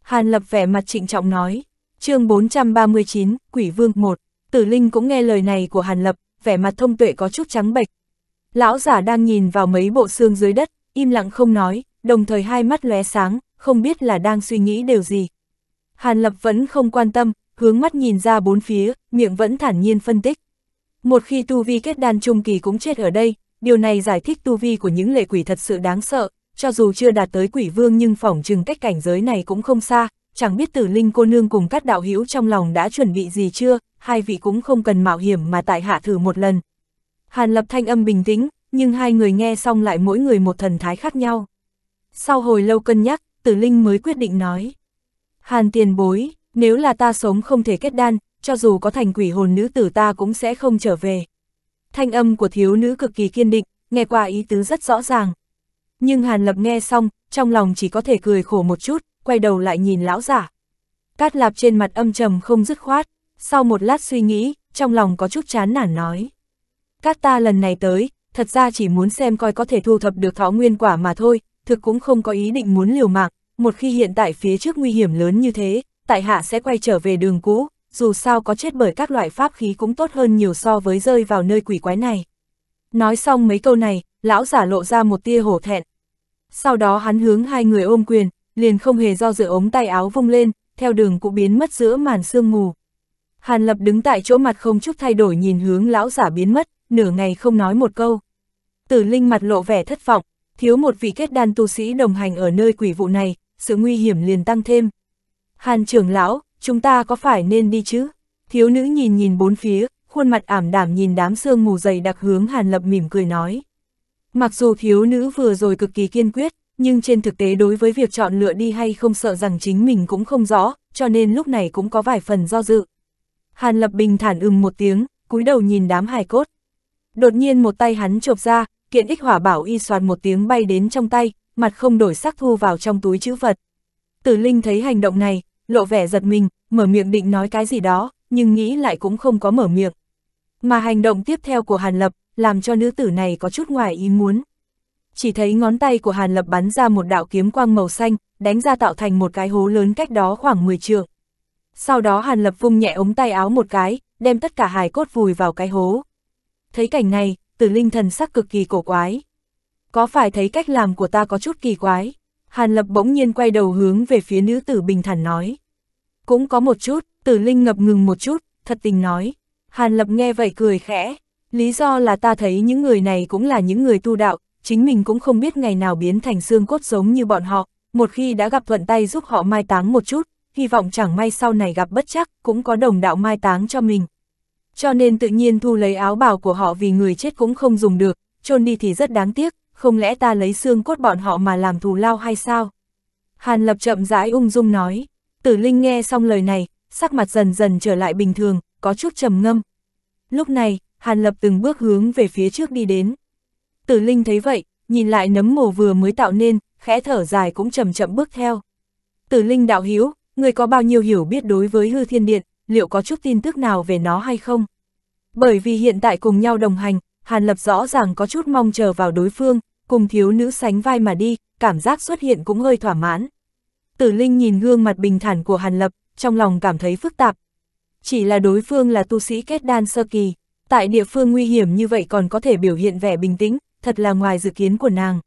Hàn lập vẻ mặt trịnh trọng nói, chương 439, Quỷ Vương 1. Tử Linh cũng nghe lời này của Hàn Lập, vẻ mặt thông tuệ có chút trắng bệch. Lão giả đang nhìn vào mấy bộ xương dưới đất, im lặng không nói, đồng thời hai mắt lóe sáng, không biết là đang suy nghĩ điều gì. Hàn Lập vẫn không quan tâm, hướng mắt nhìn ra bốn phía, miệng vẫn thản nhiên phân tích. Một khi tu vi kết đan trung kỳ cũng chết ở đây, điều này giải thích tu vi của những lệ quỷ thật sự đáng sợ, cho dù chưa đạt tới quỷ vương nhưng phỏng chừng cách cảnh giới này cũng không xa, chẳng biết tử linh cô nương cùng các đạo hữu trong lòng đã chuẩn bị gì chưa, hai vị cũng không cần mạo hiểm mà tại hạ thử một lần. Hàn lập thanh âm bình tĩnh, nhưng hai người nghe xong lại mỗi người một thần thái khác nhau. Sau hồi lâu cân nhắc, tử linh mới quyết định nói. Hàn tiền bối, nếu là ta sống không thể kết đan, cho dù có thành quỷ hồn nữ tử ta cũng sẽ không trở về. Thanh âm của thiếu nữ cực kỳ kiên định, nghe qua ý tứ rất rõ ràng. Nhưng Hàn Lập nghe xong, trong lòng chỉ có thể cười khổ một chút, quay đầu lại nhìn lão giả. Cát lạp trên mặt âm trầm không dứt khoát, sau một lát suy nghĩ, trong lòng có chút chán nản nói. Các ta lần này tới, thật ra chỉ muốn xem coi có thể thu thập được thọ nguyên quả mà thôi, thực cũng không có ý định muốn liều mạng, một khi hiện tại phía trước nguy hiểm lớn như thế, tại hạ sẽ quay trở về đường cũ, dù sao có chết bởi các loại pháp khí cũng tốt hơn nhiều so với rơi vào nơi quỷ quái này. Nói xong mấy câu này, lão giả lộ ra một tia hổ thẹn. Sau đó hắn hướng hai người ôm quyền, liền không hề do dự ống tay áo vung lên, theo đường cũng biến mất giữa màn sương mù. Hàn Lập đứng tại chỗ mặt không chút thay đổi nhìn hướng lão giả biến mất, nửa ngày không nói một câu. Tử Linh mặt lộ vẻ thất vọng, thiếu một vị kết đan tu sĩ đồng hành ở nơi quỷ vụ này, sự nguy hiểm liền tăng thêm. Hàn trưởng lão, chúng ta có phải nên đi chứ? Thiếu nữ nhìn nhìn bốn phía, khuôn mặt ảm đảm nhìn đám sương mù dày đặc hướng Hàn Lập mỉm cười nói. Mặc dù thiếu nữ vừa rồi cực kỳ kiên quyết, nhưng trên thực tế đối với việc chọn lựa đi hay không sợ rằng chính mình cũng không rõ, cho nên lúc này cũng có vài phần do dự. Hàn Lập Bình thản ừm một tiếng, cúi đầu nhìn đám hài cốt. Đột nhiên một tay hắn chộp ra, kiện ích hỏa bảo y soạt một tiếng bay đến trong tay, mặt không đổi sắc thu vào trong túi chữ vật. Tử Linh thấy hành động này, lộ vẻ giật mình, mở miệng định nói cái gì đó, nhưng nghĩ lại cũng không có mở miệng. Mà hành động tiếp theo của Hàn Lập, làm cho nữ tử này có chút ngoài ý muốn. Chỉ thấy ngón tay của Hàn Lập bắn ra một đạo kiếm quang màu xanh, đánh ra tạo thành một cái hố lớn cách đó khoảng 10 trượng. Sau đó Hàn Lập vung nhẹ ống tay áo một cái, đem tất cả hài cốt vùi vào cái hố. Thấy cảnh này, tử linh thần sắc cực kỳ cổ quái. Có phải thấy cách làm của ta có chút kỳ quái? Hàn Lập bỗng nhiên quay đầu hướng về phía nữ tử bình thản nói. Cũng có một chút, tử linh ngập ngừng một chút, thật tình nói. Hàn Lập nghe vậy cười khẽ. Lý do là ta thấy những người này cũng là những người tu đạo, chính mình cũng không biết ngày nào biến thành xương cốt giống như bọn họ, một khi đã gặp thuận tay giúp họ mai táng một chút, hy vọng chẳng may sau này gặp bất chắc, cũng có đồng đạo mai táng cho mình. Cho nên tự nhiên thu lấy áo bào của họ vì người chết cũng không dùng được, chôn đi thì rất đáng tiếc, không lẽ ta lấy xương cốt bọn họ mà làm thù lao hay sao? Hàn Lập chậm rãi ung dung nói, tử linh nghe xong lời này, sắc mặt dần dần trở lại bình thường, có chút trầm ngâm. Lúc này, Hàn Lập từng bước hướng về phía trước đi đến. Tử linh thấy vậy, nhìn lại nấm mồ vừa mới tạo nên, khẽ thở dài cũng chậm chậm bước theo. Tử linh đạo hiếu, người có bao nhiêu hiểu biết đối với hư thiên điện, liệu có chút tin tức nào về nó hay không? Bởi vì hiện tại cùng nhau đồng hành, Hàn Lập rõ ràng có chút mong chờ vào đối phương, cùng thiếu nữ sánh vai mà đi, cảm giác xuất hiện cũng hơi thỏa mãn. Tử Linh nhìn gương mặt bình thản của Hàn Lập, trong lòng cảm thấy phức tạp. Chỉ là đối phương là tu sĩ kết đan sơ kỳ, tại địa phương nguy hiểm như vậy còn có thể biểu hiện vẻ bình tĩnh, thật là ngoài dự kiến của nàng.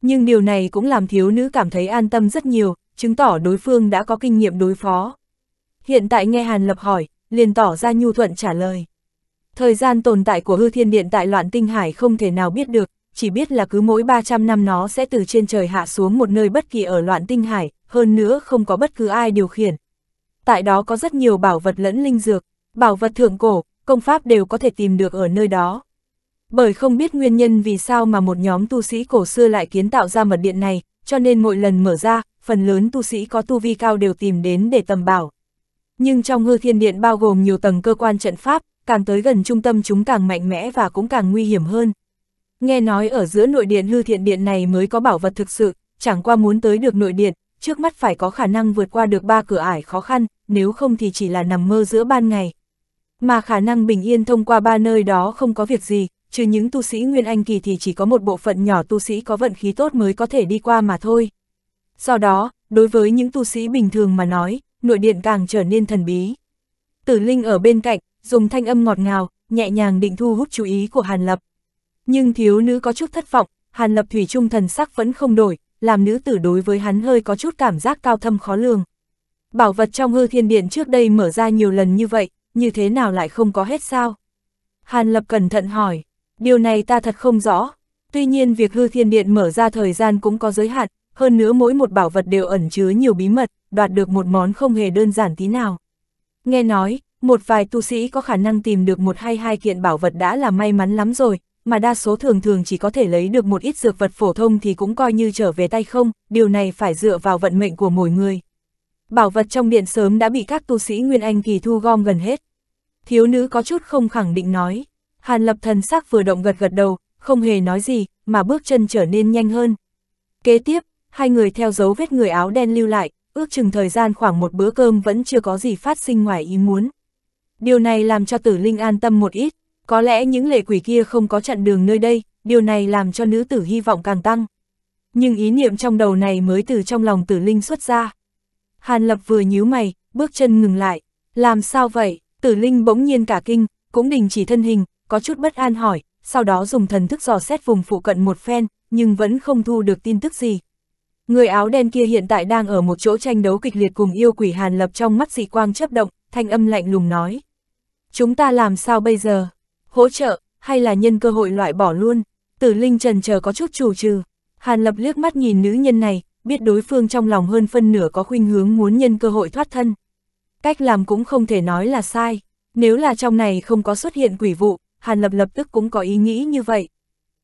Nhưng điều này cũng làm thiếu nữ cảm thấy an tâm rất nhiều, chứng tỏ đối phương đã có kinh nghiệm đối phó. Hiện tại nghe Hàn Lập hỏi, liền tỏ ra nhu thuận trả lời. Thời gian tồn tại của hư thiên điện tại loạn tinh hải không thể nào biết được, chỉ biết là cứ mỗi 300 năm nó sẽ từ trên trời hạ xuống một nơi bất kỳ ở loạn tinh hải, hơn nữa không có bất cứ ai điều khiển. Tại đó có rất nhiều bảo vật lẫn linh dược, bảo vật thượng cổ, công pháp đều có thể tìm được ở nơi đó. Bởi không biết nguyên nhân vì sao mà một nhóm tu sĩ cổ xưa lại kiến tạo ra mật điện này, cho nên mỗi lần mở ra, phần lớn tu sĩ có tu vi cao đều tìm đến để tầm bảo. Nhưng trong hư thiên điện bao gồm nhiều tầng cơ quan trận pháp, càng tới gần trung tâm chúng càng mạnh mẽ và cũng càng nguy hiểm hơn. Nghe nói ở giữa nội điện hư thiện điện này mới có bảo vật thực sự, chẳng qua muốn tới được nội điện, trước mắt phải có khả năng vượt qua được ba cửa ải khó khăn, nếu không thì chỉ là nằm mơ giữa ban ngày. Mà khả năng bình yên thông qua ba nơi đó không có việc gì, trừ những tu sĩ Nguyên Anh Kỳ thì chỉ có một bộ phận nhỏ tu sĩ có vận khí tốt mới có thể đi qua mà thôi. Do đó, đối với những tu sĩ bình thường mà nói, nội điện càng trở nên thần bí. Tử Linh ở bên cạnh, dùng thanh âm ngọt ngào, nhẹ nhàng định thu hút chú ý của Hàn Lập. Nhưng thiếu nữ có chút thất vọng, Hàn Lập thủy trung thần sắc vẫn không đổi, làm nữ tử đối với hắn hơi có chút cảm giác cao thâm khó lường. Bảo vật trong hư thiên điện trước đây mở ra nhiều lần như vậy, như thế nào lại không có hết sao? Hàn Lập cẩn thận hỏi, điều này ta thật không rõ. Tuy nhiên việc hư thiên điện mở ra thời gian cũng có giới hạn, hơn nữa mỗi một bảo vật đều ẩn chứa nhiều bí mật, đoạt được một món không hề đơn giản tí nào. Nghe nói, một vài tu sĩ có khả năng tìm được một hay hai kiện bảo vật đã là may mắn lắm rồi, mà đa số thường thường chỉ có thể lấy được một ít dược vật phổ thông thì cũng coi như trở về tay không, điều này phải dựa vào vận mệnh của mỗi người. Bảo vật trong điện sớm đã bị các tu sĩ Nguyên Anh kỳ thu gom gần hết. Thiếu nữ có chút không khẳng định nói, Hàn Lập thần sắc vừa động gật gật đầu, không hề nói gì, mà bước chân trở nên nhanh hơn. Kế tiếp, hai người theo dấu vết người áo đen lưu lại, ước chừng thời gian khoảng một bữa cơm vẫn chưa có gì phát sinh ngoài ý muốn. Điều này làm cho tử linh an tâm một ít, có lẽ những lệ quỷ kia không có chặn đường nơi đây, điều này làm cho nữ tử hy vọng càng tăng. Nhưng ý niệm trong đầu này mới từ trong lòng tử linh xuất ra. Hàn lập vừa nhíu mày, bước chân ngừng lại. Làm sao vậy? Tử linh bỗng nhiên cả kinh, cũng đình chỉ thân hình, có chút bất an hỏi, sau đó dùng thần thức dò xét vùng phụ cận một phen, nhưng vẫn không thu được tin tức gì, Người áo đen kia hiện tại đang ở một chỗ tranh đấu kịch liệt cùng yêu quỷ Hàn Lập trong mắt dị quang chấp động, thanh âm lạnh lùng nói. Chúng ta làm sao bây giờ? Hỗ trợ, hay là nhân cơ hội loại bỏ luôn? Tử Linh trần chờ có chút chủ trừ. Hàn Lập liếc mắt nhìn nữ nhân này, biết đối phương trong lòng hơn phân nửa có khuynh hướng muốn nhân cơ hội thoát thân. Cách làm cũng không thể nói là sai. Nếu là trong này không có xuất hiện quỷ vụ, Hàn Lập lập tức cũng có ý nghĩ như vậy.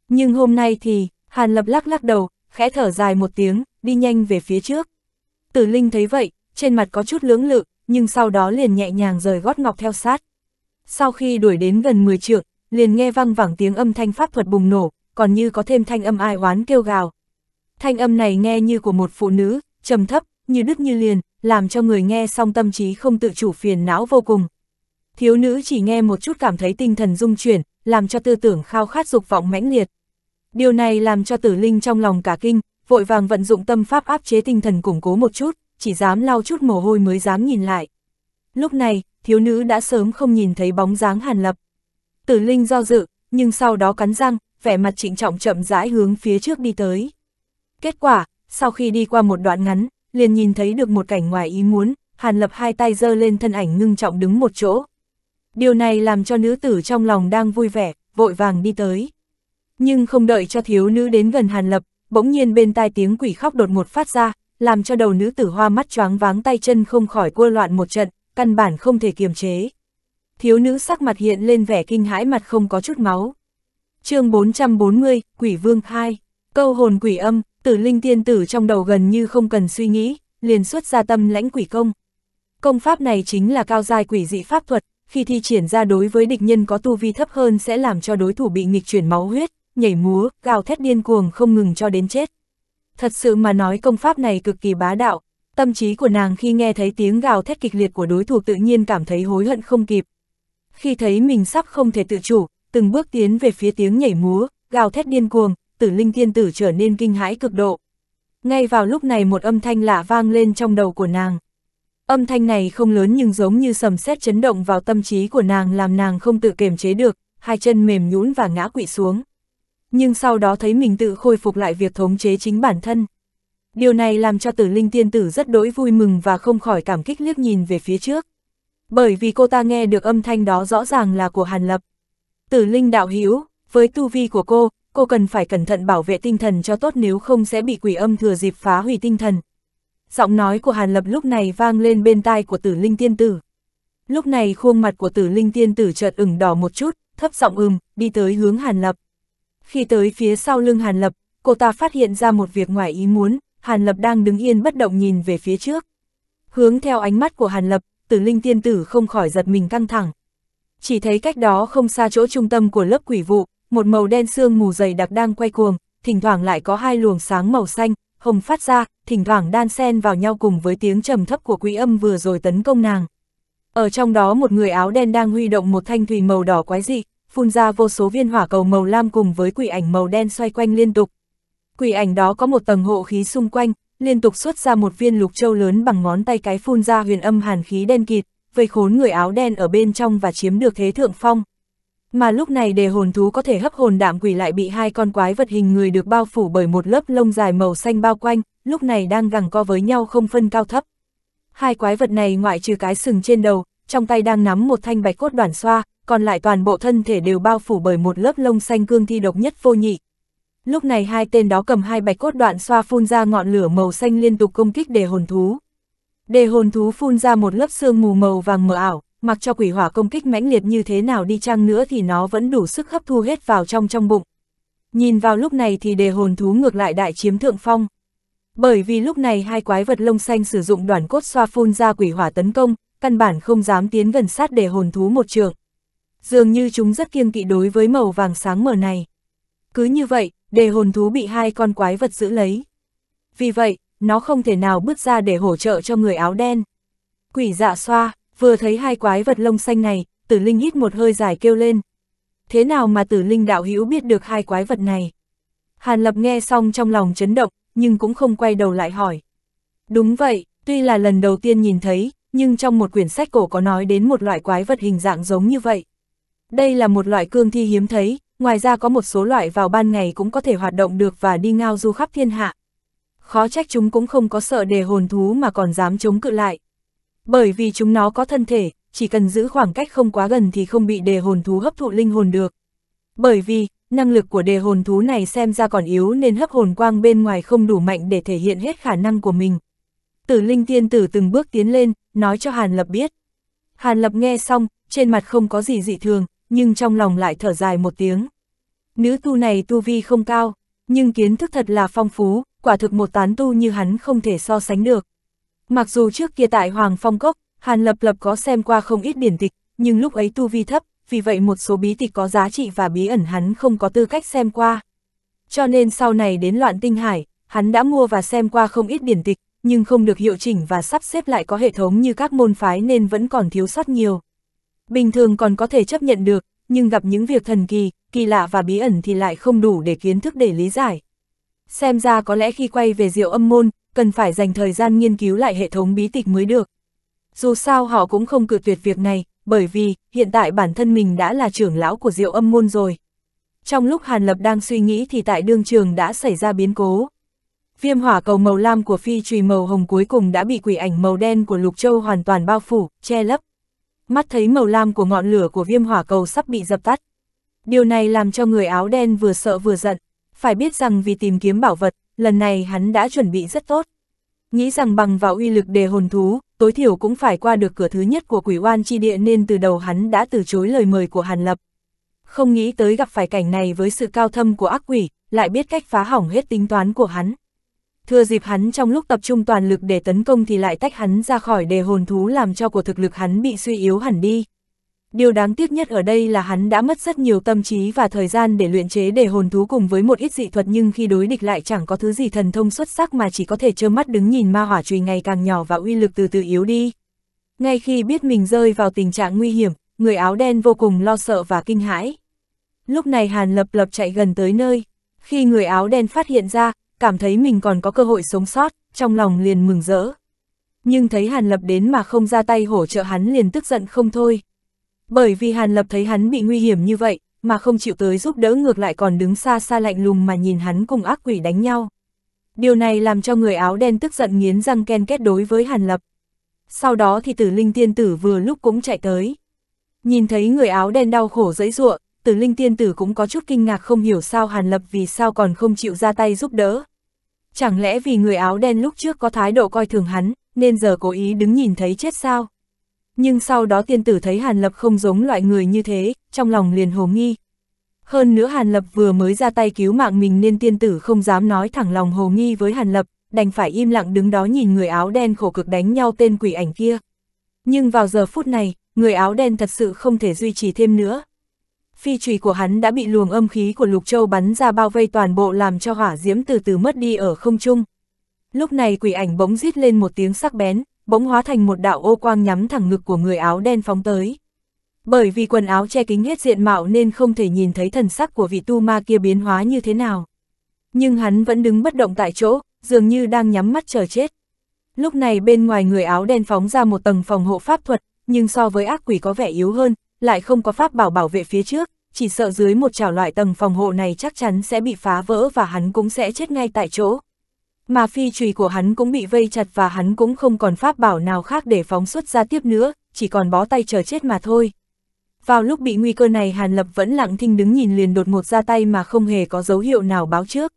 Nhưng hôm nay thì, Hàn Lập lắc lắc đầu, khẽ thở dài một tiếng, đi nhanh về phía trước. Tử Linh thấy vậy, trên mặt có chút lưỡng lự, nhưng sau đó liền nhẹ nhàng rời gót ngọc theo sát. Sau khi đuổi đến gần 10 trượng, liền nghe văng vẳng tiếng âm thanh pháp thuật bùng nổ, còn như có thêm thanh âm ai oán kêu gào. Thanh âm này nghe như của một phụ nữ, trầm thấp, như đứt như liền, làm cho người nghe xong tâm trí không tự chủ phiền não vô cùng. Thiếu nữ chỉ nghe một chút cảm thấy tinh thần rung chuyển, làm cho tư tưởng khao khát dục vọng mãnh liệt. Điều này làm cho tử linh trong lòng cả kinh, vội vàng vận dụng tâm pháp áp chế tinh thần củng cố một chút, chỉ dám lau chút mồ hôi mới dám nhìn lại. Lúc này, thiếu nữ đã sớm không nhìn thấy bóng dáng Hàn Lập. Tử Linh do dự, nhưng sau đó cắn răng, vẻ mặt trịnh trọng chậm rãi hướng phía trước đi tới. Kết quả, sau khi đi qua một đoạn ngắn, liền nhìn thấy được một cảnh ngoài ý muốn, Hàn Lập hai tay giơ lên thân ảnh ngưng trọng đứng một chỗ. Điều này làm cho nữ tử trong lòng đang vui vẻ, vội vàng đi tới. Nhưng không đợi cho thiếu nữ đến gần Hàn Lập, bỗng nhiên bên tai tiếng quỷ khóc đột ngột phát ra, làm cho đầu nữ tử hoa mắt choáng váng tay chân không khỏi cua loạn một trận, căn bản không thể kiềm chế. Thiếu nữ sắc mặt hiện lên vẻ kinh hãi mặt không có chút máu. chương 440, Quỷ Vương 2, câu hồn quỷ âm, tử linh tiên tử trong đầu gần như không cần suy nghĩ, liền xuất ra tâm lãnh quỷ công. Công pháp này chính là cao giai quỷ dị pháp thuật, khi thi triển ra đối với địch nhân có tu vi thấp hơn sẽ làm cho đối thủ bị nghịch chuyển máu huyết, nhảy múa, gào thét điên cuồng không ngừng cho đến chết. Thật sự mà nói công pháp này cực kỳ bá đạo, tâm trí của nàng khi nghe thấy tiếng gào thét kịch liệt của đối thủ tự nhiên cảm thấy hối hận không kịp. Khi thấy mình sắp không thể tự chủ, từng bước tiến về phía tiếng nhảy múa, gào thét điên cuồng, tử linh tiên tử trở nên kinh hãi cực độ. Ngay vào lúc này một âm thanh lạ vang lên trong đầu của nàng. Âm thanh này không lớn nhưng giống như sầm sét chấn động vào tâm trí của nàng làm nàng không tự kiềm chế được, hai chân mềm nhũn và ngã quỵ xuống nhưng sau đó thấy mình tự khôi phục lại việc thống chế chính bản thân. Điều này làm cho tử linh tiên tử rất đỗi vui mừng và không khỏi cảm kích liếc nhìn về phía trước. Bởi vì cô ta nghe được âm thanh đó rõ ràng là của Hàn Lập. Tử linh đạo hữu với tu vi của cô, cô cần phải cẩn thận bảo vệ tinh thần cho tốt nếu không sẽ bị quỷ âm thừa dịp phá hủy tinh thần. Giọng nói của Hàn Lập lúc này vang lên bên tai của tử linh tiên tử. Lúc này khuôn mặt của tử linh tiên tử chợt ửng đỏ một chút, thấp giọng ừm, đi tới hướng Hàn Lập. Khi tới phía sau lưng Hàn Lập, cô ta phát hiện ra một việc ngoài ý muốn, Hàn Lập đang đứng yên bất động nhìn về phía trước. Hướng theo ánh mắt của Hàn Lập, tử linh tiên tử không khỏi giật mình căng thẳng. Chỉ thấy cách đó không xa chỗ trung tâm của lớp quỷ vụ, một màu đen sương mù dày đặc đang quay cuồng, thỉnh thoảng lại có hai luồng sáng màu xanh, hồng phát ra, thỉnh thoảng đan xen vào nhau cùng với tiếng trầm thấp của quỷ âm vừa rồi tấn công nàng. Ở trong đó một người áo đen đang huy động một thanh thủy màu đỏ quái dị, phun ra vô số viên hỏa cầu màu lam cùng với quỷ ảnh màu đen xoay quanh liên tục. Quỷ ảnh đó có một tầng hộ khí xung quanh, liên tục xuất ra một viên lục châu lớn bằng ngón tay cái phun ra huyền âm hàn khí đen kịt, vây khốn người áo đen ở bên trong và chiếm được thế thượng phong. Mà lúc này đề hồn thú có thể hấp hồn đạm quỷ lại bị hai con quái vật hình người được bao phủ bởi một lớp lông dài màu xanh bao quanh, lúc này đang gằng co với nhau không phân cao thấp. Hai quái vật này ngoại trừ cái sừng trên đầu, trong tay đang nắm một thanh bạch cốt đoàn xoa, còn lại toàn bộ thân thể đều bao phủ bởi một lớp lông xanh cương thi độc nhất vô nhị. Lúc này hai tên đó cầm hai bạch cốt đoạn xoa phun ra ngọn lửa màu xanh liên tục công kích đề hồn thú. Đề hồn thú phun ra một lớp sương mù màu vàng mờ ảo, mặc cho quỷ hỏa công kích mãnh liệt như thế nào đi chăng nữa thì nó vẫn đủ sức hấp thu hết vào trong trong bụng. Nhìn vào lúc này thì đề hồn thú ngược lại đại chiếm thượng phong. Bởi vì lúc này hai quái vật lông xanh sử dụng đoàn cốt xoa phun ra quỷ hỏa tấn công, căn bản không dám tiến gần sát đề hồn thú một trường dường như chúng rất kiêng kỵ đối với màu vàng sáng mờ này. Cứ như vậy, để hồn thú bị hai con quái vật giữ lấy. Vì vậy, nó không thể nào bước ra để hỗ trợ cho người áo đen. Quỷ dạ xoa, vừa thấy hai quái vật lông xanh này, tử linh hít một hơi dài kêu lên. Thế nào mà tử linh đạo hữu biết được hai quái vật này? Hàn lập nghe xong trong lòng chấn động, nhưng cũng không quay đầu lại hỏi. Đúng vậy, tuy là lần đầu tiên nhìn thấy, nhưng trong một quyển sách cổ có nói đến một loại quái vật hình dạng giống như vậy. Đây là một loại cương thi hiếm thấy, ngoài ra có một số loại vào ban ngày cũng có thể hoạt động được và đi ngao du khắp thiên hạ. Khó trách chúng cũng không có sợ đề hồn thú mà còn dám chống cự lại. Bởi vì chúng nó có thân thể, chỉ cần giữ khoảng cách không quá gần thì không bị đề hồn thú hấp thụ linh hồn được. Bởi vì, năng lực của đề hồn thú này xem ra còn yếu nên hấp hồn quang bên ngoài không đủ mạnh để thể hiện hết khả năng của mình. Tử linh tiên tử từng bước tiến lên, nói cho Hàn Lập biết. Hàn Lập nghe xong, trên mặt không có gì dị thường, nhưng trong lòng lại thở dài một tiếng. Nữ tu này tu vi không cao, nhưng kiến thức thật là phong phú, quả thực một tán tu như hắn không thể so sánh được. Mặc dù trước kia tại Hoàng Phong Cốc, Hàn Lập Lập có xem qua không ít điển tịch, nhưng lúc ấy tu vi thấp, vì vậy một số bí tịch có giá trị và bí ẩn hắn không có tư cách xem qua. Cho nên sau này đến loạn tinh hải, hắn đã mua và xem qua không ít điển tịch, nhưng không được hiệu chỉnh và sắp xếp lại có hệ thống như các môn phái nên vẫn còn thiếu sót nhiều bình thường còn có thể chấp nhận được, nhưng gặp những việc thần kỳ, kỳ lạ và bí ẩn thì lại không đủ để kiến thức để lý giải. Xem ra có lẽ khi quay về diệu âm môn, cần phải dành thời gian nghiên cứu lại hệ thống bí tịch mới được. Dù sao họ cũng không cự tuyệt việc này, bởi vì hiện tại bản thân mình đã là trưởng lão của diệu âm môn rồi. Trong lúc Hàn Lập đang suy nghĩ thì tại đương trường đã xảy ra biến cố. Viêm hỏa cầu màu lam của phi trùy màu hồng cuối cùng đã bị quỷ ảnh màu đen của Lục Châu hoàn toàn bao phủ, che lấp mắt thấy màu lam của ngọn lửa của viêm hỏa cầu sắp bị dập tắt. Điều này làm cho người áo đen vừa sợ vừa giận, phải biết rằng vì tìm kiếm bảo vật, lần này hắn đã chuẩn bị rất tốt. Nghĩ rằng bằng vào uy lực đề hồn thú, tối thiểu cũng phải qua được cửa thứ nhất của quỷ oan chi địa nên từ đầu hắn đã từ chối lời mời của Hàn Lập. Không nghĩ tới gặp phải cảnh này với sự cao thâm của ác quỷ, lại biết cách phá hỏng hết tính toán của hắn. Thừa dịp hắn trong lúc tập trung toàn lực để tấn công thì lại tách hắn ra khỏi đề hồn thú làm cho của thực lực hắn bị suy yếu hẳn đi. Điều đáng tiếc nhất ở đây là hắn đã mất rất nhiều tâm trí và thời gian để luyện chế để hồn thú cùng với một ít dị thuật nhưng khi đối địch lại chẳng có thứ gì thần thông xuất sắc mà chỉ có thể trơ mắt đứng nhìn ma hỏa chùy ngày càng nhỏ và uy lực từ từ yếu đi. Ngay khi biết mình rơi vào tình trạng nguy hiểm, người áo đen vô cùng lo sợ và kinh hãi. Lúc này Hàn lập lập chạy gần tới nơi. Khi người áo đen phát hiện ra, cảm thấy mình còn có cơ hội sống sót, trong lòng liền mừng rỡ. Nhưng thấy Hàn Lập đến mà không ra tay hỗ trợ hắn liền tức giận không thôi. Bởi vì Hàn Lập thấy hắn bị nguy hiểm như vậy, mà không chịu tới giúp đỡ ngược lại còn đứng xa xa lạnh lùng mà nhìn hắn cùng ác quỷ đánh nhau. Điều này làm cho người áo đen tức giận nghiến răng ken kết đối với Hàn Lập. Sau đó thì tử linh tiên tử vừa lúc cũng chạy tới. Nhìn thấy người áo đen đau khổ dẫy ruộng, tử linh tiên tử cũng có chút kinh ngạc không hiểu sao Hàn Lập vì sao còn không chịu ra tay giúp đỡ, Chẳng lẽ vì người áo đen lúc trước có thái độ coi thường hắn, nên giờ cố ý đứng nhìn thấy chết sao? Nhưng sau đó tiên tử thấy Hàn Lập không giống loại người như thế, trong lòng liền hồ nghi. Hơn nữa Hàn Lập vừa mới ra tay cứu mạng mình nên tiên tử không dám nói thẳng lòng hồ nghi với Hàn Lập, đành phải im lặng đứng đó nhìn người áo đen khổ cực đánh nhau tên quỷ ảnh kia. Nhưng vào giờ phút này, người áo đen thật sự không thể duy trì thêm nữa, phi trùy của hắn đã bị luồng âm khí của Lục Châu bắn ra bao vây toàn bộ làm cho hỏa diễm từ từ mất đi ở không trung. Lúc này quỷ ảnh bỗng rít lên một tiếng sắc bén, bỗng hóa thành một đạo ô quang nhắm thẳng ngực của người áo đen phóng tới. Bởi vì quần áo che kính hết diện mạo nên không thể nhìn thấy thần sắc của vị tu ma kia biến hóa như thế nào. Nhưng hắn vẫn đứng bất động tại chỗ, dường như đang nhắm mắt chờ chết. Lúc này bên ngoài người áo đen phóng ra một tầng phòng hộ pháp thuật, nhưng so với ác quỷ có vẻ yếu hơn, lại không có pháp bảo bảo vệ phía trước, chỉ sợ dưới một trào loại tầng phòng hộ này chắc chắn sẽ bị phá vỡ và hắn cũng sẽ chết ngay tại chỗ. Mà phi trùy của hắn cũng bị vây chặt và hắn cũng không còn pháp bảo nào khác để phóng xuất ra tiếp nữa, chỉ còn bó tay chờ chết mà thôi. Vào lúc bị nguy cơ này Hàn Lập vẫn lặng thinh đứng nhìn liền đột ngột ra tay mà không hề có dấu hiệu nào báo trước.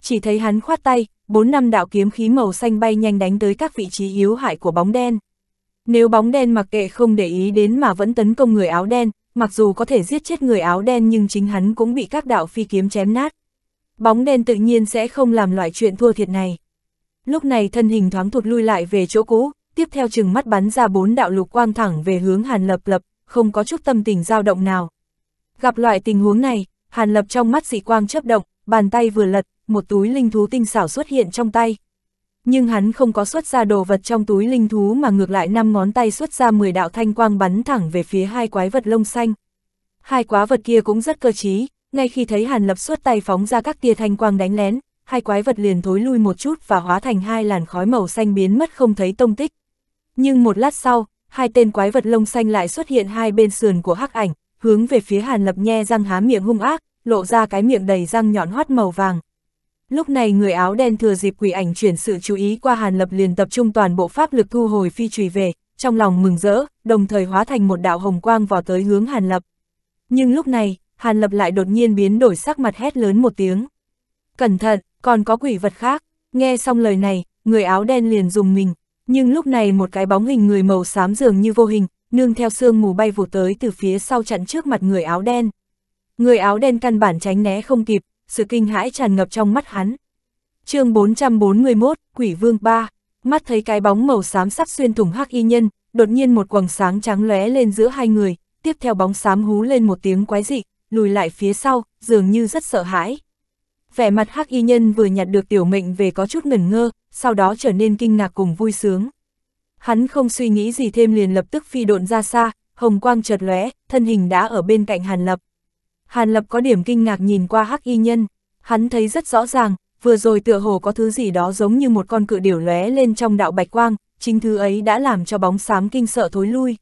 Chỉ thấy hắn khoát tay, bốn năm đạo kiếm khí màu xanh bay nhanh đánh tới các vị trí yếu hại của bóng đen. Nếu bóng đen mặc kệ không để ý đến mà vẫn tấn công người áo đen, mặc dù có thể giết chết người áo đen nhưng chính hắn cũng bị các đạo phi kiếm chém nát. Bóng đen tự nhiên sẽ không làm loại chuyện thua thiệt này. Lúc này thân hình thoáng thụt lui lại về chỗ cũ, tiếp theo chừng mắt bắn ra bốn đạo lục quang thẳng về hướng Hàn Lập Lập, không có chút tâm tình dao động nào. Gặp loại tình huống này, Hàn Lập trong mắt dị quang chớp động, bàn tay vừa lật, một túi linh thú tinh xảo xuất hiện trong tay nhưng hắn không có xuất ra đồ vật trong túi linh thú mà ngược lại năm ngón tay xuất ra 10 đạo thanh quang bắn thẳng về phía hai quái vật lông xanh. Hai quái vật kia cũng rất cơ trí, ngay khi thấy Hàn Lập xuất tay phóng ra các tia thanh quang đánh lén, hai quái vật liền thối lui một chút và hóa thành hai làn khói màu xanh biến mất không thấy tông tích. Nhưng một lát sau, hai tên quái vật lông xanh lại xuất hiện hai bên sườn của hắc ảnh, hướng về phía Hàn Lập nhe răng há miệng hung ác, lộ ra cái miệng đầy răng nhọn hoắt màu vàng, Lúc này người áo đen thừa dịp quỷ ảnh chuyển sự chú ý qua Hàn Lập liền tập trung toàn bộ pháp lực thu hồi phi trùy về, trong lòng mừng rỡ, đồng thời hóa thành một đạo hồng quang vò tới hướng Hàn Lập. Nhưng lúc này, Hàn Lập lại đột nhiên biến đổi sắc mặt hét lớn một tiếng. Cẩn thận, còn có quỷ vật khác. Nghe xong lời này, người áo đen liền dùng mình, nhưng lúc này một cái bóng hình người màu xám dường như vô hình, nương theo sương mù bay vụt tới từ phía sau chặn trước mặt người áo đen. Người áo đen căn bản tránh né không kịp, sự kinh hãi tràn ngập trong mắt hắn. chương 441, Quỷ Vương 3, mắt thấy cái bóng màu xám sắp xuyên thủng hắc y nhân, đột nhiên một quầng sáng trắng lóe lên giữa hai người, tiếp theo bóng xám hú lên một tiếng quái dị, lùi lại phía sau, dường như rất sợ hãi. Vẻ mặt hắc y nhân vừa nhặt được tiểu mệnh về có chút ngẩn ngơ, sau đó trở nên kinh ngạc cùng vui sướng. Hắn không suy nghĩ gì thêm liền lập tức phi độn ra xa, hồng quang chợt lóe, thân hình đã ở bên cạnh Hàn Lập. Hàn Lập có điểm kinh ngạc nhìn qua Hắc Y Nhân, hắn thấy rất rõ ràng, vừa rồi tựa hồ có thứ gì đó giống như một con cự điểu lóe lên trong đạo bạch quang, chính thứ ấy đã làm cho bóng xám kinh sợ thối lui.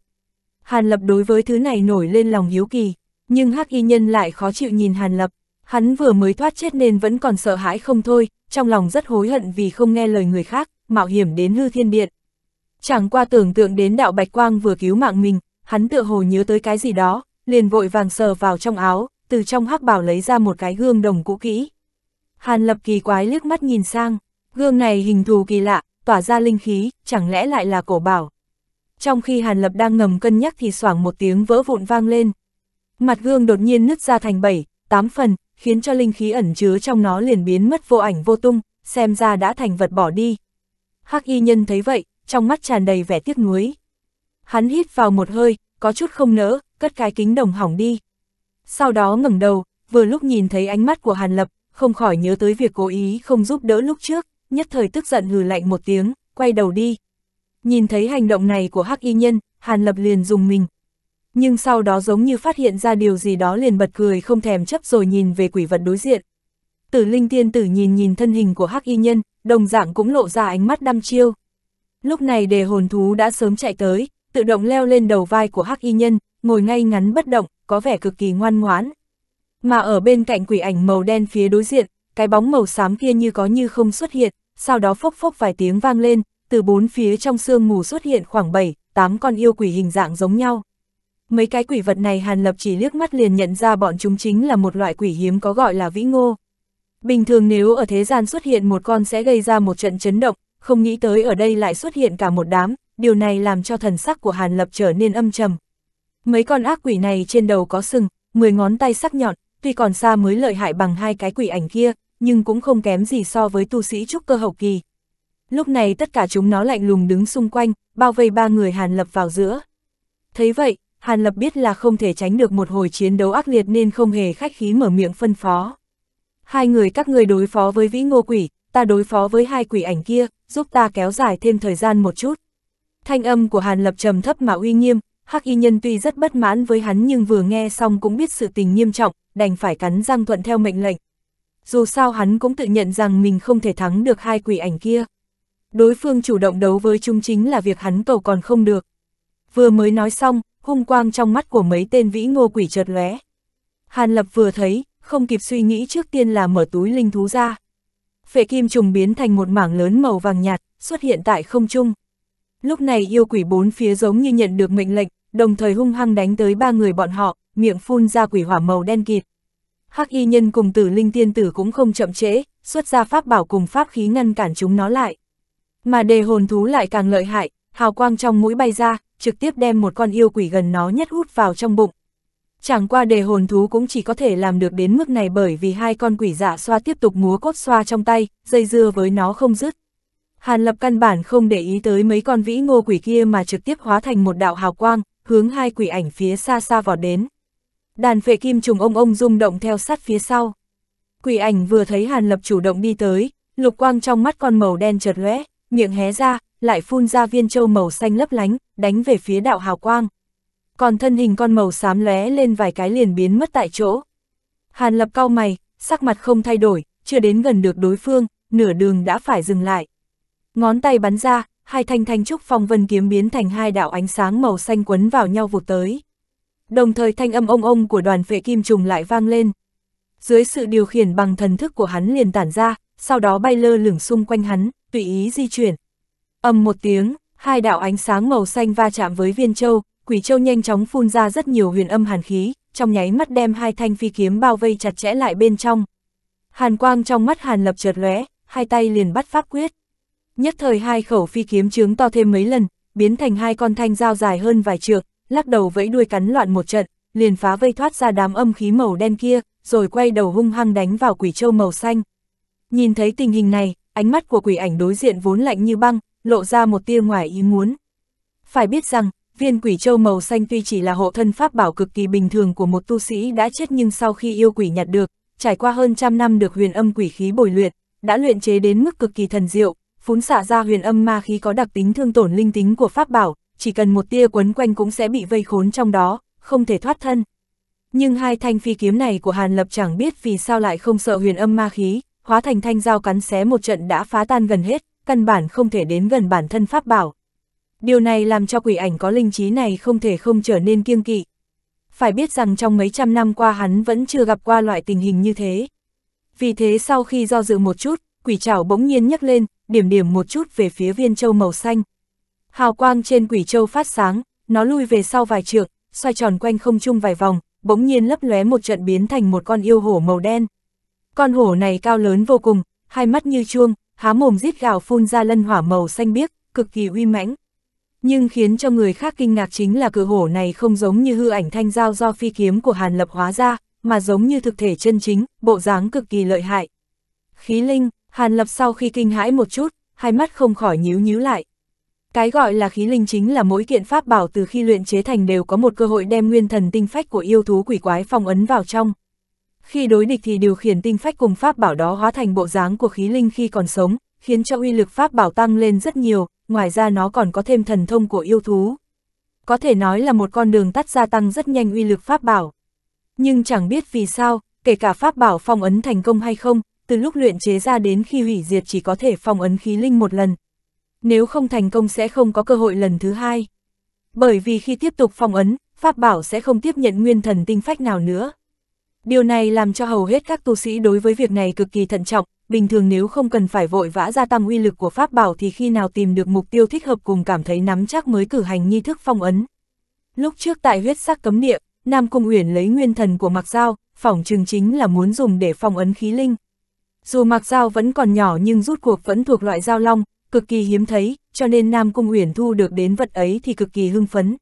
Hàn Lập đối với thứ này nổi lên lòng hiếu kỳ, nhưng Hắc Y Nhân lại khó chịu nhìn Hàn Lập, hắn vừa mới thoát chết nên vẫn còn sợ hãi không thôi, trong lòng rất hối hận vì không nghe lời người khác, mạo hiểm đến hư thiên điện. Chẳng qua tưởng tượng đến đạo bạch quang vừa cứu mạng mình, hắn tựa hồ nhớ tới cái gì đó, liền vội vàng sờ vào trong áo, từ trong hắc bảo lấy ra một cái gương đồng cũ kỹ. Hàn lập kỳ quái liếc mắt nhìn sang, gương này hình thù kỳ lạ, tỏa ra linh khí, chẳng lẽ lại là cổ bảo. Trong khi Hàn lập đang ngầm cân nhắc thì xoảng một tiếng vỡ vụn vang lên. Mặt gương đột nhiên nứt ra thành bảy, tám phần, khiến cho linh khí ẩn chứa trong nó liền biến mất vô ảnh vô tung, xem ra đã thành vật bỏ đi. Hắc y nhân thấy vậy, trong mắt tràn đầy vẻ tiếc nuối. Hắn hít vào một hơi, có chút không nỡ, cất cái kính đồng hỏng đi. Sau đó ngẩng đầu, vừa lúc nhìn thấy ánh mắt của Hàn Lập, không khỏi nhớ tới việc cố ý không giúp đỡ lúc trước, nhất thời tức giận hừ lạnh một tiếng, quay đầu đi. Nhìn thấy hành động này của Hắc Y Nhân, Hàn Lập liền dùng mình. Nhưng sau đó giống như phát hiện ra điều gì đó liền bật cười không thèm chấp rồi nhìn về quỷ vật đối diện. Tử Linh Tiên Tử nhìn nhìn thân hình của Hắc Y Nhân, đồng dạng cũng lộ ra ánh mắt đăm chiêu. Lúc này đề hồn thú đã sớm chạy tới, tự động leo lên đầu vai của Hắc Y Nhân, ngồi ngay ngắn bất động, có vẻ cực kỳ ngoan ngoãn. Mà ở bên cạnh quỷ ảnh màu đen phía đối diện, cái bóng màu xám kia như có như không xuất hiện, sau đó phốc phốc vài tiếng vang lên, từ bốn phía trong sương mù xuất hiện khoảng 7, 8 con yêu quỷ hình dạng giống nhau. Mấy cái quỷ vật này Hàn Lập chỉ liếc mắt liền nhận ra bọn chúng chính là một loại quỷ hiếm có gọi là vĩ ngô. Bình thường nếu ở thế gian xuất hiện một con sẽ gây ra một trận chấn động, không nghĩ tới ở đây lại xuất hiện cả một đám, điều này làm cho thần sắc của Hàn Lập trở nên âm trầm. Mấy con ác quỷ này trên đầu có sừng, 10 ngón tay sắc nhọn, tuy còn xa mới lợi hại bằng hai cái quỷ ảnh kia, nhưng cũng không kém gì so với tu sĩ trúc cơ hậu kỳ. Lúc này tất cả chúng nó lạnh lùng đứng xung quanh, bao vây ba người Hàn Lập vào giữa. Thấy vậy, Hàn Lập biết là không thể tránh được một hồi chiến đấu ác liệt nên không hề khách khí mở miệng phân phó. Hai người các người đối phó với vĩ ngô quỷ, ta đối phó với hai quỷ ảnh kia, giúp ta kéo dài thêm thời gian một chút. Thanh âm của Hàn Lập trầm thấp mà uy nghiêm, Hắc Y Nhân tuy rất bất mãn với hắn nhưng vừa nghe xong cũng biết sự tình nghiêm trọng, đành phải cắn răng thuận theo mệnh lệnh. Dù sao hắn cũng tự nhận rằng mình không thể thắng được hai quỷ ảnh kia. Đối phương chủ động đấu với chúng chính là việc hắn cầu còn không được. Vừa mới nói xong, hung quang trong mắt của mấy tên vĩ ngô quỷ chợt lóe. Hàn Lập vừa thấy, không kịp suy nghĩ trước tiên là mở túi linh thú ra. Phệ kim trùng biến thành một mảng lớn màu vàng nhạt, xuất hiện tại không trung. Lúc này yêu quỷ bốn phía giống như nhận được mệnh lệnh, đồng thời hung hăng đánh tới ba người bọn họ, miệng phun ra quỷ hỏa màu đen kịt. Hắc y nhân cùng tử linh tiên tử cũng không chậm trễ, xuất ra pháp bảo cùng pháp khí ngăn cản chúng nó lại. Mà đề hồn thú lại càng lợi hại, hào quang trong mũi bay ra, trực tiếp đem một con yêu quỷ gần nó nhất hút vào trong bụng. Chẳng qua đề hồn thú cũng chỉ có thể làm được đến mức này bởi vì hai con quỷ giả dạ xoa tiếp tục múa cốt xoa trong tay, dây dưa với nó không dứt. Hàn Lập căn bản không để ý tới mấy con vĩ ngô quỷ kia mà trực tiếp hóa thành một đạo hào quang, hướng hai quỷ ảnh phía xa xa vọt đến. Đàn phệ kim trùng ông ông rung động theo sát phía sau. Quỷ ảnh vừa thấy Hàn Lập chủ động đi tới, lục quang trong mắt con màu đen chợt lóe, miệng hé ra, lại phun ra viên châu màu xanh lấp lánh, đánh về phía đạo hào quang. Còn thân hình con màu xám lóe lên vài cái liền biến mất tại chỗ. Hàn Lập cau mày, sắc mặt không thay đổi, chưa đến gần được đối phương, nửa đường đã phải dừng lại. Ngón tay bắn ra, hai thanh thanh trúc phong vân kiếm biến thành hai đạo ánh sáng màu xanh quấn vào nhau vụt tới. Đồng thời thanh âm ông ông của đoàn vệ kim trùng lại vang lên. Dưới sự điều khiển bằng thần thức của hắn liền tản ra, sau đó bay lơ lửng xung quanh hắn, tùy ý di chuyển. Âm một tiếng, hai đạo ánh sáng màu xanh va chạm với viên châu, quỷ châu nhanh chóng phun ra rất nhiều huyền âm hàn khí, trong nháy mắt đem hai thanh phi kiếm bao vây chặt chẽ lại bên trong. Hàn quang trong mắt Hàn Lập chợt lóe, hai tay liền bắt pháp quyết. Nhất thời hai khẩu phi kiếm trướng to thêm mấy lần, biến thành hai con thanh dao dài hơn vài trượng, lắc đầu vẫy đuôi cắn loạn một trận, liền phá vây thoát ra đám âm khí màu đen kia, rồi quay đầu hung hăng đánh vào quỷ châu màu xanh. Nhìn thấy tình hình này, ánh mắt của quỷ ảnh đối diện vốn lạnh như băng, lộ ra một tia ngoài ý muốn. Phải biết rằng, viên quỷ châu màu xanh tuy chỉ là hộ thân pháp bảo cực kỳ bình thường của một tu sĩ đã chết nhưng sau khi yêu quỷ nhặt được, trải qua hơn trăm năm được huyền âm quỷ khí bồi luyện, đã luyện chế đến mức cực kỳ thần diệu, phún xả ra huyền âm ma khí có đặc tính thương tổn linh tính của pháp bảo, chỉ cần một tia quấn quanh cũng sẽ bị vây khốn trong đó, không thể thoát thân. Nhưng hai thanh phi kiếm này của Hàn Lập chẳng biết vì sao lại không sợ huyền âm ma khí, hóa thành thanh dao cắn xé một trận đã phá tan gần hết, căn bản không thể đến gần bản thân pháp bảo. Điều này làm cho quỷ ảnh có linh trí này không thể không trở nên kiêng kỵ. Phải biết rằng trong mấy trăm năm qua hắn vẫn chưa gặp qua loại tình hình như thế. Vì thế sau khi do dự một chút, quỷ trảo bỗng nhiên nhấc lên, điểm điểm một chút về phía viên châu màu xanh. Hào quang trên quỷ châu phát sáng, nó lui về sau vài trượng, xoay tròn quanh không trung vài vòng, bỗng nhiên lấp lóe một trận biến thành một con yêu hổ màu đen. Con hổ này cao lớn vô cùng, hai mắt như chuông, há mồm rít gào phun ra lân hỏa màu xanh biếc, cực kỳ uy mãnh. Nhưng khiến cho người khác kinh ngạc chính là cự hổ này không giống như hư ảnh thanh giao do phi kiếm của Hàn Lập hóa ra, mà giống như thực thể chân chính, bộ dáng cực kỳ lợi hại. Khí linh, Hàn Lập sau khi kinh hãi một chút, hai mắt không khỏi nhíu nhíu lại. Cái gọi là khí linh chính là mỗi kiện pháp bảo từ khi luyện chế thành đều có một cơ hội đem nguyên thần tinh phách của yêu thú quỷ quái phong ấn vào trong. Khi đối địch thì điều khiển tinh phách cùng pháp bảo đó hóa thành bộ dáng của khí linh khi còn sống, khiến cho uy lực pháp bảo tăng lên rất nhiều, ngoài ra nó còn có thêm thần thông của yêu thú. Có thể nói là một con đường tắt gia tăng rất nhanh uy lực pháp bảo. Nhưng chẳng biết vì sao, kể cả pháp bảo phong ấn thành công hay không, từ lúc luyện chế ra đến khi hủy diệt chỉ có thể phong ấn khí linh một lần. Nếu không thành công sẽ không có cơ hội lần thứ hai. Bởi vì khi tiếp tục phong ấn, Pháp Bảo sẽ không tiếp nhận nguyên thần tinh phách nào nữa. Điều này làm cho hầu hết các tu sĩ đối với việc này cực kỳ thận trọng, bình thường nếu không cần phải vội vã gia tăng uy lực của Pháp Bảo thì khi nào tìm được mục tiêu thích hợp cùng cảm thấy nắm chắc mới cử hành nghi thức phong ấn. Lúc trước tại huyết sắc cấm địa, Nam Cung Uyển lấy nguyên thần của Mạc Giao, phỏng trường chính là muốn dùng để phong ấn khí linh, dù mặc dao vẫn còn nhỏ nhưng rút cuộc vẫn thuộc loại dao long, cực kỳ hiếm thấy, cho nên Nam Cung Uyển thu được đến vật ấy thì cực kỳ hưng phấn.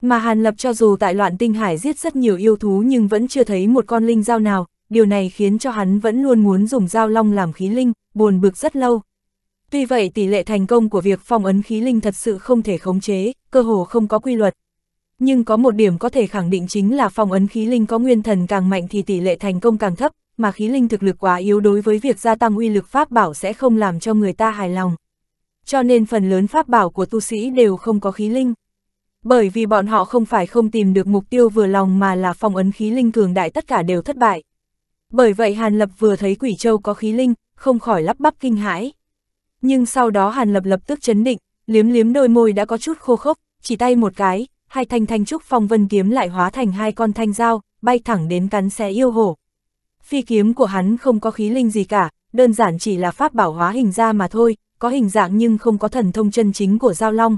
Mà Hàn Lập cho dù tại loạn tinh hải giết rất nhiều yêu thú nhưng vẫn chưa thấy một con linh dao nào, điều này khiến cho hắn vẫn luôn muốn dùng dao long làm khí linh, buồn bực rất lâu. Tuy vậy tỷ lệ thành công của việc phong ấn khí linh thật sự không thể khống chế, cơ hồ không có quy luật. Nhưng có một điểm có thể khẳng định chính là phong ấn khí linh có nguyên thần càng mạnh thì tỷ lệ thành công càng thấp, mà khí linh thực lực quá yếu đối với việc gia tăng uy lực pháp bảo sẽ không làm cho người ta hài lòng. Cho nên phần lớn pháp bảo của tu sĩ đều không có khí linh. Bởi vì bọn họ không phải không tìm được mục tiêu vừa lòng mà là phong ấn khí linh cường đại tất cả đều thất bại. Bởi vậy Hàn Lập vừa thấy Quỷ Châu có khí linh, không khỏi lắp bắp kinh hãi. Nhưng sau đó Hàn Lập lập tức chấn định, liếm liếm đôi môi đã có chút khô khốc, chỉ tay một cái, hai thanh thanh trúc phong vân kiếm lại hóa thành hai con thanh dao, bay thẳng đến cắn xé yêu hổ phi kiếm của hắn không có khí linh gì cả, đơn giản chỉ là pháp bảo hóa hình ra mà thôi, có hình dạng nhưng không có thần thông chân chính của Giao Long.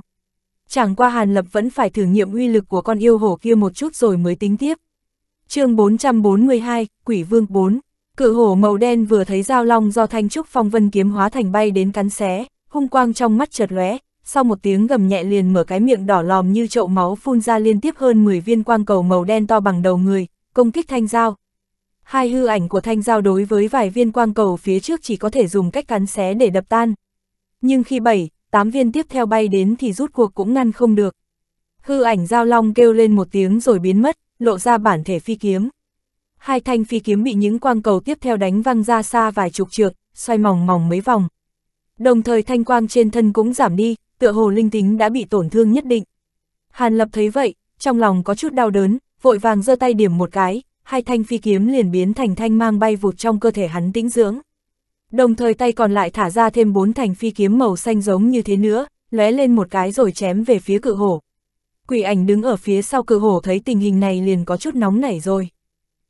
Chẳng qua Hàn Lập vẫn phải thử nghiệm uy lực của con yêu hổ kia một chút rồi mới tính tiếp. chương 442, Quỷ Vương 4 Cự hổ màu đen vừa thấy Giao Long do Thanh Trúc Phong Vân kiếm hóa thành bay đến cắn xé, hung quang trong mắt chợt lóe, sau một tiếng gầm nhẹ liền mở cái miệng đỏ lòm như chậu máu phun ra liên tiếp hơn 10 viên quang cầu màu đen to bằng đầu người, công kích thanh giao. Hai hư ảnh của thanh giao đối với vài viên quang cầu phía trước chỉ có thể dùng cách cắn xé để đập tan. Nhưng khi bảy, tám viên tiếp theo bay đến thì rút cuộc cũng ngăn không được. Hư ảnh giao long kêu lên một tiếng rồi biến mất, lộ ra bản thể phi kiếm. Hai thanh phi kiếm bị những quang cầu tiếp theo đánh văng ra xa vài chục trượt, xoay mỏng mỏng mấy vòng. Đồng thời thanh quang trên thân cũng giảm đi, tựa hồ linh tính đã bị tổn thương nhất định. Hàn Lập thấy vậy, trong lòng có chút đau đớn, vội vàng giơ tay điểm một cái, hai thanh phi kiếm liền biến thành thanh mang bay vụt trong cơ thể hắn tĩnh dưỡng. Đồng thời tay còn lại thả ra thêm bốn thanh phi kiếm màu xanh giống như thế nữa, lóe lên một cái rồi chém về phía cự hổ. Quỷ ảnh đứng ở phía sau cự hổ thấy tình hình này liền có chút nóng nảy rồi.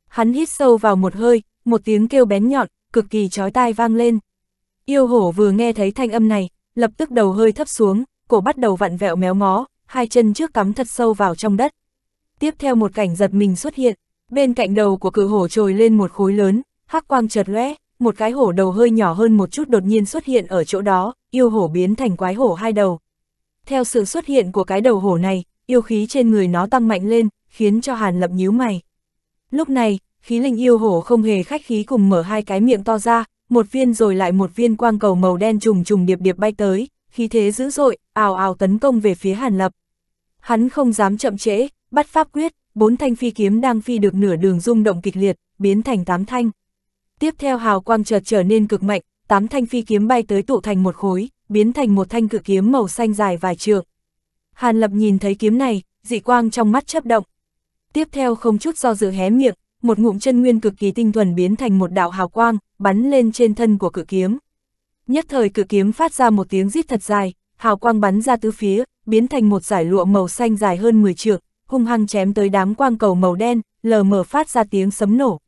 Hắn hít sâu vào một hơi, một tiếng kêu bén nhọn, cực kỳ chói tai vang lên. Yêu hổ vừa nghe thấy thanh âm này, lập tức đầu hơi thấp xuống, cổ bắt đầu vặn vẹo méo mó, hai chân trước cắm thật sâu vào trong đất. Tiếp theo một cảnh giật mình xuất hiện, bên cạnh đầu của cự hổ trồi lên một khối lớn, hắc quang chợt lóe, một cái hổ đầu hơi nhỏ hơn một chút đột nhiên xuất hiện ở chỗ đó, yêu hổ biến thành quái hổ hai đầu. Theo sự xuất hiện của cái đầu hổ này, yêu khí trên người nó tăng mạnh lên, khiến cho Hàn Lập nhíu mày. Lúc này, khí linh yêu hổ không hề khách khí cùng mở hai cái miệng to ra, một viên rồi lại một viên quang cầu màu đen trùng trùng điệp điệp bay tới, khí thế dữ dội, ào ào tấn công về phía Hàn Lập. Hắn không dám chậm trễ, bắt pháp quyết, bốn thanh phi kiếm đang phi được nửa đường rung động kịch liệt, biến thành tám thanh. Tiếp theo hào quang chợt trở nên cực mạnh, tám thanh phi kiếm bay tới tụ thành một khối, biến thành một thanh cự kiếm màu xanh dài vài trượng. Hàn Lập nhìn thấy kiếm này, dị quang trong mắt chấp động. Tiếp theo không chút do dự hé miệng, một ngụm chân nguyên cực kỳ tinh thuần biến thành một đạo hào quang, bắn lên trên thân của cự kiếm. Nhất thời cự kiếm phát ra một tiếng rít thật dài, hào quang bắn ra tứ phía, biến thành một giải lụa màu xanh dài hơn 10 trượng, hung hăng chém tới đám quang cầu màu đen, lờ mờ phát ra tiếng sấm nổ.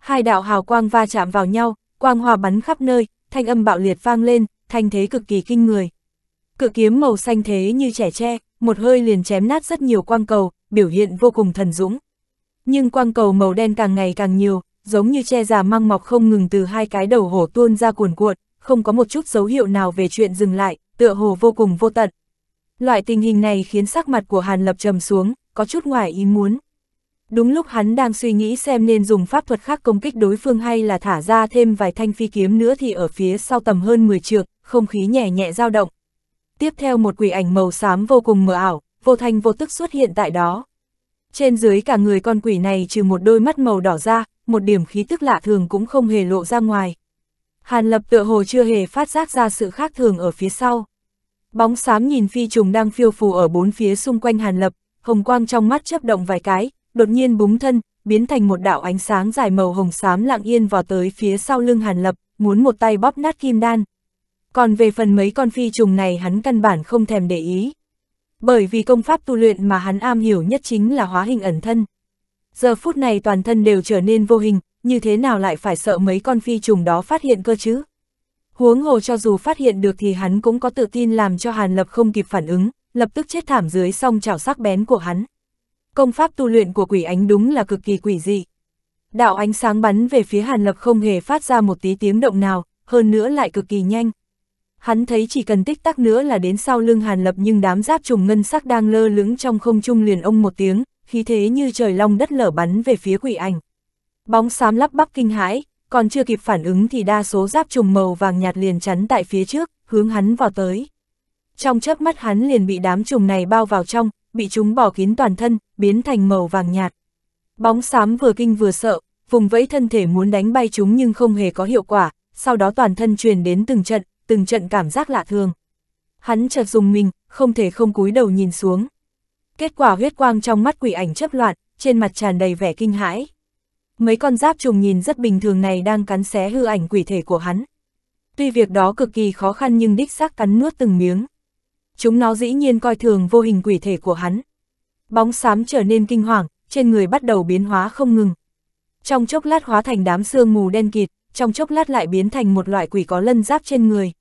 Hai đạo hào quang va chạm vào nhau, quang hòa bắn khắp nơi, thanh âm bạo liệt vang lên, thanh thế cực kỳ kinh người. Cự kiếm màu xanh thế như trẻ tre, một hơi liền chém nát rất nhiều quang cầu, biểu hiện vô cùng thần dũng. Nhưng quang cầu màu đen càng ngày càng nhiều, giống như che già măng mọc không ngừng từ hai cái đầu hổ tuôn ra cuồn cuộn, không có một chút dấu hiệu nào về chuyện dừng lại, tựa hồ vô cùng vô tận. Loại tình hình này khiến sắc mặt của Hàn Lập trầm xuống, có chút ngoài ý muốn. Đúng lúc hắn đang suy nghĩ xem nên dùng pháp thuật khác công kích đối phương hay là thả ra thêm vài thanh phi kiếm nữa thì ở phía sau tầm hơn 10 trượng, không khí nhẹ nhẹ dao động. Tiếp theo một quỷ ảnh màu xám vô cùng mờ ảo, vô thanh vô tức xuất hiện tại đó. Trên dưới cả người con quỷ này trừ một đôi mắt màu đỏ ra, một điểm khí tức lạ thường cũng không hề lộ ra ngoài. Hàn lập tựa hồ chưa hề phát giác ra sự khác thường ở phía sau. Bóng xám nhìn phi trùng đang phiêu phù ở bốn phía xung quanh Hàn lập, hồng quang trong mắt chấp động vài cái, đột nhiên búng thân, biến thành một đạo ánh sáng dài màu hồng xám lặng yên vào tới phía sau lưng Hàn Lập, muốn một tay bóp nát kim đan. Còn về phần mấy con phi trùng này hắn căn bản không thèm để ý. Bởi vì công pháp tu luyện mà hắn am hiểu nhất chính là hóa hình ẩn thân. Giờ phút này toàn thân đều trở nên vô hình, như thế nào lại phải sợ mấy con phi trùng đó phát hiện cơ chứ? Huống hồ cho dù phát hiện được thì hắn cũng có tự tin làm cho Hàn Lập không kịp phản ứng, lập tức chết thảm dưới song chảo sắc bén của hắn. Công pháp tu luyện của quỷ ánh đúng là cực kỳ quỷ dị. Đạo ánh sáng bắn về phía Hàn Lập không hề phát ra một tí tiếng động nào, hơn nữa lại cực kỳ nhanh. Hắn thấy chỉ cần tích tắc nữa là đến sau lưng Hàn Lập nhưng đám giáp trùng ngân sắc đang lơ lửng trong không trung liền ông một tiếng, khí thế như trời long đất lở bắn về phía quỷ ảnh. Bóng xám lắp bắp kinh hãi, còn chưa kịp phản ứng thì đa số giáp trùng màu vàng nhạt liền chắn tại phía trước, hướng hắn vào tới trong chớp mắt hắn liền bị đám trùng này bao vào trong, bị chúng bỏ kín toàn thân, biến thành màu vàng nhạt. Bóng xám vừa kinh vừa sợ, vùng vẫy thân thể muốn đánh bay chúng nhưng không hề có hiệu quả, sau đó toàn thân truyền đến từng trận, từng trận cảm giác lạ thường. Hắn chợt dùng mình, không thể không cúi đầu nhìn xuống. Kết quả huyết quang trong mắt quỷ ảnh chấp loạn, trên mặt tràn đầy vẻ kinh hãi. Mấy con giáp trùng nhìn rất bình thường này đang cắn xé hư ảnh quỷ thể của hắn. Tuy việc đó cực kỳ khó khăn nhưng đích xác cắn nuốt từng miếng chúng nó dĩ nhiên coi thường vô hình quỷ thể của hắn. Bóng xám trở nên kinh hoàng, trên người bắt đầu biến hóa không ngừng. Trong chốc lát hóa thành đám sương mù đen kịt, trong chốc lát lại biến thành một loại quỷ có lân giáp trên người.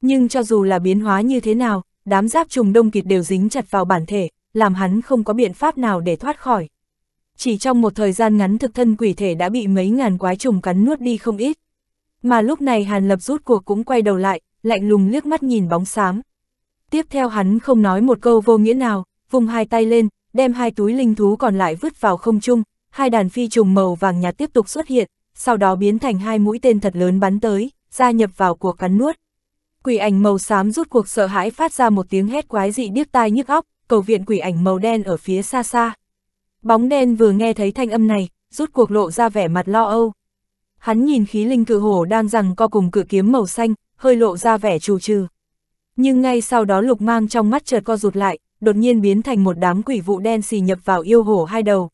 Nhưng cho dù là biến hóa như thế nào, đám giáp trùng đông kịt đều dính chặt vào bản thể, làm hắn không có biện pháp nào để thoát khỏi. Chỉ trong một thời gian ngắn thực thân quỷ thể đã bị mấy ngàn quái trùng cắn nuốt đi không ít. Mà lúc này Hàn Lập rút cuộc cũng quay đầu lại, lạnh lùng liếc mắt nhìn bóng xám, Tiếp theo hắn không nói một câu vô nghĩa nào, vùng hai tay lên, đem hai túi linh thú còn lại vứt vào không trung, hai đàn phi trùng màu vàng nhạt tiếp tục xuất hiện, sau đó biến thành hai mũi tên thật lớn bắn tới, gia nhập vào cuộc cắn nuốt. Quỷ ảnh màu xám rút cuộc sợ hãi phát ra một tiếng hét quái dị điếc tai nhức óc, cầu viện quỷ ảnh màu đen ở phía xa xa. Bóng đen vừa nghe thấy thanh âm này, rút cuộc lộ ra vẻ mặt lo âu. Hắn nhìn khí linh cự hổ đang rằng co cùng cự kiếm màu xanh, hơi lộ ra vẻ trù trừ. Nhưng ngay sau đó lục mang trong mắt chợt co rụt lại, đột nhiên biến thành một đám quỷ vụ đen xì nhập vào yêu hổ hai đầu.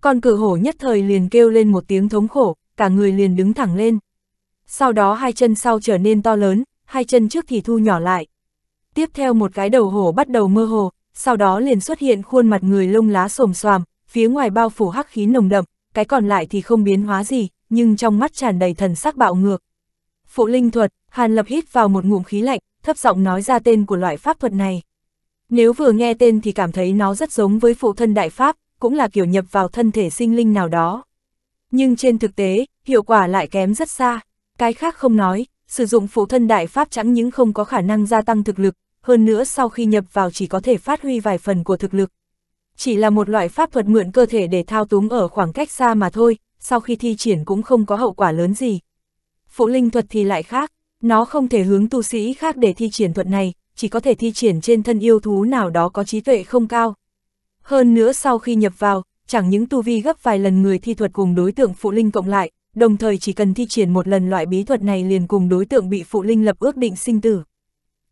Con cự hổ nhất thời liền kêu lên một tiếng thống khổ, cả người liền đứng thẳng lên. Sau đó hai chân sau trở nên to lớn, hai chân trước thì thu nhỏ lại. Tiếp theo một cái đầu hổ bắt đầu mơ hồ, sau đó liền xuất hiện khuôn mặt người lông lá xồm xoàm, phía ngoài bao phủ hắc khí nồng đậm, cái còn lại thì không biến hóa gì, nhưng trong mắt tràn đầy thần sắc bạo ngược. Phụ linh thuật, Hàn Lập hít vào một ngụm khí lạnh, thấp giọng nói ra tên của loại pháp thuật này. Nếu vừa nghe tên thì cảm thấy nó rất giống với phụ thân đại pháp, cũng là kiểu nhập vào thân thể sinh linh nào đó. Nhưng trên thực tế, hiệu quả lại kém rất xa. Cái khác không nói, sử dụng phụ thân đại pháp chẳng những không có khả năng gia tăng thực lực, hơn nữa sau khi nhập vào chỉ có thể phát huy vài phần của thực lực. Chỉ là một loại pháp thuật mượn cơ thể để thao túng ở khoảng cách xa mà thôi, sau khi thi triển cũng không có hậu quả lớn gì. Phụ linh thuật thì lại khác, nó không thể hướng tu sĩ khác để thi triển thuật này, chỉ có thể thi triển trên thân yêu thú nào đó có trí tuệ không cao. Hơn nữa sau khi nhập vào, chẳng những tu vi gấp vài lần người thi thuật cùng đối tượng phụ linh cộng lại, đồng thời chỉ cần thi triển một lần loại bí thuật này liền cùng đối tượng bị phụ linh lập ước định sinh tử.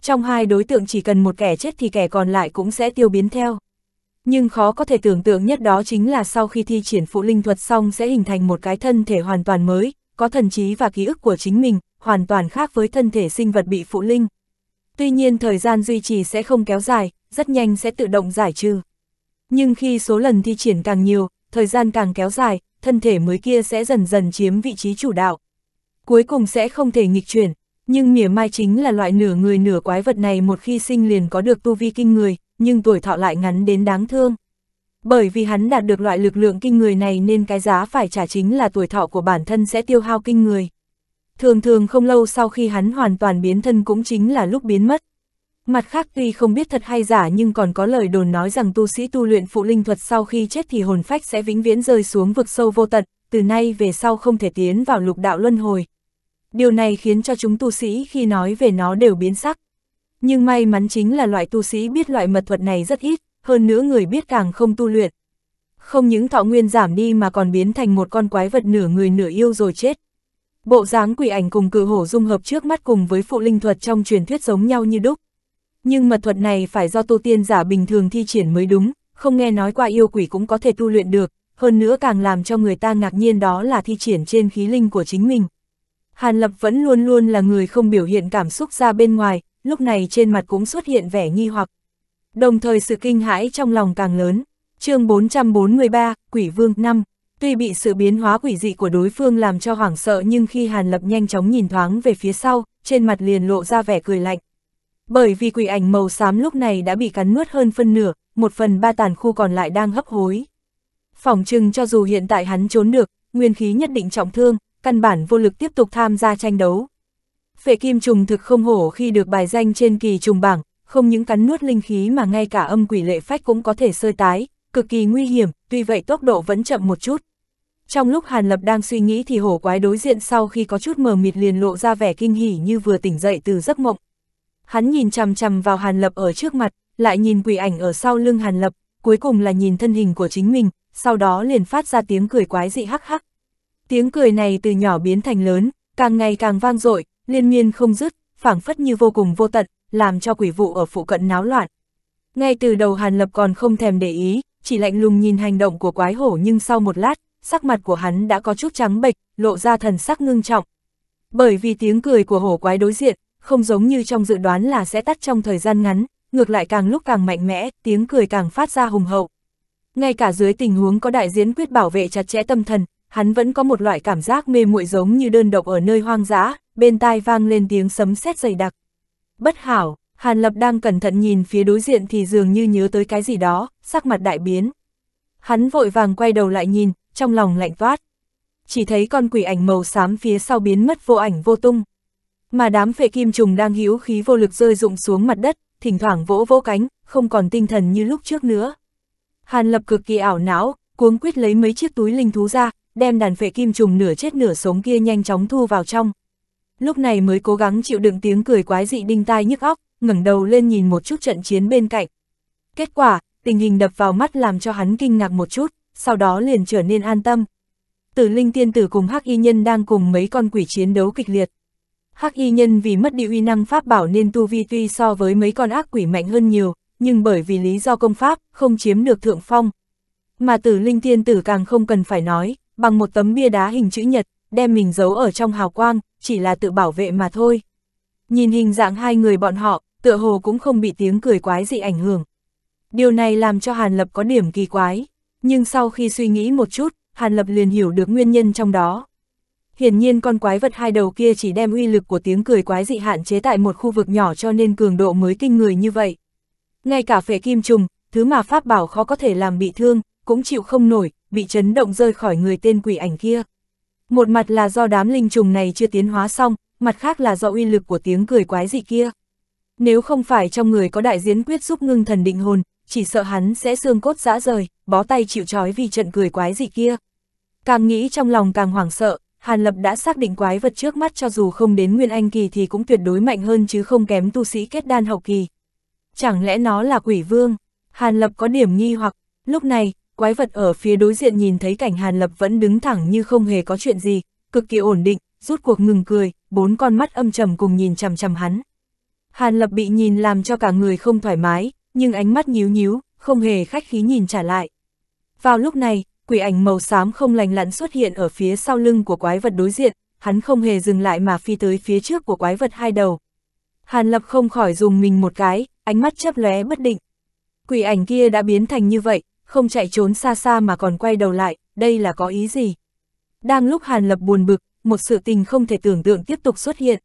Trong hai đối tượng chỉ cần một kẻ chết thì kẻ còn lại cũng sẽ tiêu biến theo. Nhưng khó có thể tưởng tượng nhất đó chính là sau khi thi triển phụ linh thuật xong sẽ hình thành một cái thân thể hoàn toàn mới, có thần trí và ký ức của chính mình, hoàn toàn khác với thân thể sinh vật bị phụ linh. Tuy nhiên thời gian duy trì sẽ không kéo dài, rất nhanh sẽ tự động giải trừ. Nhưng khi số lần thi triển càng nhiều, thời gian càng kéo dài, thân thể mới kia sẽ dần dần chiếm vị trí chủ đạo. Cuối cùng sẽ không thể nghịch chuyển, nhưng mỉa mai chính là loại nửa người nửa quái vật này một khi sinh liền có được tu vi kinh người, nhưng tuổi thọ lại ngắn đến đáng thương. Bởi vì hắn đạt được loại lực lượng kinh người này nên cái giá phải trả chính là tuổi thọ của bản thân sẽ tiêu hao kinh người thường thường không lâu sau khi hắn hoàn toàn biến thân cũng chính là lúc biến mất. Mặt khác tuy không biết thật hay giả nhưng còn có lời đồn nói rằng tu sĩ tu luyện phụ linh thuật sau khi chết thì hồn phách sẽ vĩnh viễn rơi xuống vực sâu vô tận, từ nay về sau không thể tiến vào lục đạo luân hồi. Điều này khiến cho chúng tu sĩ khi nói về nó đều biến sắc. Nhưng may mắn chính là loại tu sĩ biết loại mật thuật này rất ít, hơn nữa người biết càng không tu luyện. Không những thọ nguyên giảm đi mà còn biến thành một con quái vật nửa người nửa yêu rồi chết, Bộ dáng quỷ ảnh cùng cự hổ dung hợp trước mắt cùng với phụ linh thuật trong truyền thuyết giống nhau như đúc. Nhưng mật thuật này phải do tu tiên giả bình thường thi triển mới đúng, không nghe nói qua yêu quỷ cũng có thể tu luyện được, hơn nữa càng làm cho người ta ngạc nhiên đó là thi triển trên khí linh của chính mình. Hàn Lập vẫn luôn luôn là người không biểu hiện cảm xúc ra bên ngoài, lúc này trên mặt cũng xuất hiện vẻ nghi hoặc. Đồng thời sự kinh hãi trong lòng càng lớn. chương 443, Quỷ Vương 5 Tuy bị sự biến hóa quỷ dị của đối phương làm cho hoảng sợ nhưng khi Hàn Lập nhanh chóng nhìn thoáng về phía sau, trên mặt liền lộ ra vẻ cười lạnh. Bởi vì quỷ ảnh màu xám lúc này đã bị cắn nuốt hơn phân nửa, một phần ba tàn khu còn lại đang hấp hối. Phỏng chừng cho dù hiện tại hắn trốn được, nguyên khí nhất định trọng thương, căn bản vô lực tiếp tục tham gia tranh đấu. Phệ kim trùng thực không hổ khi được bài danh trên kỳ trùng bảng, không những cắn nuốt linh khí mà ngay cả âm quỷ lệ phách cũng có thể sơi tái, cực kỳ nguy hiểm, tuy vậy tốc độ vẫn chậm một chút. Trong lúc Hàn Lập đang suy nghĩ thì hổ quái đối diện sau khi có chút mờ mịt liền lộ ra vẻ kinh hỉ như vừa tỉnh dậy từ giấc mộng. Hắn nhìn chằm chằm vào Hàn Lập ở trước mặt, lại nhìn quỷ ảnh ở sau lưng Hàn Lập, cuối cùng là nhìn thân hình của chính mình, sau đó liền phát ra tiếng cười quái dị hắc hắc. Tiếng cười này từ nhỏ biến thành lớn, càng ngày càng vang dội, liên miên không dứt, phảng phất như vô cùng vô tận, làm cho quỷ vụ ở phụ cận náo loạn. Ngay từ đầu Hàn Lập còn không thèm để ý, chỉ lạnh lùng nhìn hành động của quái hổ nhưng sau một lát, sắc mặt của hắn đã có chút trắng bệch, lộ ra thần sắc ngưng trọng. Bởi vì tiếng cười của hổ quái đối diện, không giống như trong dự đoán là sẽ tắt trong thời gian ngắn, ngược lại càng lúc càng mạnh mẽ, tiếng cười càng phát ra hùng hậu. Ngay cả dưới tình huống có đại diễn quyết bảo vệ chặt chẽ tâm thần, hắn vẫn có một loại cảm giác mê muội giống như đơn độc ở nơi hoang dã, bên tai vang lên tiếng sấm sét dày đặc. Bất hảo, Hàn Lập đang cẩn thận nhìn phía đối diện thì dường như nhớ tới cái gì đó, sắc mặt đại biến. Hắn vội vàng quay đầu lại nhìn, trong lòng lạnh toát. Chỉ thấy con quỷ ảnh màu xám phía sau biến mất vô ảnh vô tung. Mà đám phệ kim trùng đang hữu khí vô lực rơi rụng xuống mặt đất, thỉnh thoảng vỗ vỗ cánh, không còn tinh thần như lúc trước nữa. Hàn Lập cực kỳ ảo não, cuống quýt lấy mấy chiếc túi linh thú ra, đem đàn phệ kim trùng nửa chết nửa sống kia nhanh chóng thu vào trong. Lúc này mới cố gắng chịu đựng tiếng cười quái dị đinh tai nhức óc ngẩng đầu lên nhìn một chút trận chiến bên cạnh. Kết quả, tình hình đập vào mắt làm cho hắn kinh ngạc một chút, sau đó liền trở nên an tâm. Tử Linh Tiên Tử cùng Hắc Y Nhân đang cùng mấy con quỷ chiến đấu kịch liệt. Hắc Y Nhân vì mất đi uy năng pháp bảo nên tu vi tuy so với mấy con ác quỷ mạnh hơn nhiều, nhưng bởi vì lý do công pháp, không chiếm được thượng phong. Mà Tử Linh Tiên Tử càng không cần phải nói, bằng một tấm bia đá hình chữ nhật, đem mình giấu ở trong hào quang, chỉ là tự bảo vệ mà thôi. Nhìn hình dạng hai người bọn họ, tựa hồ cũng không bị tiếng cười quái dị ảnh hưởng. Điều này làm cho Hàn Lập có điểm kỳ quái, nhưng sau khi suy nghĩ một chút, Hàn Lập liền hiểu được nguyên nhân trong đó. Hiển nhiên con quái vật hai đầu kia chỉ đem uy lực của tiếng cười quái dị hạn chế tại một khu vực nhỏ cho nên cường độ mới kinh người như vậy. Ngay cả phệ kim trùng, thứ mà pháp bảo khó có thể làm bị thương, cũng chịu không nổi, bị chấn động rơi khỏi người tên quỷ ảnh kia. Một mặt là do đám linh trùng này chưa tiến hóa xong, mặt khác là do uy lực của tiếng cười quái dị kia. Nếu không phải trong người có đại diễn quyết giúp ngưng thần định hồn, chỉ sợ hắn sẽ xương cốt rã rời, bó tay chịu trói vì trận cười quái dị kia. Càng nghĩ trong lòng càng hoảng sợ, Hàn Lập đã xác định quái vật trước mắt cho dù không đến Nguyên Anh Kỳ thì cũng tuyệt đối mạnh hơn chứ không kém tu sĩ kết đan hậu kỳ. Chẳng lẽ nó là quỷ vương? Hàn Lập có điểm nghi hoặc, lúc này, quái vật ở phía đối diện nhìn thấy cảnh Hàn Lập vẫn đứng thẳng như không hề có chuyện gì, cực kỳ ổn định, rút cuộc ngừng cười, bốn con mắt âm trầm cùng nhìn chằm chằm hắn. Hàn Lập bị nhìn làm cho cả người không thoải mái, nhưng ánh mắt nhíu nhíu, không hề khách khí nhìn trả lại. Vào lúc này, quỷ ảnh màu xám không lành lặn xuất hiện ở phía sau lưng của quái vật đối diện, hắn không hề dừng lại mà phi tới phía trước của quái vật hai đầu. Hàn Lập không khỏi dùng mình một cái, ánh mắt chấp lóe bất định. Quỷ ảnh kia đã biến thành như vậy, không chạy trốn xa xa mà còn quay đầu lại, đây là có ý gì? Đang lúc Hàn Lập buồn bực, một sự tình không thể tưởng tượng tiếp tục xuất hiện.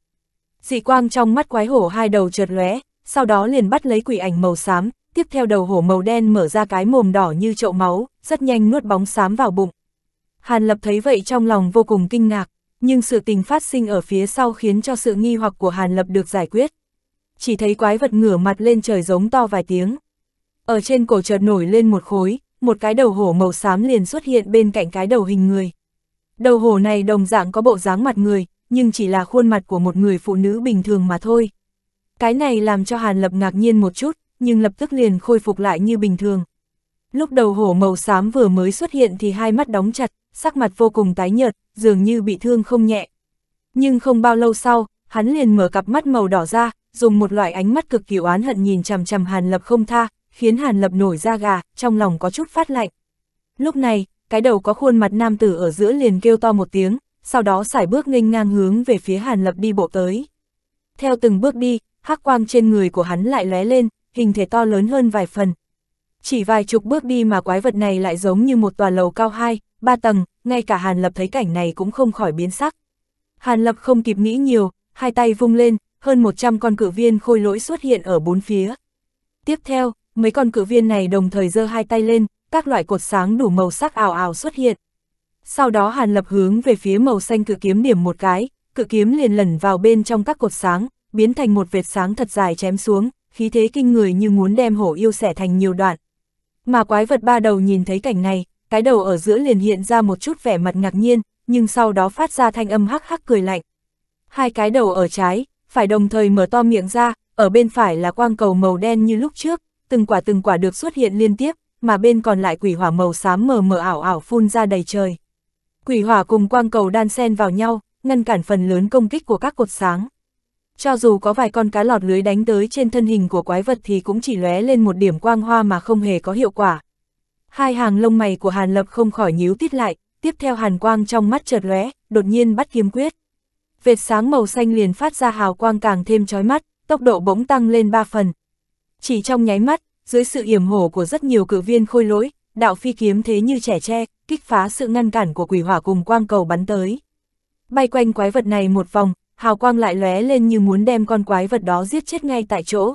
Dị quang trong mắt quái hổ hai đầu chợt lóe, sau đó liền bắt lấy quỷ ảnh màu xám, tiếp theo đầu hổ màu đen mở ra cái mồm đỏ như chậu máu, rất nhanh nuốt bóng xám vào bụng. Hàn Lập thấy vậy trong lòng vô cùng kinh ngạc, nhưng sự tình phát sinh ở phía sau khiến cho sự nghi hoặc của Hàn Lập được giải quyết. Chỉ thấy quái vật ngửa mặt lên trời giống to vài tiếng. Ở trên cổ chợt nổi lên một khối, một cái đầu hổ màu xám liền xuất hiện bên cạnh cái đầu hình người. Đầu hổ này đồng dạng có bộ dáng mặt người, nhưng chỉ là khuôn mặt của một người phụ nữ bình thường mà thôi. Cái này làm cho Hàn Lập ngạc nhiên một chút, nhưng lập tức liền khôi phục lại như bình thường. Lúc đầu hổ màu xám vừa mới xuất hiện thì hai mắt đóng chặt, sắc mặt vô cùng tái nhợt, dường như bị thương không nhẹ. Nhưng không bao lâu sau, hắn liền mở cặp mắt màu đỏ ra, dùng một loại ánh mắt cực kỳ oán hận nhìn chằm chằm Hàn Lập không tha, khiến Hàn Lập nổi da gà, trong lòng có chút phát lạnh. Lúc này, cái đầu có khuôn mặt nam tử ở giữa liền kêu to một tiếng, sau đó sải bước nghênh ngang hướng về phía Hàn Lập đi bộ tới. Theo từng bước đi, hắc quang trên người của hắn lại lóe lên, hình thể to lớn hơn vài phần. Chỉ vài chục bước đi mà quái vật này lại giống như một tòa lầu cao hai, ba tầng, ngay cả Hàn Lập thấy cảnh này cũng không khỏi biến sắc. Hàn Lập không kịp nghĩ nhiều, hai tay vung lên, hơn 100 con cự viên khôi lỗi xuất hiện ở bốn phía. Tiếp theo, mấy con cự viên này đồng thời giơ hai tay lên, các loại cột sáng đủ màu sắc ảo ảo xuất hiện. Sau đó Hàn Lập hướng về phía màu xanh cự kiếm điểm một cái, cự kiếm liền lẩn vào bên trong các cột sáng, biến thành một vệt sáng thật dài chém xuống, khí thế kinh người như muốn đem hổ yêu xẻ thành nhiều đoạn. Mà quái vật ba đầu nhìn thấy cảnh này, cái đầu ở giữa liền hiện ra một chút vẻ mặt ngạc nhiên, nhưng sau đó phát ra thanh âm hắc hắc cười lạnh. Hai cái đầu ở trái, phải đồng thời mở to miệng ra, ở bên phải là quang cầu màu đen như lúc trước, từng quả từng quả được xuất hiện liên tiếp, mà bên còn lại quỷ hỏa màu xám mờ mờ ảo ảo phun ra đầy trời. Quỷ hỏa cùng quang cầu đan xen vào nhau, ngăn cản phần lớn công kích của các cột sáng. Cho dù có vài con cá lọt lưới đánh tới trên thân hình của quái vật thì cũng chỉ lóe lên một điểm quang hoa mà không hề có hiệu quả. Hai hàng lông mày của Hàn Lập không khỏi nhíu tít lại, tiếp theo hàn quang trong mắt chợt lóe, đột nhiên bắt kiếm quyết. Vệt sáng màu xanh liền phát ra hào quang càng thêm chói mắt, tốc độ bỗng tăng lên 3 phần. Chỉ trong nháy mắt, dưới sự yểm hổ của rất nhiều cử viên khôi lỗi, đạo phi kiếm thế như trẻ tre, kích phá sự ngăn cản của quỷ hỏa cùng quang cầu bắn tới. Bay quanh quái vật này một vòng, hào quang lại lóe lên như muốn đem con quái vật đó giết chết ngay tại chỗ.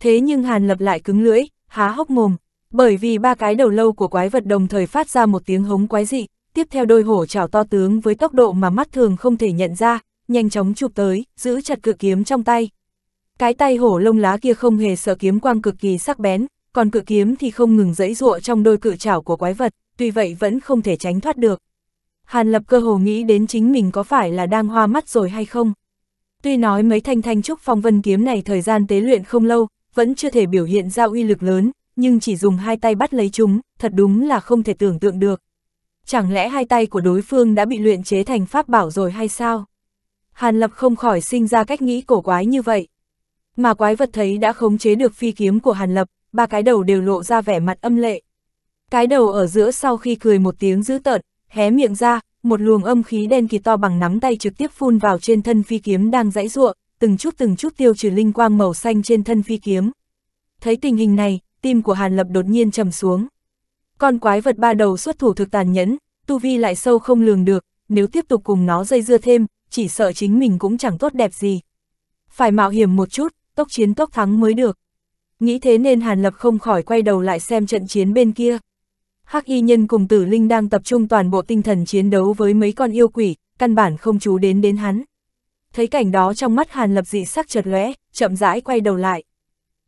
Thế nhưng Hàn Lập lại cứng lưỡi, há hốc mồm, bởi vì ba cái đầu lâu của quái vật đồng thời phát ra một tiếng hống quái dị, tiếp theo đôi hổ chảo to tướng với tốc độ mà mắt thường không thể nhận ra, nhanh chóng chụp tới, giữ chặt cự kiếm trong tay. Cái tay hổ lông lá kia không hề sợ kiếm quang cực kỳ sắc bén, còn cự kiếm thì không ngừng dẫy dụa trong đôi cự chảo của quái vật, tuy vậy vẫn không thể tránh thoát được. Hàn lập cơ hồ nghĩ đến chính mình có phải là đang hoa mắt rồi hay không. Tuy nói mấy thanh thanh trúc phong vân kiếm này thời gian tế luyện không lâu, vẫn chưa thể biểu hiện ra uy lực lớn, nhưng chỉ dùng hai tay bắt lấy chúng, thật đúng là không thể tưởng tượng được. Chẳng lẽ hai tay của đối phương đã bị luyện chế thành pháp bảo rồi hay sao? Hàn Lập không khỏi sinh ra cách nghĩ cổ quái như vậy mà quái vật thấy đã khống chế được phi kiếm của Hàn Lập, ba cái đầu đều lộ ra vẻ mặt âm lệ. Cái đầu ở giữa sau khi cười một tiếng dữ tợn, hé miệng ra, một luồng âm khí đen kỳ to bằng nắm tay trực tiếp phun vào trên thân phi kiếm đang dãy ruộng, từng chút từng chút tiêu trừ linh quang màu xanh trên thân phi kiếm. Thấy tình hình này, tim của Hàn Lập đột nhiên trầm xuống. Con quái vật ba đầu xuất thủ thực tàn nhẫn, tu vi lại sâu không lường được, nếu tiếp tục cùng nó dây dưa thêm, chỉ sợ chính mình cũng chẳng tốt đẹp gì. Phải mạo hiểm một chút, tốc chiến tốc thắng mới được. Nghĩ thế nên Hàn Lập không khỏi quay đầu lại xem trận chiến bên kia. Hắc y nhân cùng tử linh đang tập trung toàn bộ tinh thần chiến đấu với mấy con yêu quỷ, căn bản không chú đến đến hắn. Thấy cảnh đó trong mắt Hàn Lập dị sắc chợt lóe, chậm rãi quay đầu lại.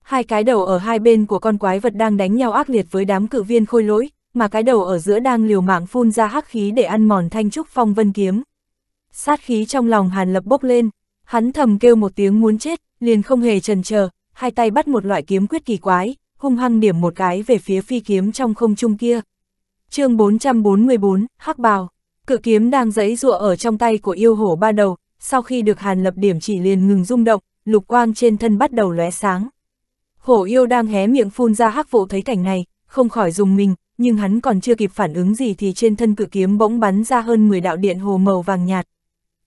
Hai cái đầu ở hai bên của con quái vật đang đánh nhau ác liệt với đám cự viên khôi lỗi, mà cái đầu ở giữa đang liều mạng phun ra hắc khí để ăn mòn thanh trúc phong vân kiếm. Sát khí trong lòng Hàn Lập bốc lên, Hắn thầm kêu một tiếng muốn chết, liền không hề chần chờ, hai tay bắt một loại kiếm quyết kỳ quái, hung hăng điểm một cái về phía phi kiếm trong không trung kia. chương 444, Hắc Bào, cự kiếm đang dãy dụa ở trong tay của yêu hổ ba đầu, sau khi được hàn lập điểm chỉ liền ngừng rung động, lục quang trên thân bắt đầu lóe sáng. Hổ yêu đang hé miệng phun ra hắc vụ thấy cảnh này, không khỏi dùng mình, nhưng hắn còn chưa kịp phản ứng gì thì trên thân cự kiếm bỗng bắn ra hơn 10 đạo điện hồ màu vàng nhạt.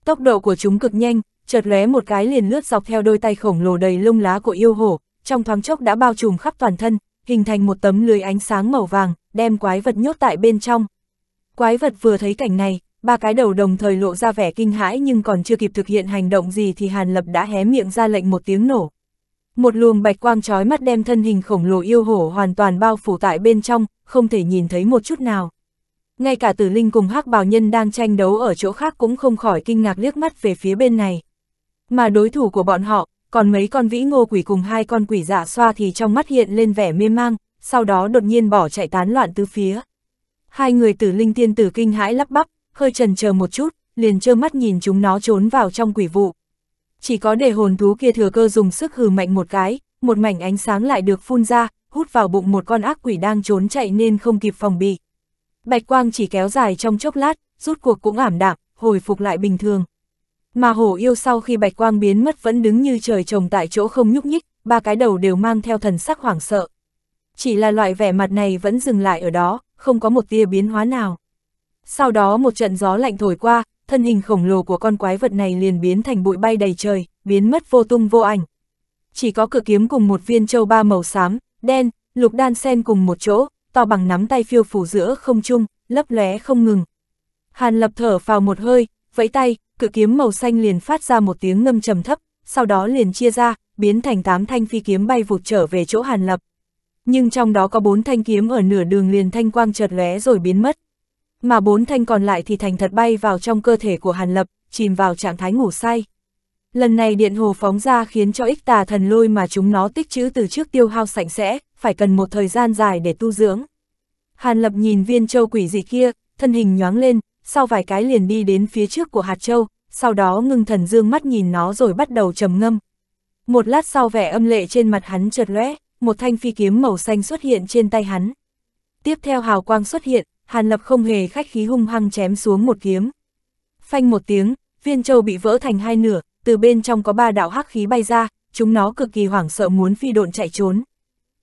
Tốc độ của chúng cực nhanh, chợt lóe một cái liền lướt dọc theo đôi tay khổng lồ đầy lông lá của yêu hổ, trong thoáng chốc đã bao trùm khắp toàn thân, hình thành một tấm lưới ánh sáng màu vàng, đem quái vật nhốt tại bên trong. Quái vật vừa thấy cảnh này, ba cái đầu đồng thời lộ ra vẻ kinh hãi nhưng còn chưa kịp thực hiện hành động gì thì Hàn Lập đã hé miệng ra lệnh một tiếng nổ. Một luồng bạch quang trói mắt đem thân hình khổng lồ yêu hổ hoàn toàn bao phủ tại bên trong, không thể nhìn thấy một chút nào. Ngay cả tử linh cùng hắc bào nhân đang tranh đấu ở chỗ khác cũng không khỏi kinh ngạc liếc mắt về phía bên này. Mà đối thủ của bọn họ, còn mấy con vĩ ngô quỷ cùng hai con quỷ giả xoa thì trong mắt hiện lên vẻ mê mang, sau đó đột nhiên bỏ chạy tán loạn tứ phía. Hai người tử linh tiên tử kinh hãi lắp bắp, hơi trần chờ một chút, liền trơ mắt nhìn chúng nó trốn vào trong quỷ vụ. Chỉ có để hồn thú kia thừa cơ dùng sức hừ mạnh một cái, một mảnh ánh sáng lại được phun ra, hút vào bụng một con ác quỷ đang trốn chạy nên không kịp phòng bị. Bạch quang chỉ kéo dài trong chốc lát, rút cuộc cũng ảm đạm, hồi phục lại bình thường. Mà hổ yêu sau khi bạch quang biến mất vẫn đứng như trời trồng tại chỗ không nhúc nhích, ba cái đầu đều mang theo thần sắc hoảng sợ. Chỉ là loại vẻ mặt này vẫn dừng lại ở đó, không có một tia biến hóa nào. Sau đó một trận gió lạnh thổi qua, thân hình khổng lồ của con quái vật này liền biến thành bụi bay đầy trời, biến mất vô tung vô ảnh. Chỉ có cửa kiếm cùng một viên châu ba màu xám, đen, lục đan sen cùng một chỗ, to bằng nắm tay phiêu phủ giữa không trung, lấp lóe không ngừng. Hàn lập thở vào một hơi, vẫy tay, cự kiếm màu xanh liền phát ra một tiếng ngâm trầm thấp, sau đó liền chia ra, biến thành tám thanh phi kiếm bay vụt trở về chỗ Hàn Lập. Nhưng trong đó có bốn thanh kiếm ở nửa đường liền thanh quang chợt lóe rồi biến mất. Mà bốn thanh còn lại thì thành thật bay vào trong cơ thể của Hàn Lập, chìm vào trạng thái ngủ say. Lần này điện hồ phóng ra khiến cho ích tà thần lôi mà chúng nó tích trữ từ trước tiêu hao sạch sẽ, phải cần một thời gian dài để tu dưỡng. Hàn Lập nhìn viên châu quỷ dị kia, thân hình nhoáng lên, sau vài cái liền đi đến phía trước của hạt châu, sau đó ngưng thần dương mắt nhìn nó rồi bắt đầu trầm ngâm. Một lát sau vẻ âm lệ trên mặt hắn chợt lóe, một thanh phi kiếm màu xanh xuất hiện trên tay hắn. Tiếp theo hào quang xuất hiện, Hàn Lập không hề khách khí hung hăng chém xuống một kiếm. Phanh một tiếng, viên châu bị vỡ thành hai nửa, từ bên trong có ba đạo hắc khí bay ra, chúng nó cực kỳ hoảng sợ muốn phi độn chạy trốn.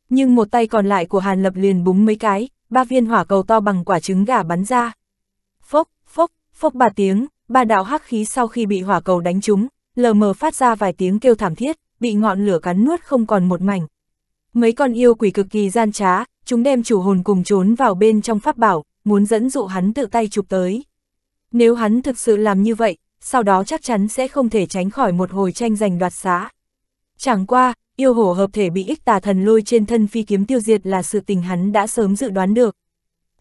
Nhưng một tay còn lại của Hàn Lập liền búng mấy cái, ba viên hỏa cầu to bằng quả trứng gà bắn ra phốc, phốc, phốc ba tiếng, ba đạo hắc khí sau khi bị hỏa cầu đánh trúng, lờ mờ phát ra vài tiếng kêu thảm thiết, bị ngọn lửa cắn nuốt không còn một mảnh. Mấy con yêu quỷ cực kỳ gian trá, chúng đem chủ hồn cùng trốn vào bên trong pháp bảo, muốn dẫn dụ hắn tự tay chụp tới. Nếu hắn thực sự làm như vậy, sau đó chắc chắn sẽ không thể tránh khỏi một hồi tranh giành đoạt xá. Chẳng qua, yêu hổ hợp thể bị ích tà thần lôi trên thân phi kiếm tiêu diệt là sự tình hắn đã sớm dự đoán được.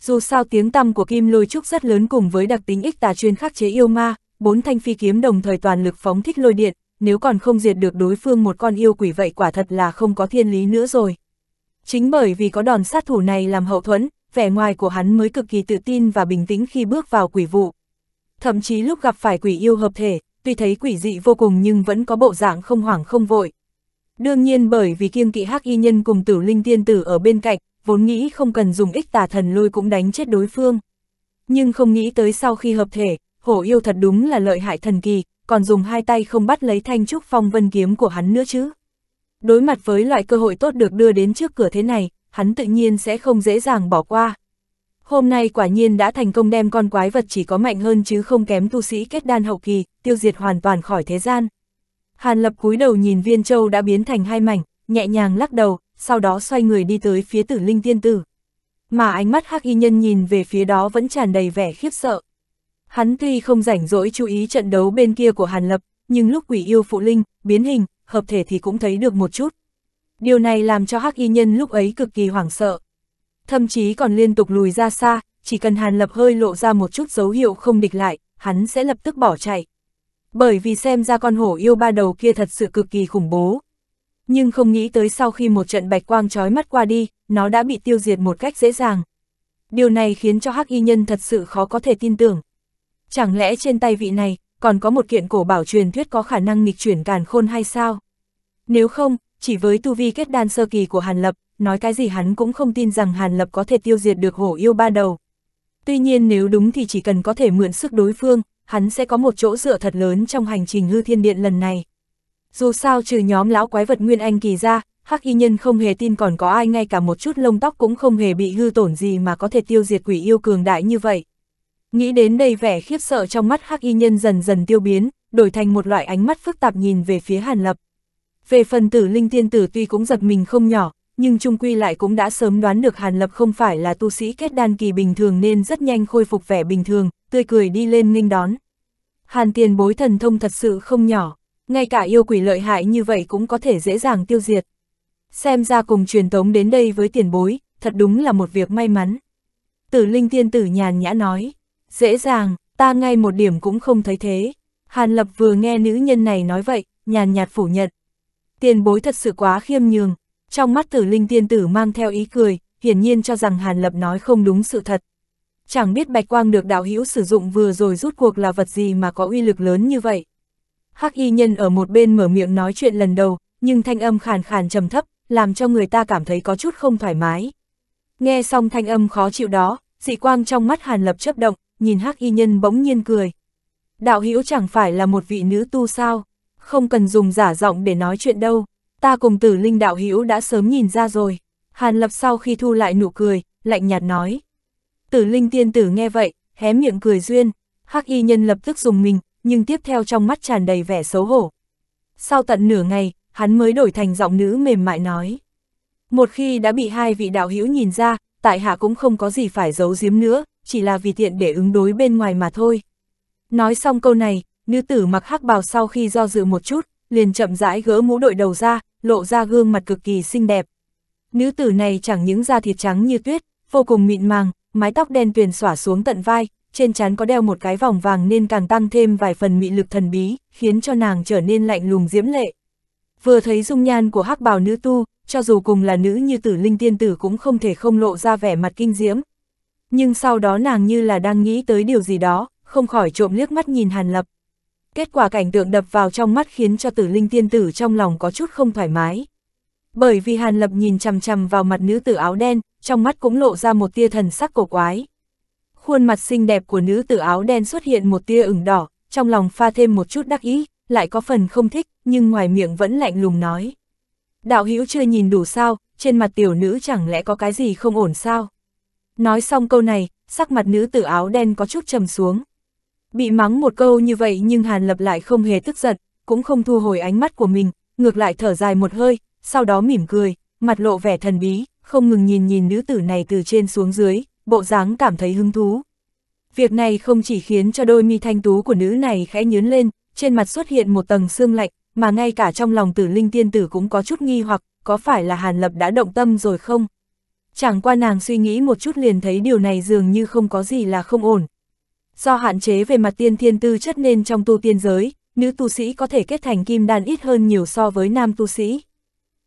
Dù sao tiếng tăm của kim lôi trúc rất lớn cùng với đặc tính ích tà chuyên khắc chế yêu ma, bốn thanh phi kiếm đồng thời toàn lực phóng thích lôi điện, nếu còn không diệt được đối phương một con yêu quỷ vậy quả thật là không có thiên lý nữa rồi. Chính bởi vì có đòn sát thủ này làm hậu thuẫn, vẻ ngoài của hắn mới cực kỳ tự tin và bình tĩnh khi bước vào quỷ vụ. Thậm chí lúc gặp phải quỷ yêu hợp thể, tuy thấy quỷ dị vô cùng nhưng vẫn có bộ dạng không hoảng không vội. Đương nhiên bởi vì kiêng kỵ hắc y nhân cùng tử linh tiên tử ở bên cạnh, vốn nghĩ không cần dùng ích tà thần lôi cũng đánh chết đối phương. Nhưng không nghĩ tới sau khi hợp thể, hổ yêu thật đúng là lợi hại thần kỳ, còn dùng hai tay không bắt lấy thanh trúc phong vân kiếm của hắn nữa chứ. Đối mặt với loại cơ hội tốt được đưa đến trước cửa thế này, hắn tự nhiên sẽ không dễ dàng bỏ qua. Hôm nay quả nhiên đã thành công đem con quái vật chỉ có mạnh hơn chứ không kém tu sĩ kết đan hậu kỳ, tiêu diệt hoàn toàn khỏi thế gian. Hàn lập cúi đầu nhìn viên châu đã biến thành hai mảnh, nhẹ nhàng lắc đầu, sau đó xoay người đi tới phía tử linh tiên tử. Mà ánh mắt hắc y nhân nhìn về phía đó vẫn tràn đầy vẻ khiếp sợ. Hắn tuy không rảnh rỗi chú ý trận đấu bên kia của Hàn Lập, nhưng lúc quỷ yêu phụ linh, biến hình, hợp thể thì cũng thấy được một chút. Điều này làm cho hắc y nhân lúc ấy cực kỳ hoảng sợ. Thậm chí còn liên tục lùi ra xa, chỉ cần Hàn Lập hơi lộ ra một chút dấu hiệu không địch lại, hắn sẽ lập tức bỏ chạy. Bởi vì xem ra con hổ yêu ba đầu kia thật sự cực kỳ khủng bố nhưng không nghĩ tới sau khi một trận bạch quang trói mắt qua đi, nó đã bị tiêu diệt một cách dễ dàng. Điều này khiến cho hắc y nhân thật sự khó có thể tin tưởng. Chẳng lẽ trên tay vị này, còn có một kiện cổ bảo truyền thuyết có khả năng nghịch chuyển càn khôn hay sao? Nếu không, chỉ với tu vi kết đan sơ kỳ của Hàn Lập, nói cái gì hắn cũng không tin rằng Hàn Lập có thể tiêu diệt được hổ yêu ba đầu. Tuy nhiên nếu đúng thì chỉ cần có thể mượn sức đối phương, hắn sẽ có một chỗ dựa thật lớn trong hành trình hư thiên điện lần này. Dù sao trừ nhóm lão quái vật Nguyên Anh kỳ ra, Hắc Y Nhân không hề tin còn có ai ngay cả một chút lông tóc cũng không hề bị hư tổn gì mà có thể tiêu diệt quỷ yêu cường đại như vậy. Nghĩ đến đây vẻ khiếp sợ trong mắt Hắc Y Nhân dần dần tiêu biến, đổi thành một loại ánh mắt phức tạp nhìn về phía Hàn Lập. Về phần tử linh tiên tử tuy cũng giật mình không nhỏ, nhưng trung quy lại cũng đã sớm đoán được Hàn Lập không phải là tu sĩ kết đan kỳ bình thường nên rất nhanh khôi phục vẻ bình thường, tươi cười đi lên nghênh đón. Hàn tiền bối thần thông thật sự không nhỏ ngay cả yêu quỷ lợi hại như vậy cũng có thể dễ dàng tiêu diệt. Xem ra cùng truyền tống đến đây với tiền bối, thật đúng là một việc may mắn. Tử linh tiên tử nhàn nhã nói, dễ dàng, ta ngay một điểm cũng không thấy thế. Hàn Lập vừa nghe nữ nhân này nói vậy, nhàn nhạt phủ nhận. Tiền bối thật sự quá khiêm nhường, trong mắt tử linh tiên tử mang theo ý cười, hiển nhiên cho rằng Hàn Lập nói không đúng sự thật. Chẳng biết bạch quang được đạo hữu sử dụng vừa rồi rút cuộc là vật gì mà có uy lực lớn như vậy. Hắc y nhân ở một bên mở miệng nói chuyện lần đầu, nhưng thanh âm khàn khàn trầm thấp, làm cho người ta cảm thấy có chút không thoải mái. Nghe xong thanh âm khó chịu đó, dị quang trong mắt Hàn Lập chớp động, nhìn Hắc y nhân bỗng nhiên cười. Đạo hữu chẳng phải là một vị nữ tu sao, không cần dùng giả giọng để nói chuyện đâu, ta cùng Tử Linh đạo hữu đã sớm nhìn ra rồi. Hàn Lập sau khi thu lại nụ cười, lạnh nhạt nói. Tử Linh tiên tử nghe vậy, hé miệng cười duyên, Hắc y nhân lập tức dùng mình, nhưng tiếp theo trong mắt tràn đầy vẻ xấu hổ. Sau tận nửa ngày, hắn mới đổi thành giọng nữ mềm mại nói. Một khi đã bị hai vị đạo hữu nhìn ra, tại hạ cũng không có gì phải giấu giếm nữa, chỉ là vì tiện để ứng đối bên ngoài mà thôi. Nói xong câu này, nữ tử mặc hắc bào sau khi do dự một chút, liền chậm rãi gỡ mũ đội đầu ra, lộ ra gương mặt cực kỳ xinh đẹp. Nữ tử này chẳng những da thịt trắng như tuyết, vô cùng mịn màng, mái tóc đen tuyền xỏa xuống tận vai, trên trán có đeo một cái vòng vàng nên càng tăng thêm vài phần mị lực thần bí, khiến cho nàng trở nên lạnh lùng diễm lệ. Vừa thấy dung nhan của hắc bào nữ tu, cho dù cùng là nữ như tử linh tiên tử cũng không thể không lộ ra vẻ mặt kinh diễm. Nhưng sau đó nàng như là đang nghĩ tới điều gì đó, không khỏi trộm liếc mắt nhìn Hàn Lập. Kết quả cảnh tượng đập vào trong mắt khiến cho tử linh tiên tử trong lòng có chút không thoải mái. Bởi vì Hàn Lập nhìn chằm chằm vào mặt nữ tử áo đen, trong mắt cũng lộ ra một tia thần sắc cổ quái. Khuôn mặt xinh đẹp của nữ tử áo đen xuất hiện một tia ửng đỏ, trong lòng pha thêm một chút đắc ý, lại có phần không thích, nhưng ngoài miệng vẫn lạnh lùng nói. Đạo hữu chưa nhìn đủ sao, trên mặt tiểu nữ chẳng lẽ có cái gì không ổn sao? Nói xong câu này, sắc mặt nữ tử áo đen có chút trầm xuống. Bị mắng một câu như vậy nhưng Hàn Lập lại không hề tức giận, cũng không thu hồi ánh mắt của mình, ngược lại thở dài một hơi, sau đó mỉm cười, mặt lộ vẻ thần bí, không ngừng nhìn nhìn nữ tử này từ trên xuống dưới, bộ dáng cảm thấy hứng thú. Việc này không chỉ khiến cho đôi mi thanh tú của nữ này khẽ nhớn lên, trên mặt xuất hiện một tầng xương lạnh, mà ngay cả trong lòng tử linh tiên tử cũng có chút nghi hoặc, có phải là Hàn Lập đã động tâm rồi không? Chẳng qua nàng suy nghĩ một chút liền thấy điều này dường như không có gì là không ổn. Do hạn chế về mặt tiên thiên tư chất nên trong tu tiên giới, nữ tu sĩ có thể kết thành kim đan ít hơn nhiều so với nam tu sĩ.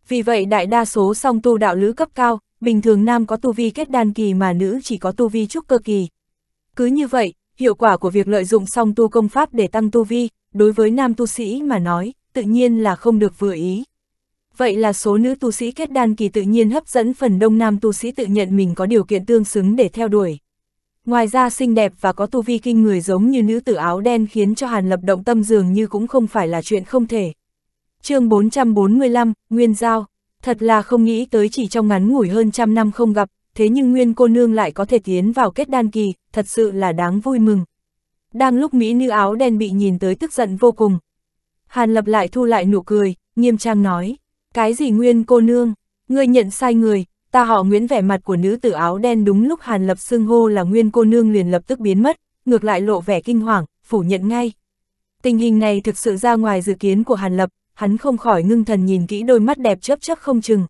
Vì vậy đại đa số song tu đạo lữ cấp cao, bình thường nam có tu vi kết đan kỳ mà nữ chỉ có tu vi trúc cơ kỳ. Cứ như vậy, hiệu quả của việc lợi dụng song tu công pháp để tăng tu vi, đối với nam tu sĩ mà nói, tự nhiên là không được vừa ý. Vậy là số nữ tu sĩ kết đan kỳ tự nhiên hấp dẫn phần đông nam tu sĩ tự nhận mình có điều kiện tương xứng để theo đuổi. Ngoài ra xinh đẹp và có tu vi kinh người giống như nữ tử áo đen khiến cho Hàn Lập động tâm dường như cũng không phải là chuyện không thể. chương 445, Nguyên Giao Thật là không nghĩ tới chỉ trong ngắn ngủi hơn trăm năm không gặp, thế nhưng Nguyên cô nương lại có thể tiến vào kết đan kỳ, thật sự là đáng vui mừng. Đang lúc Mỹ nữ áo đen bị nhìn tới tức giận vô cùng. Hàn lập lại thu lại nụ cười, nghiêm trang nói, cái gì Nguyên cô nương, ngươi nhận sai người, ta họ Nguyễn vẻ mặt của nữ tử áo đen đúng lúc Hàn lập xưng hô là Nguyên cô nương liền lập tức biến mất, ngược lại lộ vẻ kinh hoàng, phủ nhận ngay. Tình hình này thực sự ra ngoài dự kiến của Hàn Lập, hắn không khỏi ngưng thần nhìn kỹ đôi mắt đẹp chớp chớp không chừng.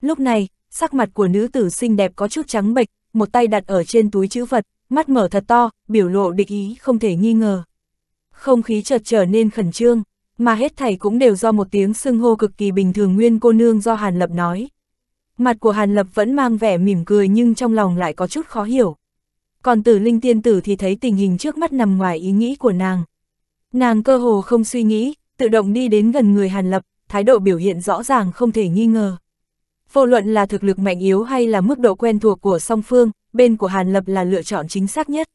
Lúc này, sắc mặt của nữ tử xinh đẹp có chút trắng bệch, một tay đặt ở trên túi chữ vật, mắt mở thật to, biểu lộ địch ý không thể nghi ngờ. Không khí chợt trở nên khẩn trương, mà hết thảy cũng đều do một tiếng xưng hô cực kỳ bình thường nguyên cô nương do Hàn Lập nói. Mặt của Hàn Lập vẫn mang vẻ mỉm cười nhưng trong lòng lại có chút khó hiểu. Còn tử linh tiên tử thì thấy tình hình trước mắt nằm ngoài ý nghĩ của nàng. Nàng cơ hồ không suy nghĩ, tự động đi đến gần người Hàn Lập, thái độ biểu hiện rõ ràng không thể nghi ngờ. Vô luận là thực lực mạnh yếu hay là mức độ quen thuộc của song phương, bên của Hàn Lập là lựa chọn chính xác nhất.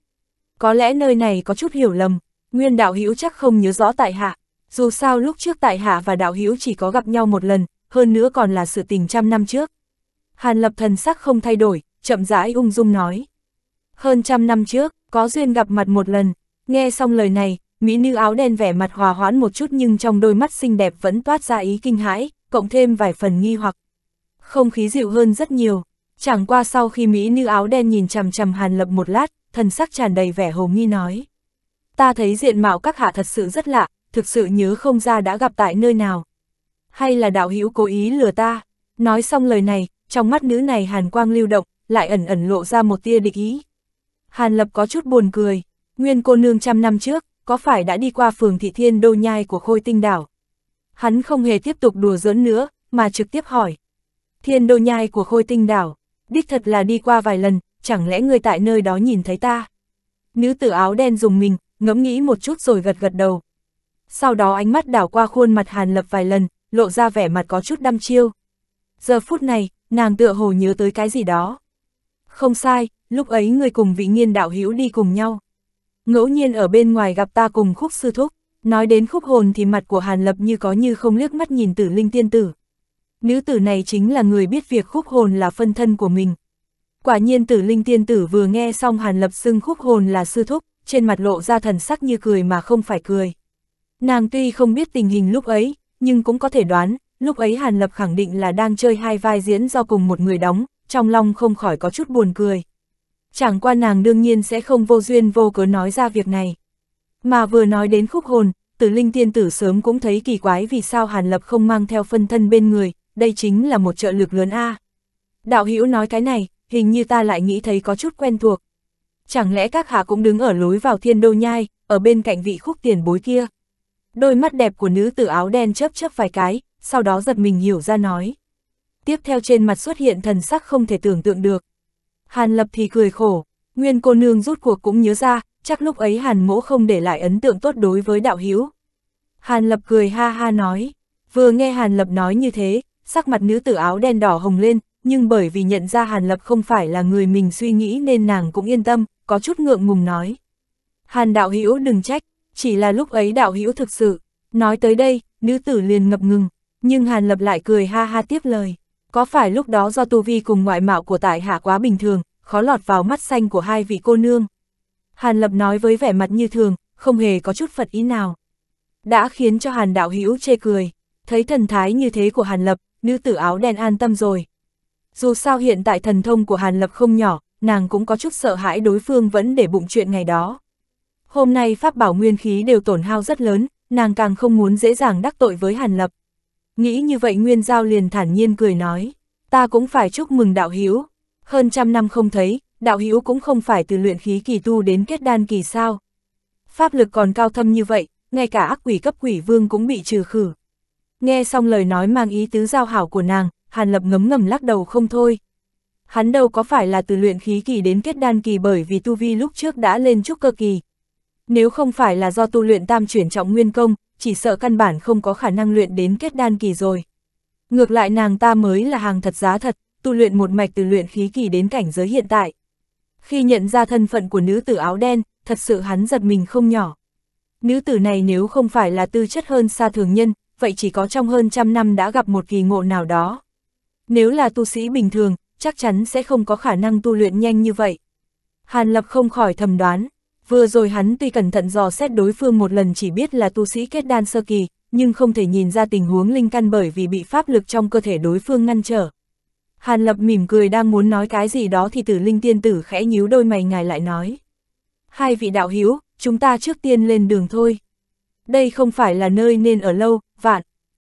Có lẽ nơi này có chút hiểu lầm, Nguyên Đạo Hữu chắc không nhớ rõ tại hạ, dù sao lúc trước tại hạ và Đạo Hữu chỉ có gặp nhau một lần, hơn nữa còn là sự tình trăm năm trước. Hàn Lập thần sắc không thay đổi, chậm rãi ung dung nói. Hơn trăm năm trước, có duyên gặp mặt một lần, nghe xong lời này, mỹ nữ áo đen vẻ mặt hòa hoãn một chút nhưng trong đôi mắt xinh đẹp vẫn toát ra ý kinh hãi, cộng thêm vài phần nghi hoặc. Không khí dịu hơn rất nhiều, chẳng qua sau khi mỹ nữ áo đen nhìn chằm chằm Hàn Lập một lát, thần sắc tràn đầy vẻ hồ nghi nói. Ta thấy diện mạo các hạ thật sự rất lạ, thực sự nhớ không ra đã gặp tại nơi nào. Hay là đạo hữu cố ý lừa ta? Nói xong lời này, trong mắt nữ này Hàn Quang lưu động, lại ẩn ẩn lộ ra một tia địch ý. Hàn Lập có chút buồn cười, nguyên cô nương trăm năm trước, có phải đã đi qua phường thị thiên đô nhai của khôi tinh đảo? Hắn không hề tiếp tục đùa giỡn nữa, mà trực tiếp hỏi. Thiên đô nhai của khôi tinh đảo, đích thật là đi qua vài lần, chẳng lẽ người tại nơi đó nhìn thấy ta? Nữ tử áo đen dùng mình, ngẫm nghĩ một chút rồi gật gật đầu. Sau đó ánh mắt đảo qua khuôn mặt Hàn Lập vài lần, lộ ra vẻ mặt có chút đăm chiêu. Giờ phút này, nàng tựa hồ nhớ tới cái gì đó. Không sai, lúc ấy người cùng vị nghiên đạo hữu đi cùng nhau ngẫu nhiên ở bên ngoài gặp ta cùng khúc sư thúc, nói đến khúc hồn thì mặt của Hàn Lập như có như không liếc mắt nhìn tử linh tiên tử. Nữ tử này chính là người biết việc khúc hồn là phân thân của mình. Quả nhiên tử linh tiên tử vừa nghe xong Hàn Lập xưng khúc hồn là sư thúc, trên mặt lộ ra thần sắc như cười mà không phải cười. Nàng tuy không biết tình hình lúc ấy, nhưng cũng có thể đoán, lúc ấy Hàn Lập khẳng định là đang chơi hai vai diễn do cùng một người đóng, trong lòng không khỏi có chút buồn cười chẳng qua nàng đương nhiên sẽ không vô duyên vô cớ nói ra việc này. Mà vừa nói đến khúc hồn, tử linh tiên tử sớm cũng thấy kỳ quái vì sao Hàn Lập không mang theo phân thân bên người, đây chính là một trợ lực lớn A. Đạo hữu nói cái này, hình như ta lại nghĩ thấy có chút quen thuộc. Chẳng lẽ các hạ cũng đứng ở lối vào thiên đô nhai, ở bên cạnh vị khúc tiền bối kia. Đôi mắt đẹp của nữ tử áo đen chớp chớp vài cái, sau đó giật mình hiểu ra nói. Tiếp theo trên mặt xuất hiện thần sắc không thể tưởng tượng được. Hàn Lập thì cười khổ, Nguyên cô nương rút cuộc cũng nhớ ra, chắc lúc ấy Hàn mỗ không để lại ấn tượng tốt đối với đạo hiếu. Hàn Lập cười ha ha nói, vừa nghe Hàn Lập nói như thế, sắc mặt nữ tử áo đen đỏ hồng lên, nhưng bởi vì nhận ra Hàn Lập không phải là người mình suy nghĩ nên nàng cũng yên tâm, có chút ngượng ngùng nói. Hàn đạo hữu đừng trách, chỉ là lúc ấy đạo hữu thực sự. Nói tới đây, nữ tử liền ngập ngừng, nhưng Hàn Lập lại cười ha ha tiếp lời. Có phải lúc đó do tu vi cùng ngoại mạo của tại hạ quá bình thường, khó lọt vào mắt xanh của hai vị cô nương? Hàn Lập nói với vẻ mặt như thường, không hề có chút phật ý nào. Đã khiến cho Hàn Đạo Hữu chê cười, thấy thần thái như thế của Hàn Lập, nữ tử áo đen an tâm rồi. Dù sao hiện tại thần thông của Hàn Lập không nhỏ, nàng cũng có chút sợ hãi đối phương vẫn để bụng chuyện ngày đó. Hôm nay pháp bảo nguyên khí đều tổn hao rất lớn, nàng càng không muốn dễ dàng đắc tội với Hàn Lập. Nghĩ như vậy Nguyên Giao liền thản nhiên cười nói, ta cũng phải chúc mừng đạo hiếu Hơn trăm năm không thấy, đạo hiếu cũng không phải từ luyện khí kỳ tu đến kết đan kỳ sao. Pháp lực còn cao thâm như vậy, ngay cả ác quỷ cấp quỷ vương cũng bị trừ khử. Nghe xong lời nói mang ý tứ giao hảo của nàng, Hàn Lập ngấm ngầm lắc đầu không thôi. Hắn đâu có phải là từ luyện khí kỳ đến kết đan kỳ bởi vì tu vi lúc trước đã lên trúc cơ kỳ. Nếu không phải là do tu luyện tam chuyển trọng nguyên công, chỉ sợ căn bản không có khả năng luyện đến kết đan kỳ rồi. Ngược lại nàng ta mới là hàng thật giá thật, tu luyện một mạch từ luyện khí kỳ đến cảnh giới hiện tại. Khi nhận ra thân phận của nữ tử áo đen, thật sự hắn giật mình không nhỏ. Nữ tử này nếu không phải là tư chất hơn xa thường nhân, vậy chỉ có trong hơn trăm năm đã gặp một kỳ ngộ nào đó. Nếu là tu sĩ bình thường, chắc chắn sẽ không có khả năng tu luyện nhanh như vậy. Hàn Lập không khỏi thầm đoán, Vừa rồi hắn tuy cẩn thận dò xét đối phương một lần chỉ biết là tu sĩ kết đan sơ kỳ, nhưng không thể nhìn ra tình huống linh căn bởi vì bị pháp lực trong cơ thể đối phương ngăn trở. Hàn Lập mỉm cười đang muốn nói cái gì đó thì tử linh tiên tử khẽ nhíu đôi mày ngài lại nói. Hai vị đạo hiếu, chúng ta trước tiên lên đường thôi. Đây không phải là nơi nên ở lâu, vạn,